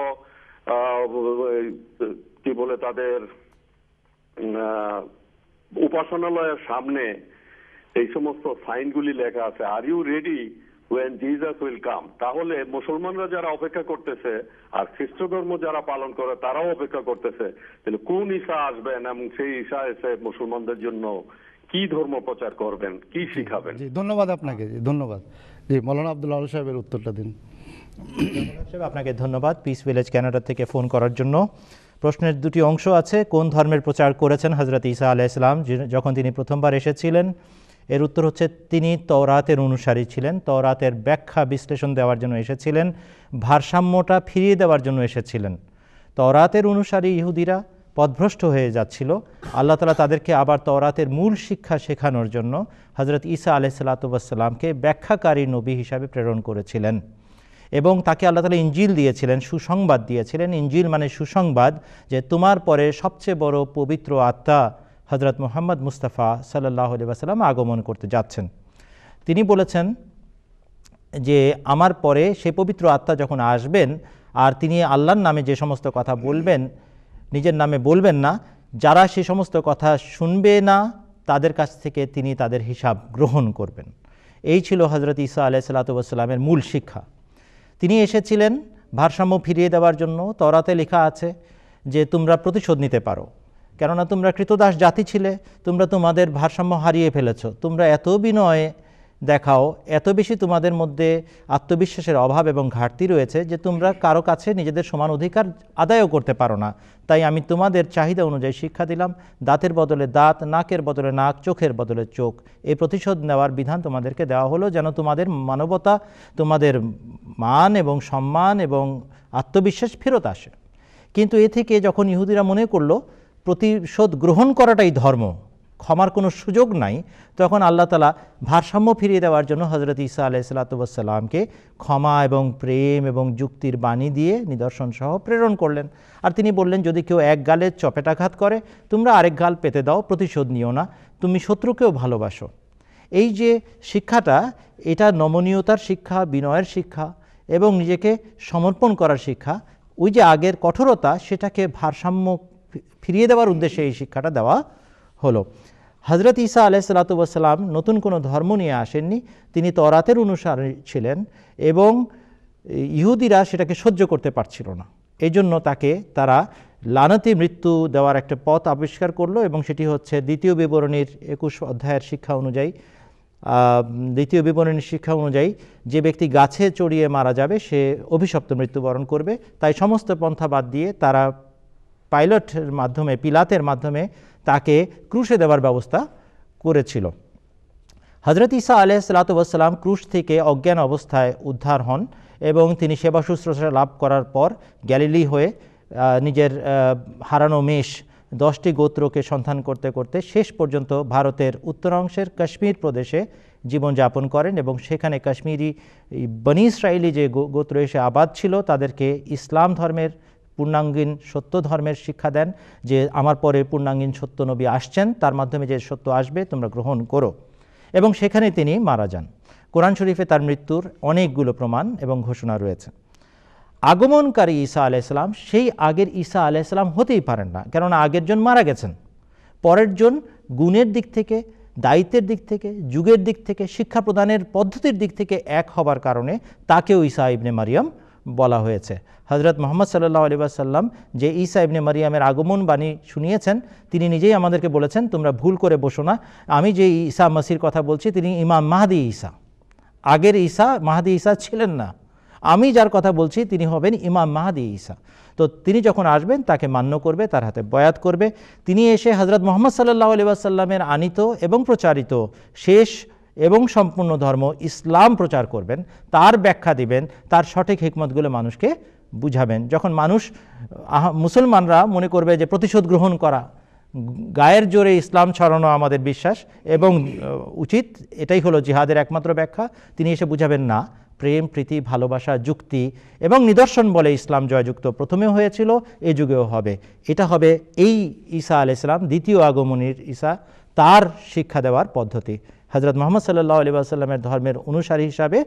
কি বলে তাদের উপাসনালয়ের সামনে এই সমস্ত সাইনগুলি লেখা আছে are you ready when Jesus will come তাহলে মুসলমানরা যারা অপেক্ষা করতেছে আর খ্রিস্ট ধর্ম যারা পালন করে তারাও অপেক্ষা করতেছে তাহলে কোন ঈশা আসবেন এবং সেই ঈশা এসে মুসলমানদের জন্য কি ধর্ম প্রচার করবেন কি শিখাবেন জি ধন্যবাদ আপনাকে ধন্যবাদ জি মৌলানা আব্দুল আল সাহেবের উত্তরটা দিন আপনাকে ধন্যবাদ পিস ভিলেজ ক্যানাডা থেকে ফোন করার জন্য প্রশ্নের দুটি অংশ আছে কোন ধর্মের প্রচার করেছেন হজরত ইসা আলাহ ইসলাম যখন তিনি প্রথমবার এসেছিলেন এর উত্তর হচ্ছে তিনি তওরাতের অনুসারী ছিলেন তওরাতের ব্যাখ্যা বিশ্লেষণ দেওয়ার জন্য এসেছিলেন ভারসাম্যটা ফিরিয়ে দেওয়ার জন্য এসেছিলেন তওরাতের অনুসারী ইহুদিরা পদভ্রষ্ট হয়ে যাচ্ছিল আল্লাহ তালা তাদেরকে আবার তওরাতের মূল শিক্ষা শেখানোর জন্য হজরত ঈসা আলহ সালাতুবাসাল্লামকে ব্যাখ্যাকারী নবী হিসাবে প্রেরণ করেছিলেন এবং তাকে আল্লাহ তালা ইঞ্জিল দিয়েছিলেন সুসংবাদ দিয়েছিলেন ইঞ্জিল মানে সুসংবাদ যে তোমার পরে সবচেয়ে বড় পবিত্র আত্মা হজরত মোহাম্মদ মুস্তাফা সাল্লাহ আলিবাসাল্লাম আগমন করতে যাচ্ছেন তিনি বলেছেন যে আমার পরে সে পবিত্র আত্মা যখন আসবেন আর তিনি আল্লাহর নামে যে সমস্ত কথা বলবেন নিজের নামে বলবেন না যারা সে সমস্ত কথা শুনবে না তাদের কাছ থেকে তিনি তাদের হিসাব গ্রহণ করবেন এই ছিল হজরত ইসা আলাহ সাল্লাতুসাল্লামের মূল শিক্ষা তিনি এসেছিলেন ভারসাম্য ফিরিয়ে দেওয়ার জন্য তরাতে লেখা আছে যে তোমরা প্রতিশোধ নিতে পারো কেননা তোমরা কৃতদাস জাতি ছিলে তোমরা তোমাদের ভারসাম্য হারিয়ে ফেলেছ তোমরা এত বিনয়ে দেখাও এত বেশি তোমাদের মধ্যে আত্মবিশ্বাসের অভাব এবং ঘাটতি রয়েছে যে তোমরা কারো কাছে নিজেদের সমান অধিকার আদায়ও করতে পারো না তাই আমি তোমাদের চাহিদা অনুযায়ী শিক্ষা দিলাম দাঁতের বদলে দাঁত নাকের বদলে নাক চোখের বদলে চোখ এই প্রতিশোধ নেওয়ার বিধান তোমাদেরকে দেওয়া হলো যেন তোমাদের মানবতা তোমাদের মান এবং সম্মান এবং আত্মবিশ্বাস ফেরত আসে কিন্তু এ থেকে যখন ইহুদিরা মনে করলো প্রতিশোধ গ্রহণ করাটাই ধর্ম ক্ষমার কোনো সুযোগ নাই তখন আল্লাহ তালা ভারসাম্য ফিরিয়ে দেওয়ার জন্য হজরত ইসা আলাইসালাতুসাল্লামকে ক্ষমা এবং প্রেম এবং যুক্তির বাণী দিয়ে নিদর্শন সহ প্রেরণ করলেন আর তিনি বললেন যদি কেউ এক গালে চপেটাঘাত করে তোমরা আরেক গাল পেতে দাও প্রতিশোধ নিও না তুমি শত্রুকেও ভালোবাসো এই যে শিক্ষাটা এটা নমনীয়তার শিক্ষা বিনয়ের শিক্ষা এবং নিজেকে সমর্পণ করার শিক্ষা ওই যে আগের কঠোরতা সেটাকে ভারসাম্য ফিরিয়ে দেওয়ার উদ্দেশ্যে এই শিক্ষাটা দেওয়া হলো হজরত ইসা আলাইসালাতুবসালাম নতুন কোনো ধর্ম নিয়ে আসেননি তিনি তরাতের অনুসারী ছিলেন এবং ইহুদিরা সেটাকে সহ্য করতে পারছিল না এই জন্য তাকে তারা লানাতি মৃত্যু দেওয়ার একটা পথ আবিষ্কার করলো এবং সেটি হচ্ছে দ্বিতীয় বিবরণীর একুশ অধ্যায়ের শিক্ষা অনুযায়ী দ্বিতীয় বিবরণীর শিক্ষা অনুযায়ী যে ব্যক্তি গাছে চড়িয়ে মারা যাবে সে অভিশপ্ত মৃত্যুবরণ করবে তাই সমস্ত পন্থা বাদ দিয়ে তারা পাইলটের মাধ্যমে পিলাতের মাধ্যমে তাকে ক্রুশে দেওয়ার ব্যবস্থা করেছিল হজরত ইসা আলহ সালাতাম ক্রুশ থেকে অজ্ঞান অবস্থায় উদ্ধার হন এবং তিনি সেবা শুশ্রূষা লাভ করার পর গ্যালিলি হয়ে নিজের হারানো মেষ দশটি গোত্রকে সন্ধান করতে করতে শেষ পর্যন্ত ভারতের উত্তরাংশের কাশ্মীর প্রদেশে জীবনযাপন করেন এবং সেখানে কাশ্মীরি বনি ইসরায়েলি যে গোত্র এসে আবাদ ছিল তাদেরকে ইসলাম ধর্মের পূর্ণাঙ্গীন সত্য ধর্মের শিক্ষা দেন যে আমার পরে পূর্ণাঙ্গীন সত্য নবী আসছেন তার মাধ্যমে যে সত্য আসবে তোমরা গ্রহণ করো এবং সেখানে তিনি মারা যান কোরআন শরীফে তার মৃত্যুর অনেকগুলো প্রমাণ এবং ঘোষণা রয়েছে আগমনকারী ঈসা ইসলাম সেই আগের ঈসা ইসলাম হতেই পারেন না কেননা আগের জন মারা গেছেন পরের জন গুণের দিক থেকে দায়িত্বের দিক থেকে যুগের দিক থেকে শিক্ষা প্রদানের পদ্ধতির দিক থেকে এক হবার কারণে তাকেও ঈসা ইবনে মারিয়াম বলা হয়েছে হজরত মোহাম্মদ সাল্লাহ আলী সাল্লাম যে ঈসা ইবনে মারিয়ামের আগমন বাণী শুনিয়েছেন তিনি নিজেই আমাদেরকে বলেছেন তোমরা ভুল করে বসো না আমি যে ঈসা মাসির কথা বলছি তিনি ইমাম মাহাদি ঈসা আগের ঈসা মাহাদি ঈসা ছিলেন না আমি যার কথা বলছি তিনি হবেন ইমাম মাহাদি ঈসা তো তিনি যখন আসবেন তাকে মান্য করবে তার হাতে বয়াত করবে তিনি এসে হজরত মোহাম্মদ সাল্লাহ আলিবাসাল্লামের আনিত এবং প্রচারিত শেষ এবং সম্পূর্ণ ধর্ম ইসলাম প্রচার করবেন তার ব্যাখ্যা দিবেন তার সঠিক হিকমতগুলো মানুষকে বুঝাবেন যখন মানুষ মুসলমানরা মনে করবে যে প্রতিশোধ গ্রহণ করা গায়ের জোরে ইসলাম ছড়ানো আমাদের বিশ্বাস এবং উচিত এটাই হলো জিহাদের একমাত্র ব্যাখ্যা তিনি এসে বুঝাবেন না প্রেম প্রীতি ভালোবাসা যুক্তি এবং নিদর্শন বলে ইসলাম জয়যুক্ত প্রথমেও হয়েছিল এ যুগেও হবে এটা হবে এই ঈসা আল ইসলাম দ্বিতীয় আগমনীর ঈসা তার শিক্ষা দেওয়ার পদ্ধতি হজরত মোহাম্মদ সাল্লাহ আলী আসাল্লামের ধর্মের অনুসারী হিসাবে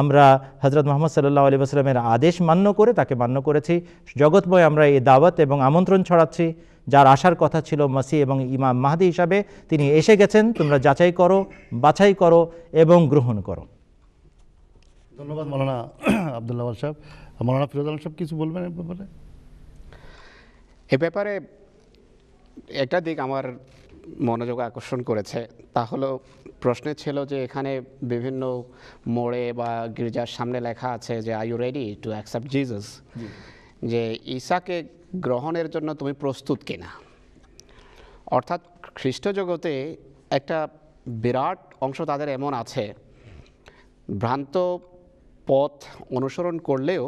আমরা হজরত মোহাম্মদ সাল্লাহ আলী আসলামের আদেশ মান্য করে তাকে মান্য করেছি জগৎময় আমরা এই দাওয়াত এবং আমন্ত্রণ ছড়াচ্ছি যার আসার কথা ছিল মাসি এবং ইমাম মাহাদি হিসাবে তিনি এসে গেছেন তোমরা যাচাই করো বাছাই করো এবং গ্রহণ করো ধন্যবাদ মৌলানা আবদুল্লাহ সাহেব মৌলানা ফিরোজ আলম সাহেব কিছু বলবেন এ ব্যাপারে এ ব্যাপারে একটা দিক আমার মনোযোগ আকর্ষণ করেছে তা হলো প্রশ্নে ছিল যে এখানে বিভিন্ন মোড়ে বা গির্জার সামনে লেখা আছে যে I you ready to accept Jesus যে ঈশাকে গ্রহণের জন্য তুমি প্রস্তুত কিনা অর্থাৎ খ্রিস্ট জগতে একটা বিরাট অংশ তাদের এমন আছে ভ্রান্ত পথ অনুসরণ করলেও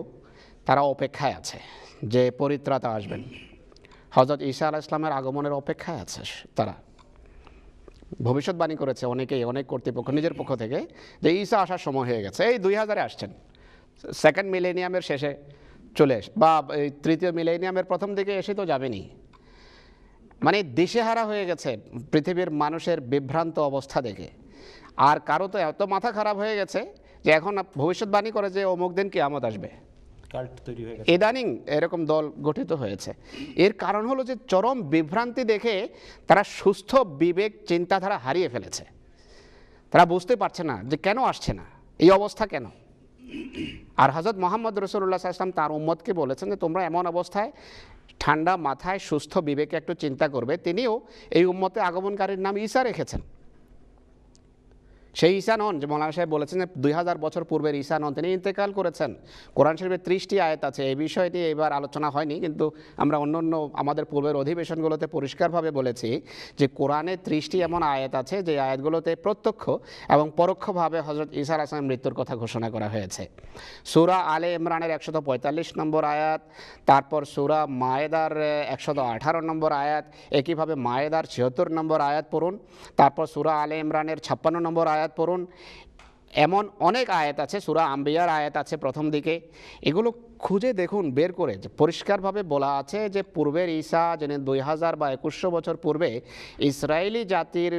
তারা অপেক্ষায় আছে যে পরিত্রাতা আসবেন হজরত ঈসা আলাহ ইসলামের আগমনের অপেক্ষায় আছে তারা ভবিষ্যৎবাণী করেছে অনেকেই অনেক কর্তৃপক্ষ নিজের পক্ষ থেকে যে ঈসা আসার সময় হয়ে গেছে এই দুই হাজারে আসছেন সেকেন্ড মিলেনিয়ামের শেষে চলে বা এই তৃতীয় মিলেনিয়ামের প্রথম দিকে এসে তো যাবেনি মানে দিশেহারা হয়ে গেছে পৃথিবীর মানুষের বিভ্রান্ত অবস্থা দেখে আর কারো তো এত মাথা খারাপ হয়ে গেছে যে এখন ভবিষ্যৎবাণী করে যে অমুক দিন কেয়ামত আসবে ইদানিং এরকম দল গঠিত হয়েছে এর কারণ হলো যে চরম বিভ্রান্তি দেখে তারা সুস্থ বিবেক চিন্তাধারা হারিয়ে ফেলেছে তারা বুঝতে পারছে না যে কেন আসছে না এই অবস্থা কেন আর হজরত মোহাম্মদ রসুল্লাহ সাল্লাম তার উম্মদকে বলেছেন যে তোমরা এমন অবস্থায় ঠান্ডা মাথায় সুস্থ বিবেকে একটু চিন্তা করবে তিনিও এই উম্মতে আগমনকারীর নাম ইসা রেখেছেন সেই ঈশা নন যে মৌলানা সাহেব বলেছেন যে দুই হাজার বছর পূর্বের ঈশা নন তিনি ইন্তেকাল করেছেন কোরআন শরীফের ত্রিশটি আয়াত আছে এই বিষয় নিয়ে এবার আলোচনা হয়নি কিন্তু আমরা অন্য অন্য আমাদের পূর্বের অধিবেশনগুলোতে পরিষ্কারভাবে বলেছি যে কোরআনে ত্রিশটি এমন আয়াত আছে যে আয়াতগুলোতে প্রত্যক্ষ এবং পরোক্ষভাবে হজরত ঈশার আসলামের মৃত্যুর কথা ঘোষণা করা হয়েছে সুরা আলে ইমরানের একশত পঁয়তাল্লিশ নম্বর আয়াত তারপর সুরা মায়েদার একশত আঠারো নম্বর আয়াত একইভাবে মায়েদার ছিয়াত্তর নম্বর আয়াত পড়ুন তারপর সুরা আলে ইমরানের ছাপ্পান্ন নম্বর আয়াত আয়াত পড়ুন এমন অনেক আয়াত আছে সুরা আম্বিয়ার আয়াত আছে প্রথম দিকে এগুলো খুঁজে দেখুন বের করে পরিষ্কারভাবে বলা আছে যে পূর্বের ঈশা যিনি দুই হাজার বা একুশশো বছর পূর্বে ইসরায়েলি জাতির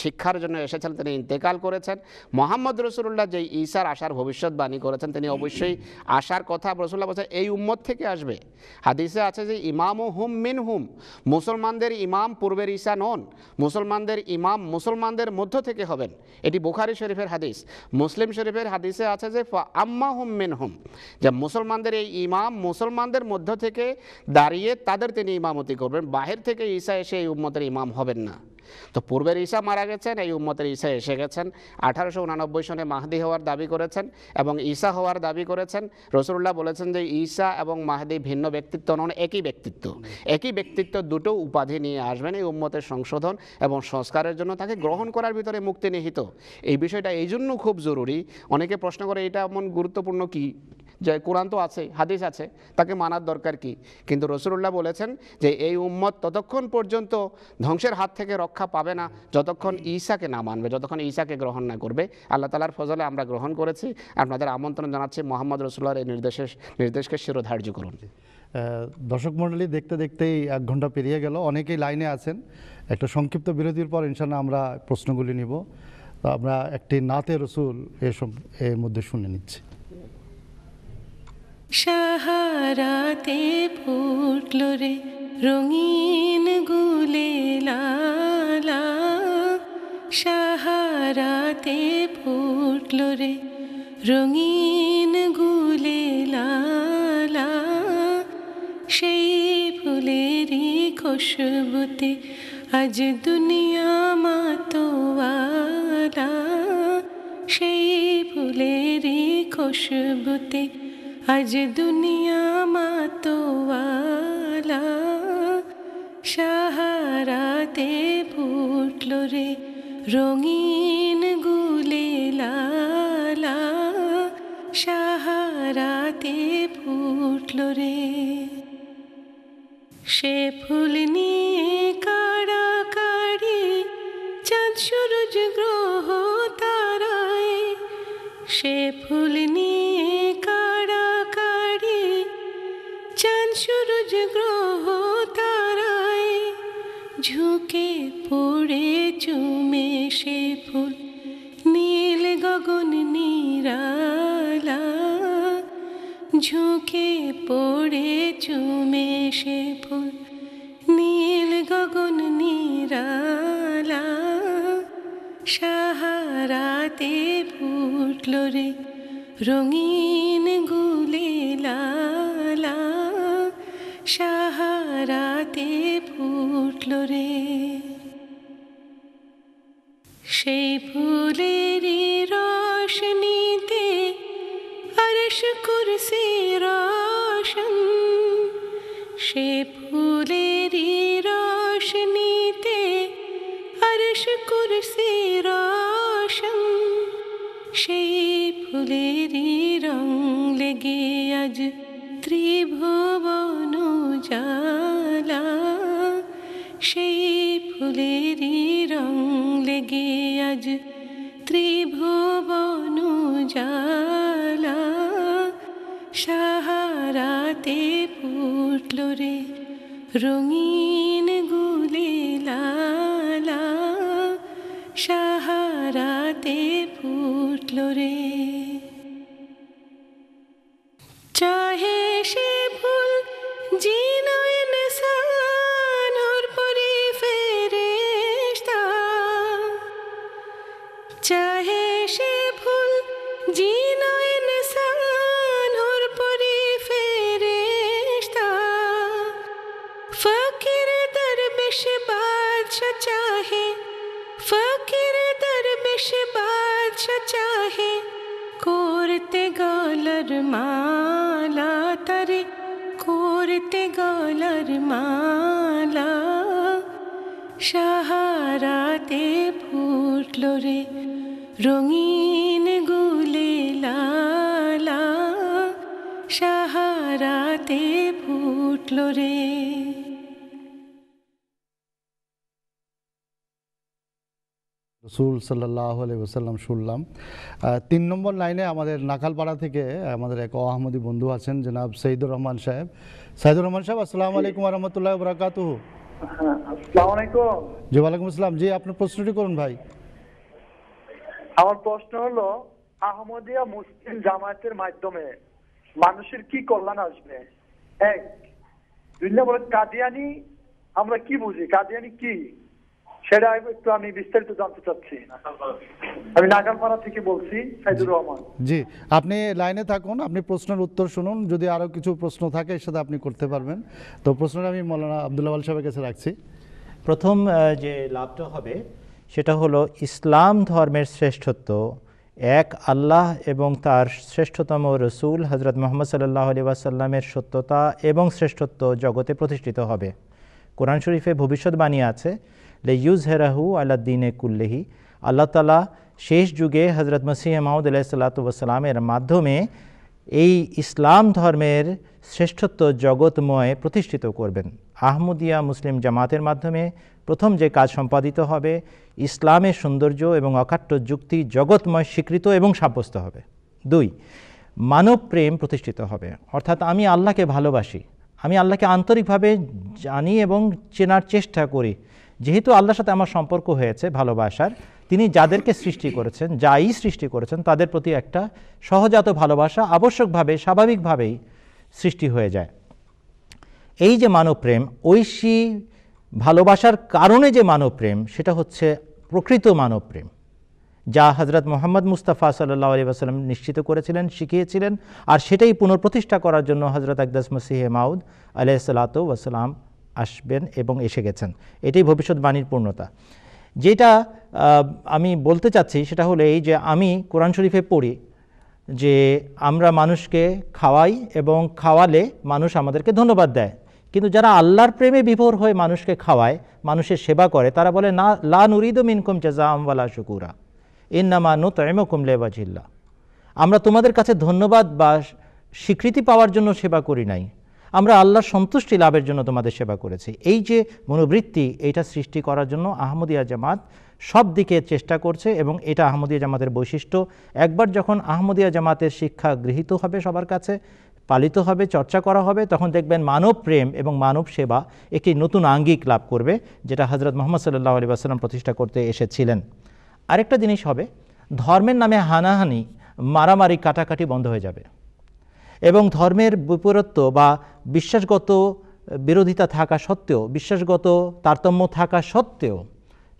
শিক্ষার জন্য এসেছেন তিনি ইন্তেকাল করেছেন মোহাম্মদ রসুল্লাহ যে ঈশার আসার ভবিষ্যৎবাণী করেছেন তিনি অবশ্যই আসার কথা রসুল্লাহ বলছেন এই উম্মত থেকে আসবে হাদিসে আছে যে ইমাম হুম মিন হুম মুসলমানদের ইমাম পূর্বের ঈশা নন মুসলমানদের ইমাম মুসলমানদের মধ্য থেকে হবেন এটি বুখারি শরীফের হাদিস মুসলিম শরীফের হাদিসে আছে যে আম্মা হুম মিন হুম যা মুসলমানদের আমাদের এই ইমাম মুসলমানদের মধ্য থেকে দাঁড়িয়ে তাদের তিনি ইমামতি করবেন বাহির থেকে ঈশা এসে এই উম্মতের ইমাম হবেন না তো পূর্বের ঈশা মারা গেছেন এই উম্মতের ঈশা এসে গেছেন আঠারোশো উনানব্বই সনে মাহদি হওয়ার দাবি করেছেন এবং ঈশা হওয়ার দাবি করেছেন রসুল্লাহ বলেছেন যে ঈশা এবং মাহদি ভিন্ন ব্যক্তিত্ব নন একই ব্যক্তিত্ব একই ব্যক্তিত্ব দুটো উপাধি নিয়ে আসবেন এই উম্মতের সংশোধন এবং সংস্কারের জন্য তাকে গ্রহণ করার ভিতরে মুক্তি নিহিত এই বিষয়টা এই জন্য খুব জরুরি অনেকে প্রশ্ন করে এটা এমন গুরুত্বপূর্ণ কি যে কোরআন তো আছে হাদিস আছে তাকে মানার দরকার কি কিন্তু রসুল্লাহ বলেছেন যে এই উম্মত ততক্ষণ পর্যন্ত ধ্বংসের হাত থেকে রক্ষা পাবে না যতক্ষণ ঈশাকে না মানবে যতক্ষণ ঈশাকে গ্রহণ না করবে আল্লাহ তালার ফজলে আমরা গ্রহণ করেছি আপনাদের আমন্ত্রণ জানাচ্ছি মোহাম্মদ রসুল্লাহর এই নির্দেশের নির্দেশকে শিরোধার্য করুন দর্শক মণ্ডলী দেখতে দেখতেই এক ঘন্টা পেরিয়ে গেল অনেকেই লাইনে আছেন একটা সংক্ষিপ্ত বিরতির পর ইনশাল্লাহ আমরা প্রশ্নগুলি নিব আমরা একটি নাতে রসুল এর মধ্যে শুনে নিচ্ছি সাহারাতে ফুটল রে রঙিন গুলে লালা সাহারাতে ফুটল রে রঙিন গুলে লালা সেই ফুলেরই খুশবুতে আজ দুনিয়া মাতোয়ালা সেই ফুলেরই খুশবুতে আজ দুনিয়া মাতোয়ালা সাহারাতে ফুটল রে রঙিন গুলে লালা সাহারাতে ফুটল রে সে ফুল নিয়ে কাড়াকাড়ি চাঁদ সূরজ গ্রহ তারায় সে ফুল নিয়ে বুকে পড়ে চুমে সে ফুল নীল গগন নীরালা ঝুঁকে পড়ে চুমে সে ফুল নীল গগন নীরালা সাহারাতে ফুটল রে রঙিন গুলে লালা সাহারাতে ফুটল রে সেই ফুলের রোশনীতে অরশ কুরসি রোশন সে ফুলের রোশনীতে অরশ কুরসি রোশন সেই ফুলের রং লেগে আজ ত্রিভুবন জালা সেই ফুলেরই রং লেগে আজ ত্রিভুবন জালা সাহারাতে ফুটল রে রঙিন গুলে লালা সাহারাতে ফুটল রে চাহে সে ভুল জিনা চাহে সে ভুল জিন ইনসান হুর পরি ফেরেশতা ফকির দরবেশ বাদশাহ চাহে ফকির দরবেশ বাদশাহ চাহে করতে গালার মা করতে গলার মালা সাহারাতে ফুটল রে রঙিন গুলে লালা সাহারাতে ফুটল রে রসুল সাল্লাহ আলি শুনলাম তিন নম্বর লাইনে আমাদের নাকালপাড়া থেকে আমাদের এক আহমদি বন্ধু আছেন জনাব সঈদুর রহমান সাহেব সাইদুর রহমান সাহেব আসসালামু আলাইকুম রহমতুল্লাহ বরাকাত জি ওয়ালাইকুম আসসালাম জি আপনার প্রশ্নটি করুন ভাই আমার প্রশ্ন হলো আহমদিয়া মুসলিম জামায়াতের মাধ্যমে মানুষের কি কল্যাণ আসবে এক দুই নম্বর কাদিয়ানি আমরা কি বুঝি কাদিয়ানি কি সেটা একটু আমি বিস্তারিত জানতে চাচ্ছি আমি নাগালপাড়া থেকে বলছি সাইদুর রহমান জি আপনি লাইনে থাকুন আপনি প্রশ্নের উত্তর শুনুন যদি আরও কিছু প্রশ্ন থাকে এর সাথে আপনি করতে পারবেন তো প্রশ্নটা আমি মৌলানা আবদুল্লাহ সাহেবের কাছে রাখছি প্রথম যে লাভটা হবে সেটা হলো ইসলাম ধর্মের শ্রেষ্ঠত্ব এক আল্লাহ এবং তার শ্রেষ্ঠতম রসুল হজরত মোহাম্মদ সাল্লাহ আলি ওয়াসাল্লামের সত্যতা এবং শ্রেষ্ঠত্ব জগতে প্রতিষ্ঠিত হবে কোরআন শরীফে ভবিষ্যৎবাণী আছে লে ইউজ হেরাহু আল্লা দিনে কুল্লেহি আল্লাহ তালা শেষ যুগে হজরত মসিহ মাউদ আলাহিসাল্লাতুসাল্লামের মাধ্যমে এই ইসলাম ধর্মের শ্রেষ্ঠত্ব জগৎময় প্রতিষ্ঠিত করবেন আহমদিয়া মুসলিম জামাতের মাধ্যমে প্রথম যে কাজ সম্পাদিত হবে ইসলামের সৌন্দর্য এবং অকাট্য যুক্তি জগৎময় স্বীকৃত এবং সাব্যস্ত হবে দুই মানব প্রেম প্রতিষ্ঠিত হবে অর্থাৎ আমি আল্লাহকে ভালোবাসি আমি আল্লাহকে আন্তরিকভাবে জানি এবং চেনার চেষ্টা করি যেহেতু আল্লাহর সাথে আমার সম্পর্ক হয়েছে ভালোবাসার তিনি যাদেরকে সৃষ্টি করেছেন যাই সৃষ্টি করেছেন তাদের প্রতি একটা সহজাত ভালোবাসা আবশ্যকভাবে স্বাভাবিকভাবেই সৃষ্টি হয়ে যায় এই যে মানবপ্রেম ঐশী ভালোবাসার কারণে যে মানবপ্রেম সেটা হচ্ছে প্রকৃত মানবপ্রেম যা হজরত মোহাম্মদ মুস্তাফা সাল্লাহ আলী নিশ্চিত করেছিলেন শিখিয়েছিলেন আর সেটাই পুনঃপ্রতিষ্ঠা করার জন্য হজরত আকদাস মসিহে মাউদ আলহ সাল্লা ওয়াসালাম আসবেন এবং এসে গেছেন এটাই ভবিষ্যৎবাণীর পূর্ণতা যেটা আমি বলতে চাচ্ছি সেটা হলো এই যে আমি কোরআন শরীফে পড়ি যে আমরা মানুষকে খাওয়াই এবং খাওয়ালে মানুষ আমাদেরকে ধন্যবাদ দেয় কিন্তু যারা আল্লাহর প্রেমে বিভোর হয়ে মানুষকে খাওয়ায় মানুষের সেবা করে তারা বলে না লা নুরিদ মিনকুম জাজা আমওয়ালা শুকুরা ইন্নামা নু তৈমকুম জিল্লা আমরা তোমাদের কাছে ধন্যবাদ বা স্বীকৃতি পাওয়ার জন্য সেবা করি নাই আমরা আল্লাহর সন্তুষ্টি লাভের জন্য তোমাদের সেবা করেছি এই যে মনোবৃত্তি এটা সৃষ্টি করার জন্য আহমদিয়া জামাত সব দিকে চেষ্টা করছে এবং এটা আহমদিয়া জামাতের বৈশিষ্ট্য একবার যখন আহমদিয়া জামাতের শিক্ষা গৃহীত হবে সবার কাছে পালিত হবে চর্চা করা হবে তখন দেখবেন মানব প্রেম এবং মানব সেবা একটি নতুন আঙ্গিক লাভ করবে যেটা হজরত মোহাম্মদ সাল্লাহ আলী আসালাম প্রতিষ্ঠা করতে এসেছিলেন আরেকটা জিনিস হবে ধর্মের নামে হানাহানি মারামারি কাটাকাটি বন্ধ হয়ে যাবে এবং ধর্মের বিপরীত্ব বা বিশ্বাসগত বিরোধিতা থাকা সত্ত্বেও বিশ্বাসগত তারতম্য থাকা সত্ত্বেও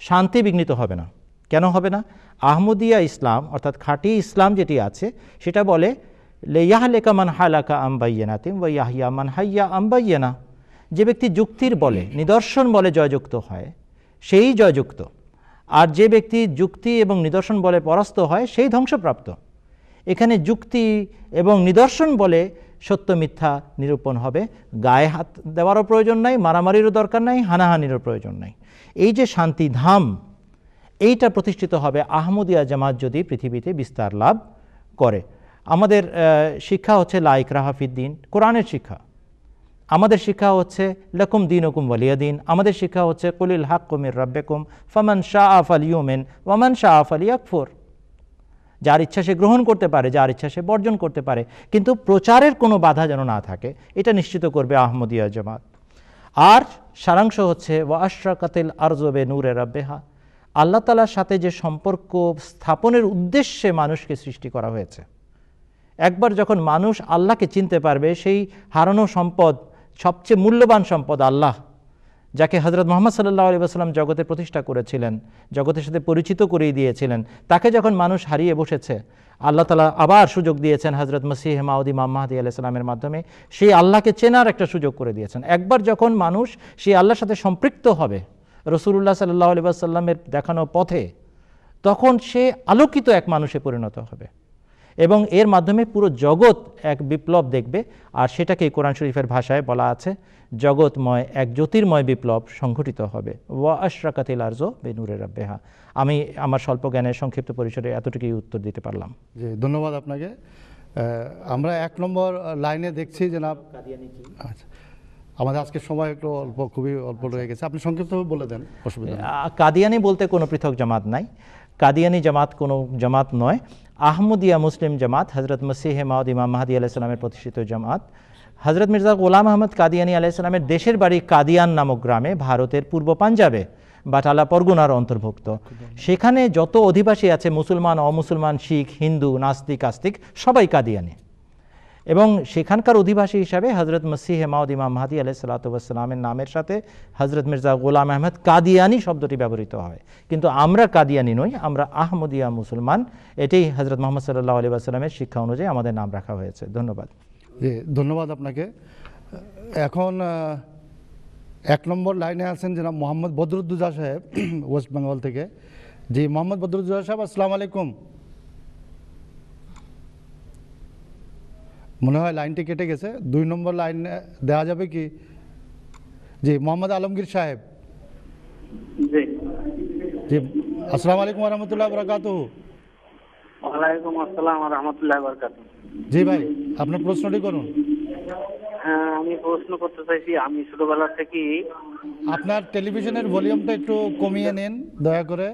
শান্তি বিঘ্নিত হবে না কেন হবে না আহমদিয়া ইসলাম অর্থাৎ খাঁটি ইসলাম যেটি আছে সেটা বলে লেয়াহ লেকা মান হালাকা আম্বাইয়েনা তিম বা ইয়াহিয়া মান হাইয়া আম্বাইয়েনা যে ব্যক্তি যুক্তির বলে নিদর্শন বলে জয়যুক্ত হয় সেই জয়যুক্ত আর যে ব্যক্তি যুক্তি এবং নিদর্শন বলে পরাস্ত হয় সেই ধ্বংসপ্রাপ্ত এখানে যুক্তি এবং নিদর্শন বলে সত্য মিথ্যা নিরূপণ হবে গায়ে হাত দেওয়ারও প্রয়োজন নাই মারামারিরও দরকার নাই হানাহানিরও প্রয়োজন নাই এই যে শান্তি ধাম এইটা প্রতিষ্ঠিত হবে আহমদিয়া জামাত যদি পৃথিবীতে বিস্তার লাভ করে আমাদের শিক্ষা হচ্ছে লাইক রাহাফিদ্দিন কোরআনের শিক্ষা আমাদের শিক্ষা হচ্ছে লকুম দিন ওকুম ওয়ালিয়া দিন আমাদের শিক্ষা হচ্ছে কলিল হাক রব্বেকুম ফমান শাহ আফ আলিউমেন ওয়ামান শাহ আফ আলী আকফর যার ইচ্ছা সে গ্রহণ করতে পারে যার ইচ্ছা সে বর্জন করতে পারে কিন্তু প্রচারের কোনো বাধা যেন না থাকে এটা নিশ্চিত করবে আহমদিয়া জামাত আর সারাংশ হচ্ছে ওয়া আশরাকাতিল আরজবে নূরে রাব্বেহা আল্লাহ তালার সাথে যে সম্পর্ক স্থাপনের উদ্দেশ্যে মানুষকে সৃষ্টি করা হয়েছে একবার যখন মানুষ আল্লাহকে চিনতে পারবে সেই হারানো সম্পদ সবচেয়ে মূল্যবান সম্পদ আল্লাহ যাকে হজরত মোহাম্মদ সাল্লাহ আলী আসলাম জগতে প্রতিষ্ঠা করেছিলেন জগতের সাথে পরিচিত করিয়ে দিয়েছিলেন তাকে যখন মানুষ হারিয়ে বসেছে আল্লাহ তালা আবার সুযোগ দিয়েছেন হজরত মসিহ মাউদি মাহমাদি আলাইসালামের মাধ্যমে সেই আল্লাহকে চেনার একটা সুযোগ করে দিয়েছেন একবার যখন মানুষ সেই আল্লাহর সাথে সম্পৃক্ত হবে রসুল্লাহ সাল্লাহ আলী আসাল্লামের দেখানো পথে তখন সে আলোকিত এক মানুষে পরিণত হবে এবং এর মাধ্যমে পুরো জগৎ এক বিপ্লব দেখবে আর সেটাকেই কোরআন শরীফের ভাষায় বলা আছে জগৎময় এক জ্যোতির্ময় বিপ্লব সংঘটিত হবে ওয়া আশরাকাতিল আরজো বেনুরে রাব্বেহা আমি আমার স্বল্প জ্ঞানের সংক্ষিপ্ত পরিসরে এতটুকুই উত্তর দিতে পারলাম জি ধন্যবাদ আপনাকে আমরা এক নম্বর লাইনে দেখছি যে না আচ্ছা, আমাদের আজকের সময় একটু অল্প খুবই অল্প রয়ে গেছে আপনি সংক্ষিপ্তভাবে বলে দেন অসুবিধা কাদিয়ানি বলতে কোনো পৃথক জামাত নাই কাদিয়ানি জামাত কোনো জামাত নয় আহমদিয়া মুসলিম জামাত হজরত মসিহে মাহদ ইমাম মাহাদি আলাইসালামের প্রতিষ্ঠিত জামাত হজরত মির্জা গোলাম আহমদ কাদিয়ানি আলাইসালামের দেশের বাড়ি কাদিয়ান নামক গ্রামে ভারতের পূর্ব পাঞ্জাবে বাটালা পরগুনার অন্তর্ভুক্ত সেখানে যত অধিবাসী আছে মুসলমান অমুসলমান শিখ হিন্দু নাস্তিক আস্তিক সবাই কাদিয়ানি এবং সেখানকার অধিবাসী হিসাবে হজরত মসিহ মাউদ ইমাম মাহাদি আলাহ সালাতামের নামের সাথে হজরত মির্জা গোলাম আহমেদ কাদিয়ানি শব্দটি ব্যবহৃত হয় কিন্তু আমরা কাদিয়ানি নই আমরা আহমদিয়া মুসলমান এটাই হজরত মোহাম্মদ সাল্লাহ আলী আসসালামের শিক্ষা অনুযায়ী আমাদের নাম রাখা হয়েছে ধন্যবাদ জি ধন্যবাদ আপনাকে এখন এক নম্বর লাইনে আছেন যেন মোহাম্মদ বদরুদ্দুজা সাহেব [CLEARS THROAT] ওয়েস্ট বেঙ্গল থেকে জি মোহাম্মদ বদরুদ্দুজা সাহেব আসসালামু আলাইকুম মনে হয় লাইনটি কেটে গেছে দুই নম্বর লাইন দেওয়া যাবে কি জি মোহাম্মদ আলমগীর সাহেব জি আসসালামু আলাইকুম রহমতুল্লাহ বরকাত জি ভাই আপনার প্রশ্নটি করুন হ্যাঁ, আমি প্রশ্ন করতে চাইছি আমি ছোটবেলা থেকে আপনার টেলিভিশনের ভলিউমটা একটু কমিয়ে নিন দয়া করে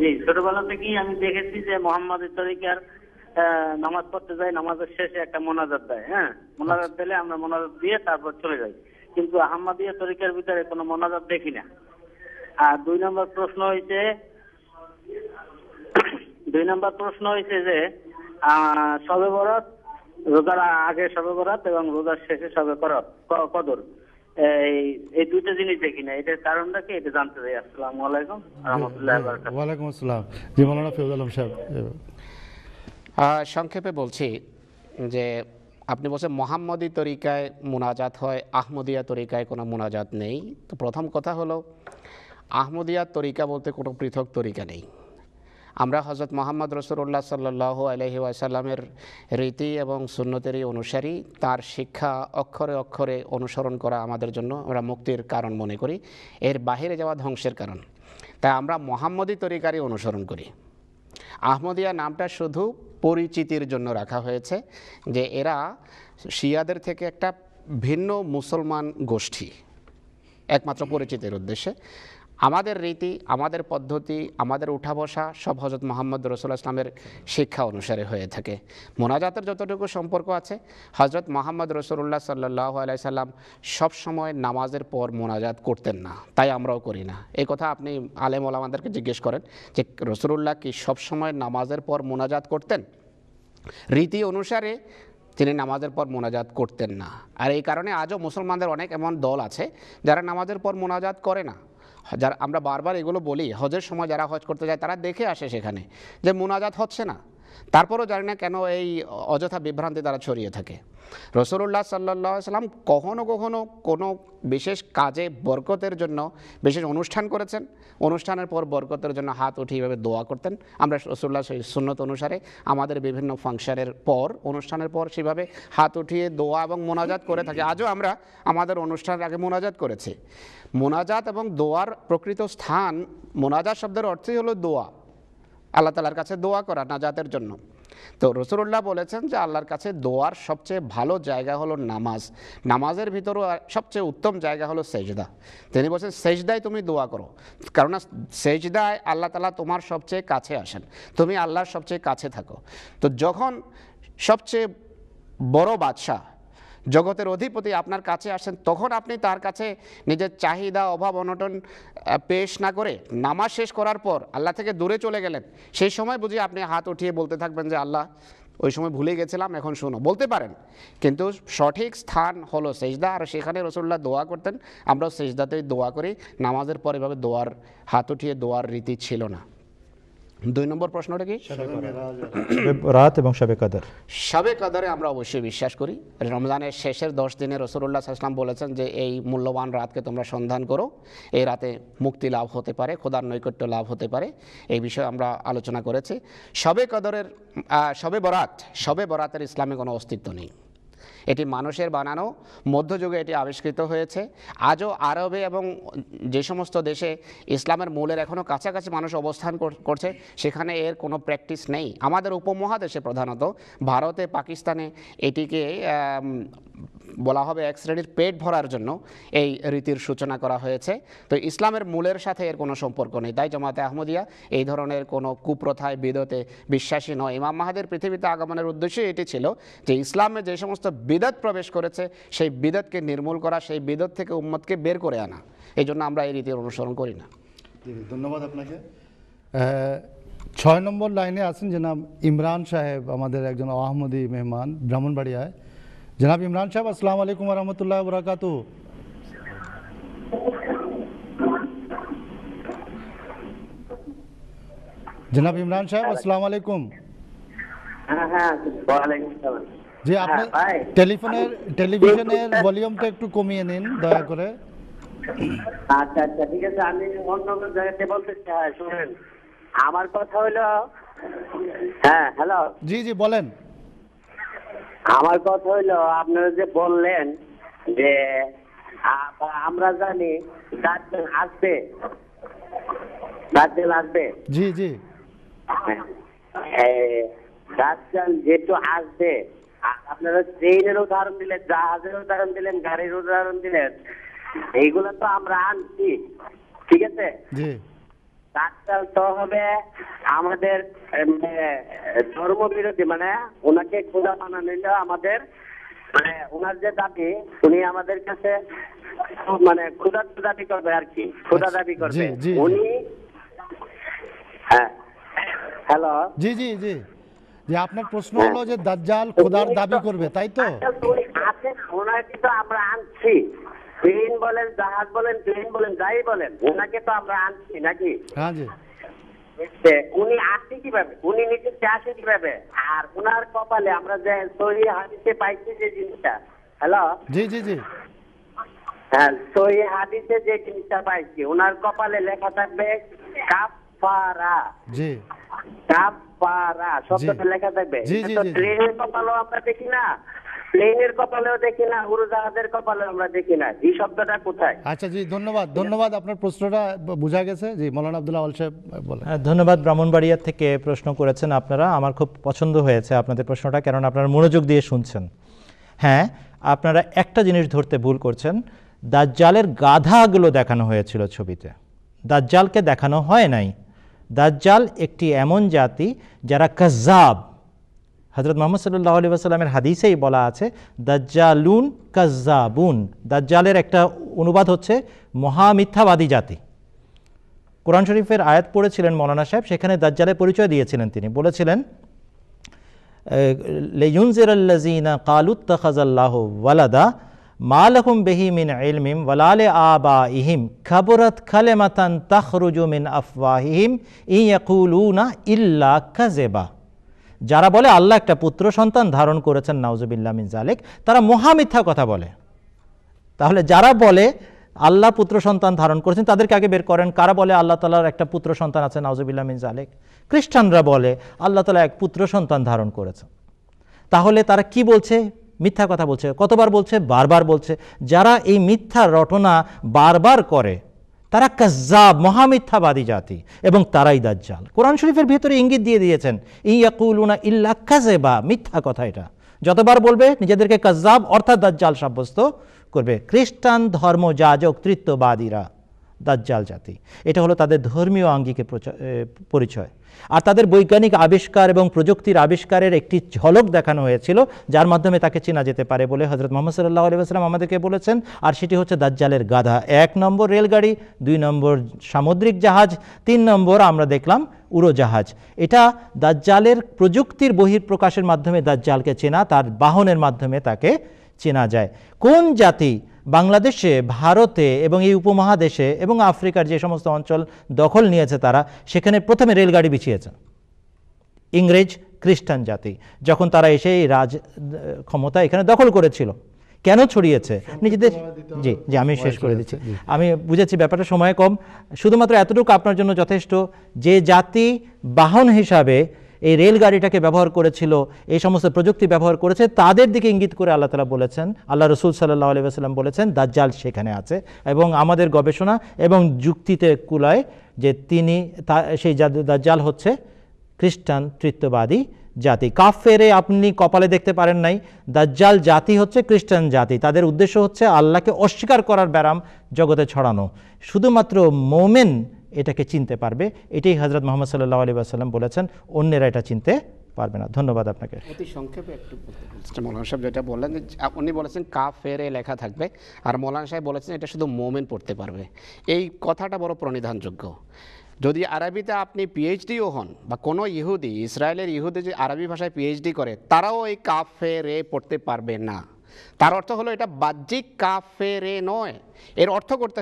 জি ছোটবেলা আমি দেখেছি যে মোহাম্মদ তরিকার নামাজ পড়তে নামাজের শেষে একটা মোনাজাত দেয় হ্যাঁ মোনাজাত দিলে আমরা মোনাজাত দিয়ে তারপর চলে যাই কিন্তু আহমদিয়া তরিকার ভিতরে কোনো মোনাজাত দেখি না আর দুই নম্বর প্রশ্ন হয়েছে দুই নম্বর প্রশ্ন হয়েছে যে সবে বরত রোজার আগে সবে বরাত এবং রোজার শেষে সবে কদর এই দুইটা জিনিস দেখি না এটার কারণটা কি এটা জানতে চাই আসসালামু আলাইকুম রহমতুল্লাহ ওয়ালাইকুম আসসালাম জি ফিরোজ আলম সাহেব সংক্ষেপে বলছি যে আপনি বলছেন মোহাম্মদি তরিকায় মোনাজাত হয় আহমদিয়া তরিকায় কোনো মোনাজাত নেই তো প্রথম কথা হলো আহমদিয়া তরিকা বলতে কোনো পৃথক তরিকা নেই আমরা হজরত মোহাম্মদ রসুল্লাহ সাল্লাহ আলহি আসাল্লামের রীতি এবং সুন্নতেরই অনুসারী তার শিক্ষা অক্ষরে অক্ষরে অনুসরণ করা আমাদের জন্য আমরা মুক্তির কারণ মনে করি এর বাহিরে যাওয়া ধ্বংসের কারণ তাই আমরা মোহাম্মদী তরিকারই অনুসরণ করি আহমদিয়া নামটা শুধু পরিচিতির জন্য রাখা হয়েছে যে এরা শিয়াদের থেকে একটা ভিন্ন মুসলমান গোষ্ঠী একমাত্র পরিচিতির উদ্দেশ্যে আমাদের রীতি আমাদের পদ্ধতি আমাদের উঠা বসা সব হজরত মোহাম্মদ রসুল ইসলামের শিক্ষা অনুসারে হয়ে থাকে মোনাজাতের যতটুকু সম্পর্ক আছে হজরত মোহাম্মদ রসুল্লাহ সাল্লাহ আলাইসাল্লাম সবসময় নামাজের পর মোনাজাত করতেন না তাই আমরাও করি না এই কথা আপনি আলেম আমাদেরকে জিজ্ঞেস করেন যে রসুল্লাহ কি সবসময় নামাজের পর মোনাজাত করতেন রীতি অনুসারে তিনি নামাজের পর মোনাজাত করতেন না আর এই কারণে আজও মুসলমানদের অনেক এমন দল আছে যারা নামাজের পর মোনাজাত করে না যারা আমরা বারবার এগুলো বলি হজের সময় যারা হজ করতে যায় তারা দেখে আসে সেখানে যে মোনাজাত হচ্ছে না তারপরও জানি না কেন এই অযথা বিভ্রান্তি তারা ছড়িয়ে থাকে রসুল্লাহ সাল্লা সাল্লাম কখনো কখনো কোনো বিশেষ কাজে বরকতের জন্য বিশেষ অনুষ্ঠান করেছেন অনুষ্ঠানের পর বরকতের জন্য হাত উঠে এইভাবে দোয়া করতেন আমরা রসুল্লাহ সুন্নত অনুসারে আমাদের বিভিন্ন ফাংশনের পর অনুষ্ঠানের পর সেভাবে হাত উঠিয়ে দোয়া এবং মোনাজাত করে থাকি আজও আমরা আমাদের অনুষ্ঠানের আগে মোনাজাত করেছি মোনাজাত এবং দোয়ার প্রকৃত স্থান মোনাজাত শব্দের অর্থই হলো দোয়া আল্লাহ তালার কাছে দোয়া করা নাজাতের জন্য তো রসুল্লাহ বলেছেন যে আল্লাহর কাছে দোয়ার সবচেয়ে ভালো জায়গা হলো নামাজ নামাজের ভিতরও সবচেয়ে উত্তম জায়গা হলো সেজদা তিনি বলছেন সেজদায় তুমি দোয়া করো কারণ সেজদায় আল্লাহ তালা তোমার সবচেয়ে কাছে আসেন তুমি আল্লাহর সবচেয়ে কাছে থাকো তো যখন সবচেয়ে বড় বাদশাহ জগতের অধিপতি আপনার কাছে আসেন তখন আপনি তার কাছে নিজের চাহিদা অভাব অনটন পেশ না করে নামাজ শেষ করার পর আল্লাহ থেকে দূরে চলে গেলেন সেই সময় বুঝি আপনি হাত উঠিয়ে বলতে থাকবেন যে আল্লাহ ওই সময় ভুলে গেছিলাম এখন শোনো বলতে পারেন কিন্তু সঠিক স্থান হলো সেজদা আর সেখানে রসুল্লাহ দোয়া করতেন আমরাও সেজদাতেই দোয়া করি নামাজের পর এভাবে দোয়ার হাত উঠিয়ে দোয়ার রীতি ছিল না দুই নম্বর প্রশ্নটা কি রাত এবং শবে কাদার শবে কাদারে আমরা অবশ্যই বিশ্বাস করি রমজানের শেষের দশ দিনে রসুল্লাহ সাল্লাম বলেছেন যে এই মূল্যবান রাতকে তোমরা সন্ধান করো এই রাতে মুক্তি লাভ হতে পারে খোদার নৈকট্য লাভ হতে পারে এই বিষয়ে আমরা আলোচনা করেছি শবে কাদরের শবে বরাত শবে বরাতের ইসলামে কোনো অস্তিত্ব নেই এটি মানুষের বানানো মধ্যযুগে এটি আবিষ্কৃত হয়েছে আজও আরবে এবং যে সমস্ত দেশে ইসলামের মূলের এখনও কাছাকাছি মানুষ অবস্থান করছে সেখানে এর কোনো প্র্যাকটিস নেই আমাদের উপমহাদেশে প্রধানত ভারতে পাকিস্তানে এটিকে বলা হবে এক শ্রেণীর পেট ভরার জন্য এই রীতির সূচনা করা হয়েছে তো ইসলামের মূলের সাথে এর কোনো সম্পর্ক নেই তাই জমাতে আহমদিয়া এই ধরনের কোনো কুপ্রথায় বিদতে বিশ্বাসী নয় ইমাম মাহাদের পৃথিবীতে আগমনের উদ্দেশ্যই এটি ছিল যে ইসলামে যে সমস্ত বিদত প্রবেশ করেছে সেই বিদতকে নির্মূল করা সেই বিদত থেকে উম্মতকে বের করে আনা এই জন্য আমরা এই রীতির অনুসরণ করি না ধন্যবাদ আপনাকে ছয় নম্বর লাইনে আছেন নাম ইমরান সাহেব আমাদের একজন আহমদী মেহমান ব্রাহ্মণবাড়িয়ায় জনাব ইমরান সাহেব আসসালাম আলাইকুম রহমতুল্লাহ বরাকাত জনাব ইমরান সাহেব আসসালাম আলাইকুম হ্যাঁ, হ্যাঁ, জি আপনি হ্যাঁ, টেলিফোনের টেলিভিশনের ভলিউমটা একটু কমিয়ে নিন দয়া করে আচ্ছা আচ্ছা ঠিক আছে আমি অন্য জায়গাতে শুনেন আমার কথা হলো হ্যাঁ হ্যালো জি জি বলেন আমার কথা হইলো আপনারা যে বললেন যে আমরা জানি দার্জিল আসবে দার্জিল আসবে জি জি গার্জেন যেহেতু আসবে আপনারা ট্রেনের উদাহরণ দিলেন জাহাজের উদাহরণ দিলেন গাড়ির উদাহরণ দিলেন এইগুলো তো আমরা আনছি ঠিক আছে রাস্তাল তো হবে আমাদের ধর্ম বিরোধী মানে ওনাকে খোদা বানা নিল আমাদের মানে ওনার যে দাবি উনি আমাদের কাছে মানে খোদা দাবি করবে আর কি খোদা আচ্ছা, দাবি করবে উনি হ্যাঁ হ্যালো জি জি জি যে আপনার প্রশ্ন হ্যাঁ। হলো যে দাজ্জাল খোদার দাবি করবে তাই তো আছে ওনার কিন্তু আমরা আনছি ট্রেন বলেন জাহাজ বলেন ট্রেন বলেন যাই বলেন ওনাকে তো আমরা আনছি নাকি হ্যাঁ উনি আসে কিভাবে উনি নিজেকে আসে কিভাবে আর ওনার কপালে আমরা যে সহি হাদিসে পাইছি যে জিনিসটা হ্যালো জি জি জি হ্যাঁ সহি হাদিসে যে জিনিসটা পাইছি ওনার কপালে লেখা থাকবে কাফারা জি কাফারা শব্দটা লেখা থাকবে তো ট্রেনের কপালও আমরা দেখি না প্লেনের কপালেও দেখি না উড়োজাহাজের কপালে আমরা দেখি না এই শব্দটা কোথায় আচ্ছা জি ধন্যবাদ ধন্যবাদ আপনার প্রশ্নটা বোঝা গেছে জি মৌলানা আব্দুল্লাহ আল সাহেব বলেন ধন্যবাদ ব্রাহ্মণবাড়িয়া থেকে প্রশ্ন করেছেন আপনারা আমার খুব পছন্দ হয়েছে আপনাদের প্রশ্নটা কারণ আপনারা মনোযোগ দিয়ে শুনছেন হ্যাঁ আপনারা একটা জিনিস ধরতে ভুল করছেন দাজ্জালের গাধাগুলো দেখানো হয়েছিল ছবিতে দাজ্জালকে দেখানো হয় নাই দাজ্জাল একটি এমন জাতি যারা কাজাব হজরত মোহাম্মদ সাল্লাহ আলি আসাল্লামের হাদিসেই বলা আছে দাজ্জালুন কাজ্জাবুন দাজ্জালের একটা অনুবাদ হচ্ছে মহামিথ্যাবাদী জাতি কোরআন শরীফের আয়াত পড়েছিলেন মৌলানা সাহেব সেখানে দাজ্জালে পরিচয় দিয়েছিলেন তিনি বলেছিলেন লেইনজিরাল্লাজিনা কালুত্তাখাজাল্লাহ ওয়ালাদা মালহুম বেহি মিন ইলমিম ওয়ালালে আবা ইহিম খাবরাত খালেমাতান তাখরুজু মিন আফওয়াহিহিম ইয়াকুলুনা ইল্লা কাজেবা যারা বলে আল্লাহ একটা পুত্র সন্তান ধারণ করেছেন নাউজুবিল্লা মিন জালেক তারা মহামিথ্যা কথা বলে তাহলে যারা বলে আল্লাহ পুত্র সন্তান ধারণ করেছেন তাদেরকে আগে বের করেন কারা বলে আল্লাহ তালার একটা পুত্র সন্তান আছে নাউজুবিল্লা মিন জালেক খ্রিস্টানরা বলে আল্লাহ তালা এক পুত্র সন্তান ধারণ করেছে তাহলে তারা কি বলছে মিথ্যা কথা বলছে কতবার বলছে বারবার বলছে যারা এই মিথ্যা রটনা বারবার করে তারা কাজ্জাব মহামিথ্যাবাদী জাতি এবং তারাই দাজ্জাল কোরআন শরীফের ভিতরে ইঙ্গিত দিয়ে দিয়েছেন ইয়াকুলুনা ইল্লা বা মিথ্যা কথা এটা যতবার বলবে নিজেদেরকে কাজাব অর্থাৎ দাজ্জাল সাব্যস্ত করবে খ্রিস্টান ধর্ম যাজক তৃত্ববাদীরা দাজ্জাল জাতি এটা হলো তাদের ধর্মীয় আঙ্গিকে পরিচয় আর তাদের বৈজ্ঞানিক আবিষ্কার এবং প্রযুক্তির আবিষ্কারের একটি ঝলক দেখানো হয়েছিল যার মাধ্যমে তাকে চেনা যেতে পারে বলে হজরত মোহাম্মদ সাল্লাহ আলিবাস্লাম আমাদেরকে বলেছেন আর সেটি হচ্ছে দাজ্জালের গাধা এক নম্বর রেলগাড়ি দুই নম্বর সামুদ্রিক জাহাজ তিন নম্বর আমরা দেখলাম উড়োজাহাজ এটা দাজ্জালের প্রযুক্তির বহির্প্রকাশের মাধ্যমে দাজ্জালকে চেনা তার বাহনের মাধ্যমে তাকে চেনা যায় কোন জাতি বাংলাদেশে ভারতে এবং এই উপমহাদেশে এবং আফ্রিকার যে সমস্ত অঞ্চল দখল নিয়েছে তারা সেখানে প্রথমে রেলগাড়ি বিছিয়েছে ইংরেজ খ্রিস্টান জাতি যখন তারা এসে এই রাজ ক্ষমতা এখানে দখল করেছিল কেন ছড়িয়েছে নিজেদের জি জি আমি শেষ করে দিচ্ছি আমি বুঝেছি ব্যাপারটা সময় কম শুধুমাত্র এতটুকু আপনার জন্য যথেষ্ট যে জাতি বাহন হিসাবে এই রেলগাড়িটাকে ব্যবহার করেছিল এই সমস্ত প্রযুক্তি ব্যবহার করেছে তাদের দিকে ইঙ্গিত করে আল্লাহ তালা বলেছেন আল্লাহ রসুল সাল্লাহ আলিয়াল্লাম বলেছেন দাজ্জাল সেখানে আছে এবং আমাদের গবেষণা এবং যুক্তিতে কুলায় যে তিনি সেই দাজ্জাল হচ্ছে খ্রিস্টান তৃত্ববাদী জাতি কাফেরে আপনি কপালে দেখতে পারেন নাই দাজ্জাল জাতি হচ্ছে খ্রিস্টান জাতি তাদের উদ্দেশ্য হচ্ছে আল্লাহকে অস্বীকার করার ব্যারাম জগতে ছড়ানো শুধুমাত্র মোমেন এটাকে চিনতে পারবে এটাই হজরত মোহাম্মদ সাল্লাহ আলী আসসালাম বলেছেন অন্যেরা এটা চিনতে পারবে না ধন্যবাদ আপনাকে অতি সংক্ষেপে একটু মৌলানা সাহেব যেটা বললেন উনি বলেছেন ফেরে লেখা থাকবে আর মৌলানা সাহেব বলেছেন এটা শুধু মোমেন পড়তে পারবে এই কথাটা বড় প্রণিধানযোগ্য যদি আরবিতে আপনি পিএইচডিও হন বা কোনো ইহুদি ইসরায়েলের ইহুদি যে আরবি ভাষায় পিএইচডি করে তারাও এই কাফে রে পড়তে পারবে না তার অর্থ হলো এটা বাহ্যিক কাফে রে নয় এর অর্থ করতে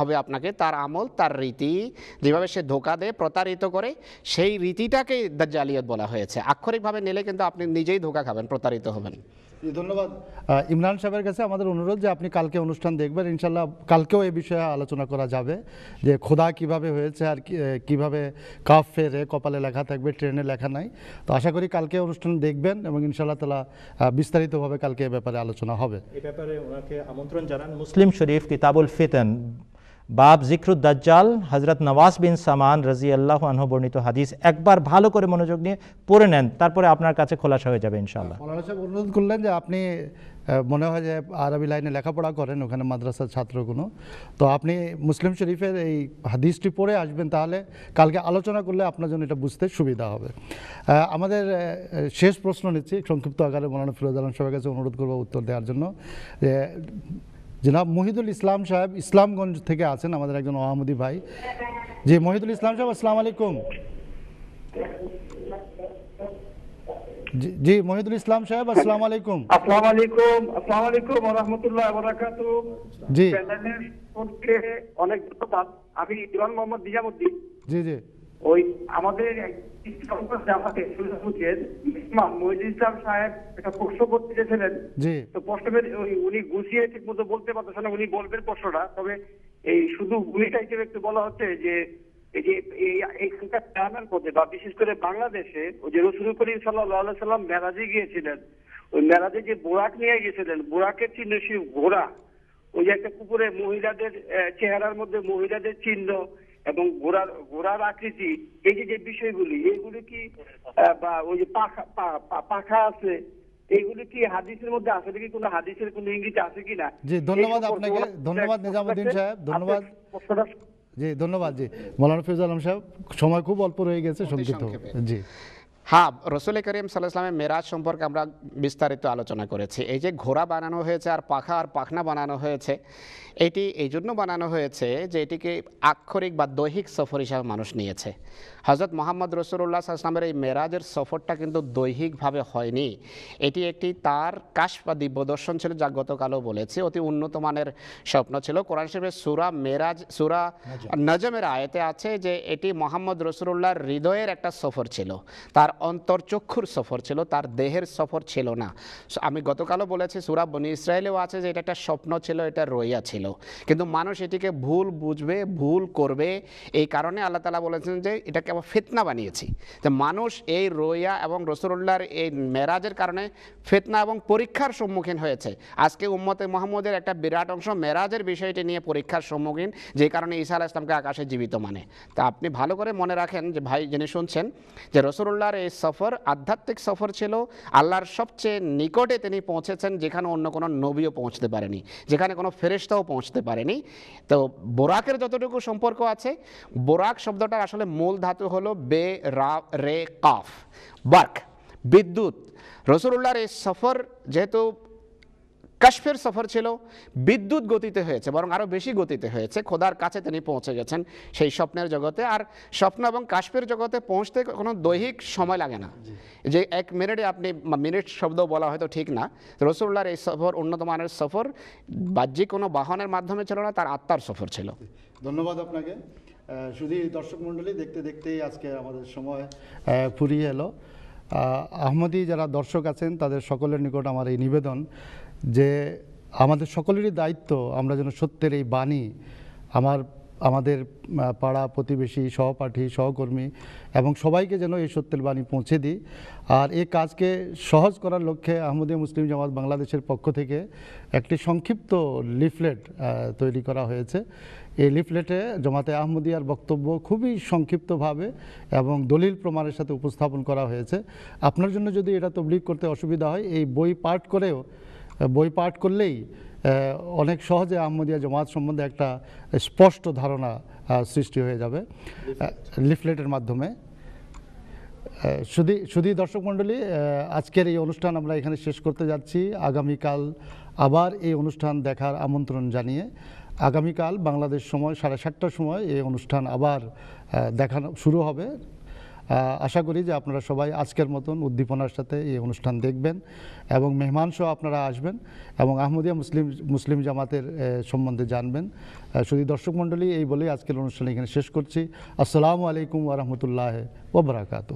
হবে আপনাকে তার আমল তার রীতি যেভাবে সে ধোকা দেয় প্রতারিত করে সেই রীতিটাকে জালিয়াত বলা হয়েছে আক্ষরিকভাবে নিলে কিন্তু আপনি নিজেই ধোকা খাবেন প্রতারিত হবেন ধন্যবাদ ইমরান সাহেবের কাছে আমাদের অনুরোধ যে আপনি কালকে অনুষ্ঠান দেখবেন ইনশাল্লাহ কালকেও এই বিষয়ে আলোচনা করা যাবে যে খোদা কিভাবে হয়েছে আর কিভাবে কাফ ফেরে কপালে লেখা থাকবে ট্রেনে লেখা নাই তো আশা করি কালকে অনুষ্ঠান দেখবেন এবং ইনশাল্লাহ তালা বিস্তারিতভাবে কালকে এ ব্যাপারে আলোচনা হবে এ ব্যাপারে ওনাকে আমন্ত্রণ জানান মুসলিম শরীফ কিতাবুল ফিতন বাব জিক্রুদ দাজ্জাল হজরত নওয়াজ বিন সামান রাজি আল্লাহ আনহ বর্ণিত হাদিস একবার ভালো করে মনোযোগ নিয়ে পড়ে নেন তারপরে আপনার কাছে খোলাসা হয়ে যাবে ইনশাল্লাহ হ্যাঁ, অনুরোধ করলেন যে আপনি মনে হয় যে আরবি লাইনে লেখাপড়া করেন ওখানে মাদ্রাসার ছাত্রগুলো তো আপনি মুসলিম শরীফের এই হাদিসটি পড়ে আসবেন তাহলে কালকে আলোচনা করলে আপনার জন্য এটা বুঝতে সুবিধা হবে আমাদের শেষ প্রশ্ন নিচ্ছি সংক্ষিপ্ত আকারে মৌলানা ফিরোজ আলম সবার কাছে অনুরোধ করবো উত্তর দেওয়ার জন্য যে জনাব মহিদুল ইসলাম সাহেব ইসলামগঞ্জ থেকে আছেন আমাদের একজন আহমদি ভাই জি মহিদুল ইসলাম সাহেব আসসালাম আলাইকুম জি মহিদুল ইসলাম সাহেব আসসালাম আলাইকুম আসসালাম আলাইকুম আসসালাম আলাইকুম ওয়া রাহমাতুল্লাহি ওয়া বারাকাতু জি প্যানেলের অনেক ধন্যবাদ আমি ইদ্রান মোহাম্মদ নিজামউদ্দিন জি জি ওই আমাদের প্রশ্ন করতে ওই উনি ঠিক মতো বলতে উনি বলবেন প্রশ্নটা তবে এই শুধু বলা হচ্ছে যে এই যে পথে বা বিশেষ করে বাংলাদেশে ওই যে রসুল করিম সাল্লাম মেরাজে গিয়েছিলেন ওই মেরাজে যে বোরাক নিয়ে গেছিলেন বোরাকের চিহ্ন সেই ঘোড়া ওই যে একটা কুকুরে মহিলাদের চেহারার মধ্যে মহিলাদের চিহ্ন এবং গোড়ার গোড়ার আকৃতি এই যে যে বিষয়গুলি এইগুলি কি বা ওই যে পাখা পাখা আছে এইগুলি কি হাদিসের মধ্যে আছে কি কোনো হাদিসের কোনো ইঙ্গিত আছে কিনা জি ধন্যবাদ আপনাকে ধন্যবাদ নিজামুদ্দিন সাহেব ধন্যবাদ জি ধন্যবাদ জি মৌলানা ফিরুজ আলম সাহেব সময় খুব অল্প রয়ে গেছে সংক্ষিপ্ত জি হ্যাঁ রসুল করিম সাল্লাহামের মেরাজ সম্পর্কে আমরা বিস্তারিত আলোচনা করেছি এই যে ঘোড়া বানানো হয়েছে আর পাখা আর পাখনা বানানো হয়েছে এটি এই জন্য বানানো হয়েছে যে এটিকে আক্ষরিক বা দৈহিক সফর হিসাবে মানুষ নিয়েছে হজরত মোহাম্মদ রসুল্লাহ সাল্লামের এই মেরাজের সফরটা কিন্তু দৈহিকভাবে হয়নি এটি একটি তার কাশ বা দিব্যদর্শন ছিল যা গতকালও বলেছে অতি উন্নত মানের স্বপ্ন ছিল কোরআন সাহেবের সুরা মেরাজ সুরা নজমের আয়তে আছে যে এটি মোহাম্মদ রসুল্লাহর হৃদয়ের একটা সফর ছিল তার তার অন্তর্চক্ষুর সফর ছিল তার দেহের সফর ছিল না আমি গতকালও বলেছি সুরা বনি ইসরায়েলেও আছে যে এটা একটা স্বপ্ন ছিল এটা রইয়া ছিল কিন্তু মানুষ এটিকে ভুল বুঝবে ভুল করবে এই কারণে আল্লাহ তালা বলেছেন যে এটাকে আবার ফেতনা বানিয়েছি যে মানুষ এই রইয়া এবং রসুল্লাহর এই মেরাজের কারণে ফেতনা এবং পরীক্ষার সম্মুখীন হয়েছে আজকে উম্মতে মোহাম্মদের একটা বিরাট অংশ মেরাজের বিষয়টি নিয়ে পরীক্ষার সম্মুখীন যে কারণে ঈশা আলাহ ইসলামকে আকাশে জীবিত মানে তা আপনি ভালো করে মনে রাখেন যে ভাই যিনি শুনছেন যে রসুল্লাহর এ সফর আধ্যাত্মিক সফর ছিল আল্লাহর সবচেয়ে নিকটে তিনি পৌঁছেছেন যেখানে অন্য কোনো নবীও পৌঁছতে পারেনি যেখানে কোনো ফেরেস্তাও পৌঁছতে পারেনি তো বোরাকের যতটুকু সম্পর্ক আছে বোরাক শব্দটার আসলে মূল ধাতু হলো বে রা রে কাফ বার্ক বিদ্যুৎ রসুল্লাহর এই সফর যেহেতু কাশ্মীর সফর ছিল বিদ্যুৎ গতিতে হয়েছে বরং আরও বেশি গতিতে হয়েছে খোদার কাছে তিনি পৌঁছে গেছেন সেই স্বপ্নের জগতে আর স্বপ্ন এবং কাশ্মীর জগতে পৌঁছতে কোনো দৈহিক সময় লাগে না যে এক মিনিটে আপনি মিনিট শব্দ বলা হয়তো ঠিক না রসুল্লার এই সফর উন্নত মানের সফর বাহ্যিক কোনো বাহনের মাধ্যমে ছিল না তার আত্মার সফর ছিল ধন্যবাদ আপনাকে শুধু দর্শক মণ্ডলী দেখতে দেখতেই আজকে আমাদের সময় ফুরিয়ে এলো আহমদি যারা দর্শক আছেন তাদের সকলের নিকট আমার এই নিবেদন যে আমাদের সকলেরই দায়িত্ব আমরা যেন সত্যের এই বাণী আমার আমাদের পাড়া প্রতিবেশী সহপাঠী সহকর্মী এবং সবাইকে যেন এই সত্যের বাণী পৌঁছে দিই আর এই কাজকে সহজ করার লক্ষ্যে আহমদিয়া মুসলিম জামাত বাংলাদেশের পক্ষ থেকে একটি সংক্ষিপ্ত লিফলেট তৈরি করা হয়েছে এই লিফলেটে জমাতে আহমদিয়ার বক্তব্য খুবই সংক্ষিপ্তভাবে এবং দলিল প্রমাণের সাথে উপস্থাপন করা হয়েছে আপনার জন্য যদি এটা তবলিগ করতে অসুবিধা হয় এই বই পাঠ করেও বই পাঠ করলেই অনেক সহজে আহমদিয়া জমাত সম্বন্ধে একটা স্পষ্ট ধারণা সৃষ্টি হয়ে যাবে লিফলেটের মাধ্যমে শুধু শুধু দর্শক মণ্ডলী আজকের এই অনুষ্ঠান আমরা এখানে শেষ করতে যাচ্ছি আগামীকাল আবার এই অনুষ্ঠান দেখার আমন্ত্রণ জানিয়ে আগামীকাল বাংলাদেশ সময় সাড়ে সাতটার সময় এই অনুষ্ঠান আবার দেখানো শুরু হবে আশা করি যে আপনারা সবাই আজকের মতন উদ্দীপনার সাথে এই অনুষ্ঠান দেখবেন এবং মেহমান সহ আপনারা আসবেন এবং আহমদিয়া মুসলিম মুসলিম জামাতের সম্বন্ধে জানবেন শুধু দর্শক মণ্ডলী এই বলেই আজকের অনুষ্ঠান এখানে শেষ করছি আসসালামু আলাইকুম আরহামতুল্লাহ ওবরাকাত